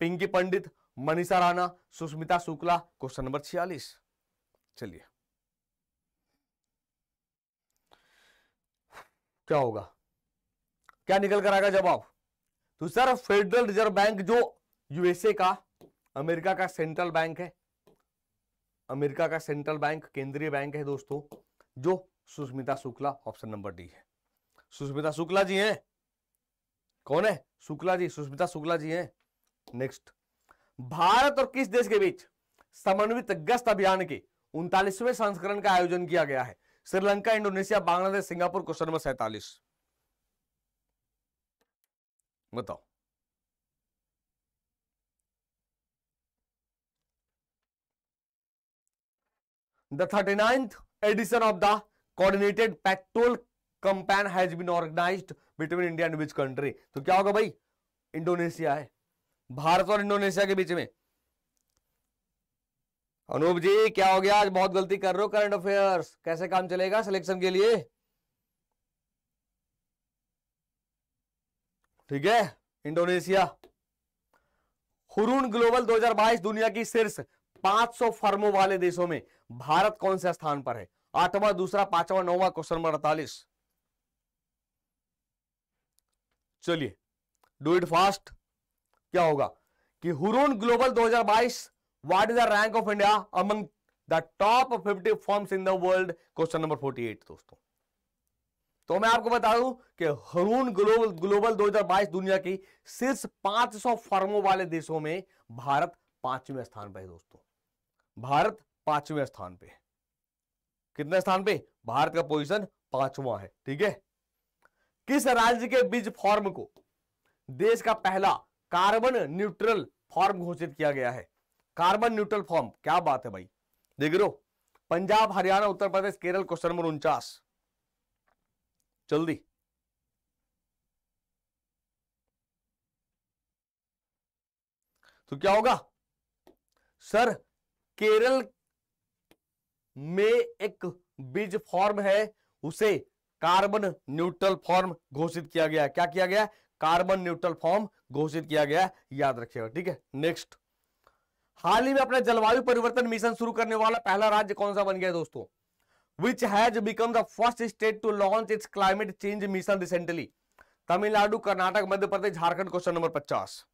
[SPEAKER 1] Pinky Pandit Manisha Rana Sushmita Shukla question number छियालीस चलिए क्या होगा क्या निकल कर आएगा जवाब तो सर फेडरल रिजर्व बैंक जो यूएसए का अमेरिका का सेंट्रल बैंक है अमेरिका का सेंट्रल बैंक केंद्रीय बैंक है दोस्तों जो Sushmita Shukla option number D है सुष्मिता शुक्ला जी हैं कौन है शुक्ला जी सुष्मिता शुक्ला जी हैं नेक्स्ट भारत और किस देश के बीच समन्वित गश्त अभियान के उनतालीसवें संस्करण का आयोजन किया गया है Sri Lanka Indonesia Bangladesh Singapore question number सैतालीस बताओ the thirty ninth edition of the coordinated patrol campaign has been organise between India and which country तो क्या होगा भाई इंडोनेशिया है भारत और इंडोनेशिया के बीच में अनूप जी क्या हो गया आज बहुत गलती कर रहे हो करंट अफेयर्स कैसे काम चलेगा सिलेक्शन के लिए ठीक है इंडोनेशिया हुरून ग्लोबल 2022 दुनिया की शीर्ष 500 फर्मों वाले देशों में भारत कौन से स्थान पर है आठवां दूसरा पांचवा नौवां क्वेश्चन नंबर अड़तालीस चलिए डू इट फास्ट क्या होगा कि Hurun global 2022 what is the rank of India among the top fifty firms in the world question number 48 दोस्तों तो मैं आपको बता दूं कि हरून ग्लोबल ग्लोबल 2022 दुनिया की शीर्ष 500 फर्मों वाले देशों में भारत पांचवें स्थान पर है दोस्तों भारत पांचवें स्थान पे कितने स्थान पे भारत का पोजीशन पांचवा है ठीक है किस राज्य के बीज फॉर्म को देश का पहला कार्बन न्यूट्रल फॉर्म घोषित किया गया है कार्बन न्यूट्रल फॉर्म क्या बात है भाई देख रो पंजाब हरियाणा उत्तर प्रदेश केरल क्वेश्चन नंबर उनचास जल्दी तो क्या होगा सर केरल में एक बीज फॉर्म है उसे कार्बन न्यूट्रल फॉर्म घोषित किया गया क्या किया गया कार्बन न्यूट्रल फॉर्म घोषित किया गया याद रखिएगा ठीक है नेक्स्ट हाल ही में अपने जलवायु परिवर्तन मिशन शुरू करने वाला पहला राज्य कौन सा बन गया दोस्तों which has become the first state to launch its climate change mission recently Tamil Nadu Karnataka Madhya Pradesh Jharkhand question number पचास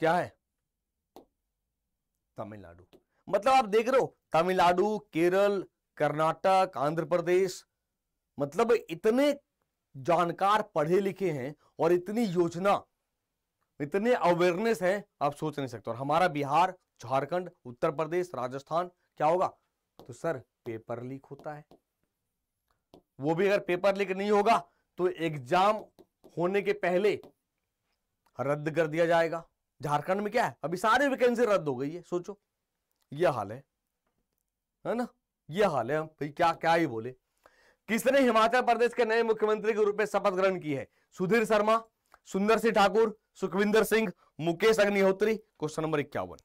[SPEAKER 1] क्या है तमिलनाडु मतलब आप देख रहे हो तमिलनाडु केरल कर्नाटक आंध्र प्रदेश मतलब इतने जानकार पढ़े लिखे हैं और इतनी योजना इतने अवेयरनेस है आप सोच नहीं सकते और हमारा बिहार झारखंड उत्तर प्रदेश राजस्थान क्या होगा तो सर पेपर लीक होता है वो भी अगर पेपर लीक नहीं होगा तो एग्जाम होने के पहले रद्द कर दिया जाएगा झारखंड में क्या है अभी सारी वैकेंसी रद्द हो गई है सोचो यह हाल है है ना यह हाल है हम भाई क्या क्या ही बोले किसने हिमाचल प्रदेश के नए मुख्यमंत्री के रूप में शपथ ग्रहण की है सुधीर शर्मा सुंदर सिंह ठाकुर सुखविंदर सिंह मुकेश अग्निहोत्री क्वेश्चन नंबर इक्यावन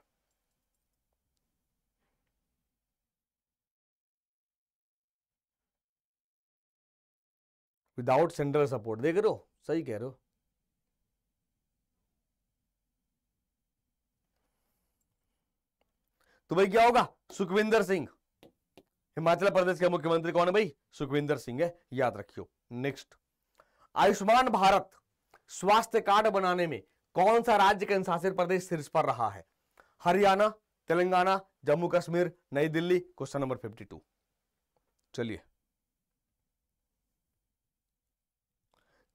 [SPEAKER 1] विदाउट सेंट्रल सपोर्ट देख रहे हो सही कह रहे हो तो भाई क्या होगा सुखविंदर सिंह हिमाचल प्रदेश के मुख्यमंत्री कौन है भाई सुखविंदर सिंह है याद रखियो नेक्स्ट आयुष्मान भारत स्वास्थ्य कार्ड बनाने में कौन सा राज्य केंद्र शासित प्रदेश शीर्ष पर रहा है हरियाणा तेलंगाना जम्मू कश्मीर नई Delhi question number fifty two चलिए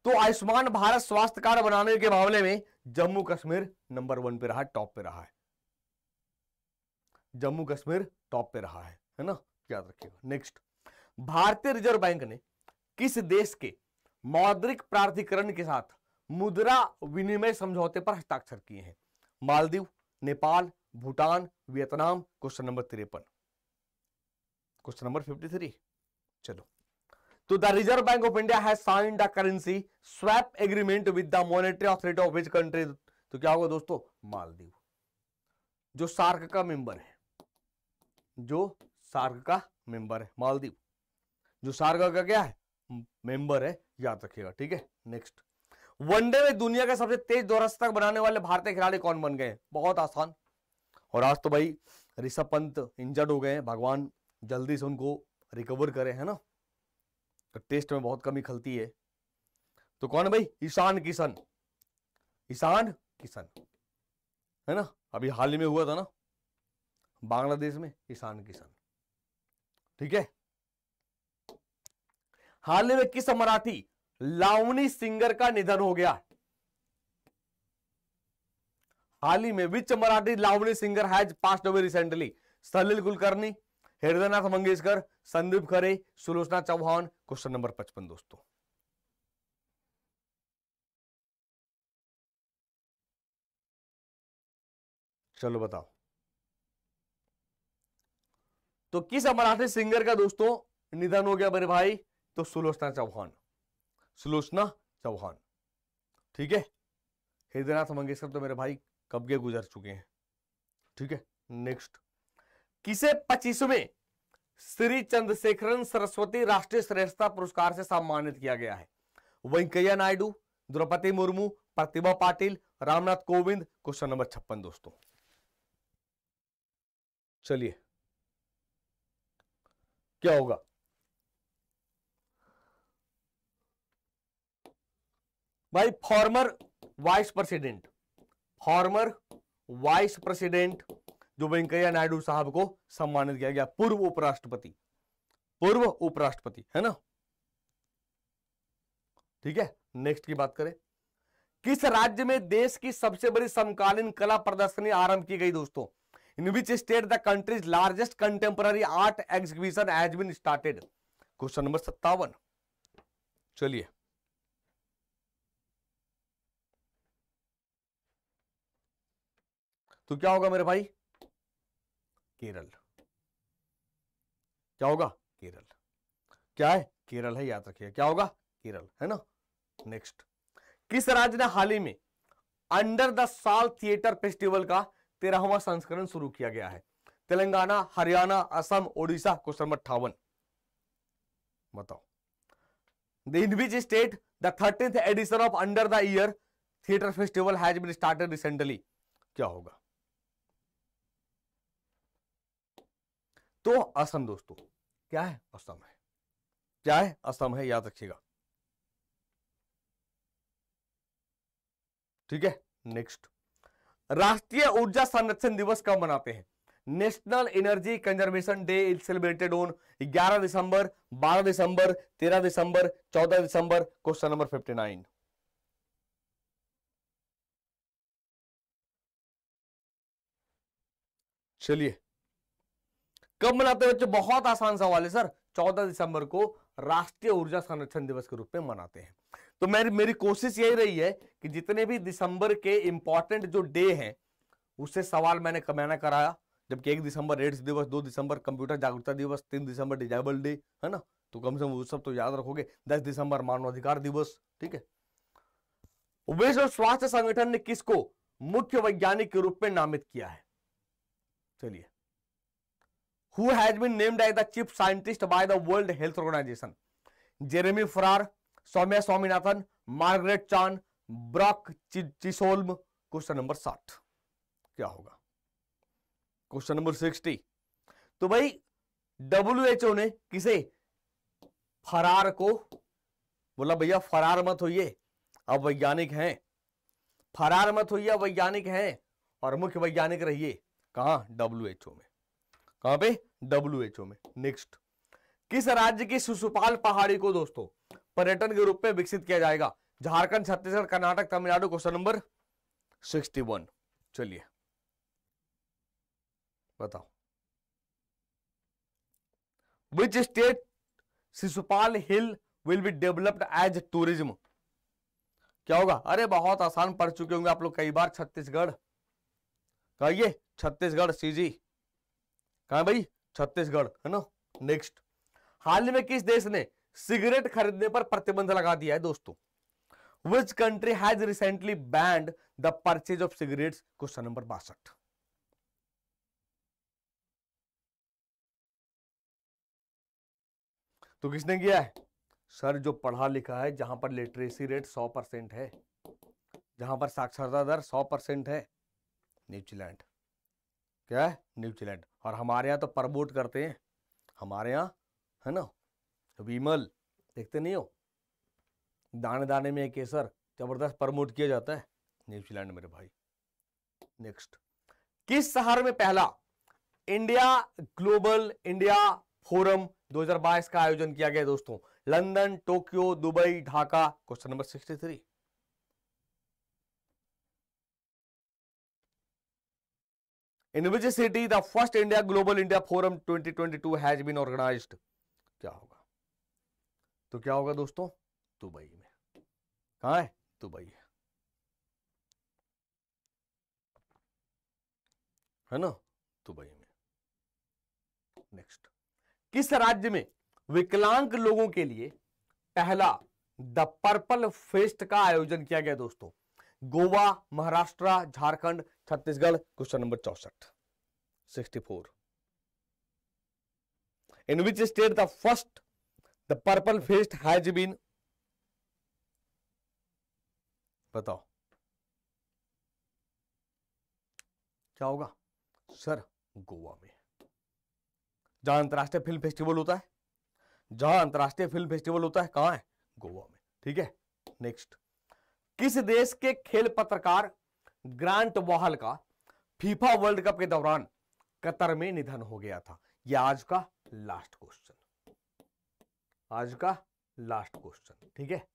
[SPEAKER 1] तो आयुष्मान भारत स्वास्थ्य कार्ड बनाने के मामले में जम्मू कश्मीर नंबर वन पे रहा टॉप पे रहा है जम्मू कश्मीर टॉप पे रहा है है ना याद रखिएगा नेक्स्ट भारतीय रिजर्व बैंक ने किस देश के मौद्रिक प्राधिकरण के साथ मुद्रा विनिमय समझौते पर हस्ताक्षर किए हैं Maldives Nepal Bhutan Vietnam question number तिरपन क्वेश्चन नंबर फिफ्टी थ्री चलो तो the reserve bank of India है signed the currency swap agreement with the monetary authority of which country तो क्या होगा दोस्तों मालदीव जो सार्क का मेंबर है जो सार्क का मेंबर है मालदीव जो सार्क का क्या है मेंबर है याद रखिएगा ठीक है नेक्स्ट वनडे में दुनिया के सबसे तेज दौरस्तक बनाने वाले भारतीय खिलाड़ी कौन बन गए बहुत आसान और आज तो भाई ऋषभ पंत इंजर्ड हो गए हैं भगवान जल्दी से उनको रिकवर करे है ना तो टेस्ट में बहुत कमी खलती है तो कौन है भाई ईशान किशन ईशान किशन है ना अभी हाल ही में हुआ था ना बांग्लादेश में ईशान किशन ठीक है हाल ही में किस मराठी लावनी सिंगर का निधन हो गया हाल ही में which Marathi Lavani singer has passed away recently Salil Kulkarni Hridaynath Mangeshkar Sandeep Khare Sulochana Chauhan question number पचपन दोस्तों चलो बताओ तो किस मराठी सिंगर का दोस्तों निधन हो गया मेरे भाई तो सुलोचना चौहान सुलोचना चौहान ठीक है हृदयनाथ मंगेशकर तो मेरे भाई कब के गुजर चुके हैं ठीक है नेक्स्ट किसे पच्चीसवें श्री चंद्रशेखरन सरस्वती राष्ट्रीय श्रेष्ठता पुरस्कार से सम्मानित किया गया है वेंकैया नायडू द्रौपदी मुर्मू प्रतिभा पाटिल रामनाथ कोविंद क्वेश्चन नंबर छप्पन दोस्तों चलिए क्या होगा भाई former vice president former vice president जो वेंकैया नायडू साहब को सम्मानित किया गया पूर्व उपराष्ट्रपति पूर्व उपराष्ट्रपति है ना ठीक है नेक्स्ट की बात करें किस राज्य में देश की सबसे बड़ी समकालीन कला प्रदर्शनी आरंभ की गई दोस्तों in which state the country's largest contemporary art exhibition has been started question number सत्तावन चलिए तो क्या होगा मेरे भाई केरल क्या होगा केरल क्या है केरल है याद रखिए क्या होगा केरल है ना नेक्स्ट किस राज्य ने हाल ही में अंडर द साल थिएटर फेस्टिवल का तेरहवा संस्करण शुरू किया गया है तेलंगाना हरियाणा असम ओडिशा क्वेश्चन नंबर अट्ठावन बताओ in which state the thirteenth edition of under the year theatre festival has been started recently क्या होगा तो असम दोस्तों क्या है असम है क्या है असम है याद रखिएगा ठीक है नेक्स्ट राष्ट्रीय ऊर्जा संरक्षण दिवस कब मनाते हैं national energy conservation day is celebrated on 11 December 12 December 13 December 14 December question number 59 चलिए कब मनाते हैं बच्चों बहुत आसान सवाल है सर 14 दिसंबर को राष्ट्रीय ऊर्जा संरक्षण दिवस के रूप में मनाते हैं तो मेरी मेरी कोशिश यही रही है कि जितने भी दिसंबर के इंपॉर्टेंट जो डे हैं उससे सवाल मैंने मैंने कराया जबकि एक दिसंबर एड्स दिवस दो दिसंबर कंप्यूटर जागरूकता दिवस तीन दिसंबर डिजाइबल डे है ना तो कम से कम वो सब तो याद रखोगे दस दिसंबर मानवाधिकार दिवस ठीक है विश्व स्वास्थ्य संगठन ने किसको मुख्य वैज्ञानिक के रूप में नामित किया है चलिए who has been named as the chief scientist by the world health organization Jeremy Farrar Soumya Swaminathan Margaret Chan Brock Chisholm question number साठ क्या होगा क्वेश्चन नंबर सिक्सटी तो भाई डब्ल्यूएचओ ने किसे फरार को बोला भैया फरार मत होइए अब वैज्ञानिक हैं फरार मत होइए अब वैज्ञानिक हैं और मुख्य वैज्ञानिक रहिए कहा डब्ल्यूएचओ में कहां पे डब्ल्यूएचओ में नेक्स्ट किस राज्य की सुसुपाल पहाड़ी को दोस्तों पर्यटन के रूप में विकसित किया जाएगा Jharkhand Chhattisgarh Karnataka Tamil Nadu question number sixty one चलिए बताओ which state Shishupal hill will be developed as tourism क्या होगा अरे बहुत आसान पढ़ चुके होंगे आप लोग कई बार छत्तीसगढ़ कहिए छत्तीसगढ़ सीजी कहा भाई छत्तीसगढ़ है ना नेक्स्ट हाल ही में किस देश ने सिगरेट खरीदने पर प्रतिबंध लगा दिया है दोस्तों which country has recently banned the purchase of cigarettes question number बासठ तो किसने किया है सर जो पढ़ा लिखा है जहां पर लिटरेसी रेट सौ परसेंट है जहां पर साक्षरता दर सौ परसेंट है न्यूजीलैंड क्या है न्यूजीलैंड और हमारे यहाँ तो प्रमोट करते हैं हमारे यहाँ है ना तो विमल देखते नहीं हो दाने दाने में केसर जबरदस्त प्रमोट किया जाता है न्यूजीलैंड मेरे भाई नेक्स्ट किस शहर में पहला इंडिया ग्लोबल इंडिया फोरम 2022 का आयोजन किया गया दोस्तों London Tokyo Dubai Dhaka question number 63 in which city the first India global India forum 2022 has been organised क्या होगा तो क्या होगा दोस्तों दुबई में कहा है दुबई है है ना दुबई में नेक्स्ट किस राज्य में विकलांग लोगों के लिए पहला द पर्पल फेस्ट का आयोजन किया गया दोस्तों गोवा महाराष्ट्र झारखंड छत्तीसगढ़ क्वेश्चन नंबर चौसठ sixty four in which state the first the purple fest has been बताओ क्या होगा सर गोवा में जहां अंतरराष्ट्रीय फिल्म फेस्टिवल होता है जहां अंतरराष्ट्रीय फिल्म फेस्टिवल होता है कहां है गोवा में ठीक है नेक्स्ट किस देश के खेल पत्रकार ग्रांट वाहल का फीफा वर्ल्ड कप के दौरान कतर में निधन हो गया था यह आज का लास्ट क्वेश्चन आज का लास्ट क्वेश्चन ठीक है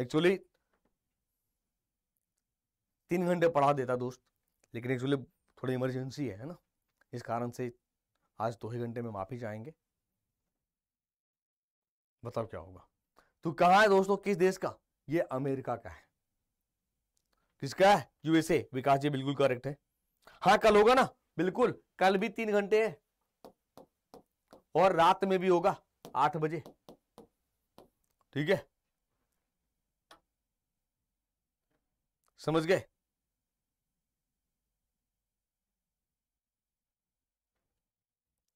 [SPEAKER 1] एक्चुअली तीन घंटे पढ़ा देता दोस्त लेकिन एक्चुअली थोड़ी इमरजेंसी है ना इस कारण से आज दो ही घंटे में माफी चाहेंगे बताओ क्या होगा तो कहा है दोस्तों किस देश का ये अमेरिका का है किसका है यूएसए विकास जी बिल्कुल करेक्ट है हाँ कल होगा ना बिल्कुल कल भी तीन घंटे है और रात में भी होगा आठ बजे ठीक है समझ गए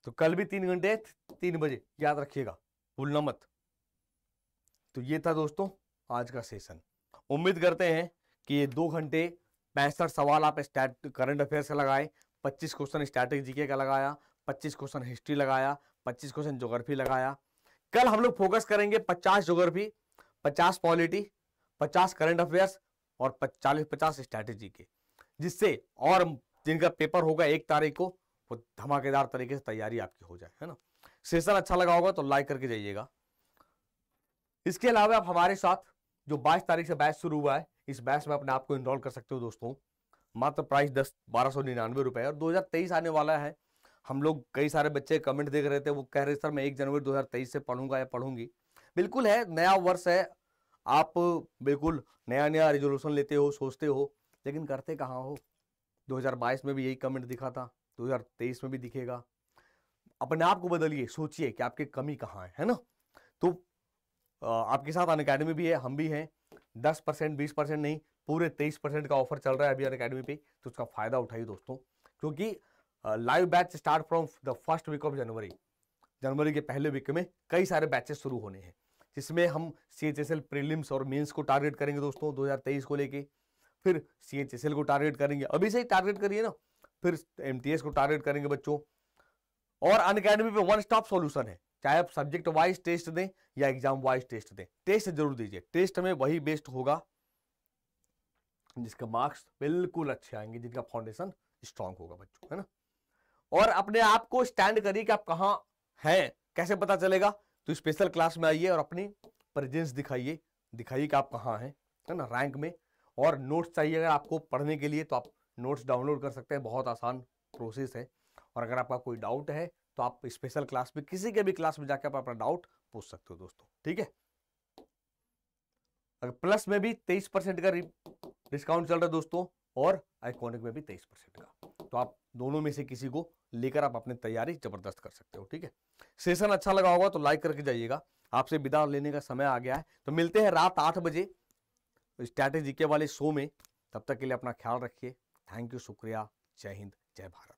[SPEAKER 1] तो कल भी तीन घंटे तीन बजे याद रखिएगा भूलना मत तो ये था दोस्तों आज का सेशन उम्मीद करते हैं कि ये दो घंटे पैंसठ सवाल आप स्टैट करंट अफेयर का लगाए पच्चीस क्वेश्चन स्टैटिक जीके का लगाया पच्चीस क्वेश्चन हिस्ट्री लगाया पच्चीस क्वेश्चन जोग्राफी लगाया कल हम लोग फोकस करेंगे पचास जोग्राफी पचास पॉलिटी पचास करंट अफेयर्स और चालीस पचास स्ट्रैटेजी के जिससे और जिनका पेपर होगा एक तारीख को वो धमाकेदार तरीके से तैयारी आपकी हो जाए है ना सेशन अच्छा लगा होगा तो लाइक करके जाइएगा इसके अलावा आप हमारे साथ जो 22 तारीख से बैच शुरू हुआ है इस बैच में अपने आप को इनरोल कर सकते हो दोस्तों मात्र प्राइस दस बारह सौ निन्यानवे रुपए और 2023 आने वाला है हम लोग कई सारे बच्चे कमेंट देख रहे थे वो कह रहे सर मैं एक जनवरी 2023 से पढ़ूंगा या पढ़ूंगी बिल्कुल है नया वर्ष है आप बिल्कुल नया नया रेजोल्यूशन लेते हो सोचते हो लेकिन करते कहाँ हो 2022 में भी यही कमेंट दिखा था 2023 में भी दिखेगा अपने आप को बदलिए सोचिए कि आपकी कमी कहाँ है है ना तो आपके साथ अन अकेडमी भी है हम भी हैं दस परसेंट बीस परसेंट नहीं पूरे तेईस परसेंट का ऑफर चल रहा है अभी अन अकेडमी पे तो उसका फ़ायदा उठाइए दोस्तों क्योंकि live batch start from the first week of January जनवरी के पहले वीक में कई सारे बैचेस शुरू होने हैं जिसमें हम C H S L prelims और मेन्स को टारगेट करेंगे दोस्तों 2023 को लेके फिर सी एच एस एल को टारगेट करेंगे अभी से ही टारगेट करिए ना फिर एम टी एस को टारगेट करेंगे बच्चों और अन अकेडमी पे वन स्टॉप सॉल्यूशन है चाहे आप सब्जेक्ट वाइज टेस्ट दें या एग्जाम वाइज टेस्ट दें टेस्ट जरूर दीजिए टेस्ट में वही बेस्ट होगा जिसका मार्क्स बिल्कुल अच्छे आएंगे जिनका फाउंडेशन स्ट्रांग होगा बच्चों है ना और अपने आप को स्टैंड करिए कि आप कहाँ हैं कैसे पता चलेगा तो स्पेशल क्लास में आइए और अपनी प्रेजेंस दिखाइए दिखाइए कि आप कहाँ हैं है ना रैंक में और नोट्स चाहिए अगर आपको पढ़ने के लिए तो आप नोट्स डाउनलोड कर सकते हैं बहुत आसान प्रोसेस है और अगर आपका कोई डाउट है तो आप स्पेशल क्लास में किसी के भी क्लास में जाकर आप अपना डाउट पूछ सकते हो दोस्तों ठीक है अगर प्लस में भी तेईस परसेंट का डिस्काउंट चल रहा है दोस्तों और आइकॉनिक में भी तेईस परसेंट का तो आप दोनों में से किसी को लेकर आप अपनी तैयारी जबरदस्त कर सकते हो ठीक है सेशन अच्छा लगा होगा तो लाइक करके जाइएगा आपसे विदा लेने का समय आ गया है तो मिलते हैं रात आठ बजे स्ट्रैटेजी के वाले शो में तब तक के लिए अपना ख्याल रखिए थैंक यू शुक्रिया जय हिंद जय भारत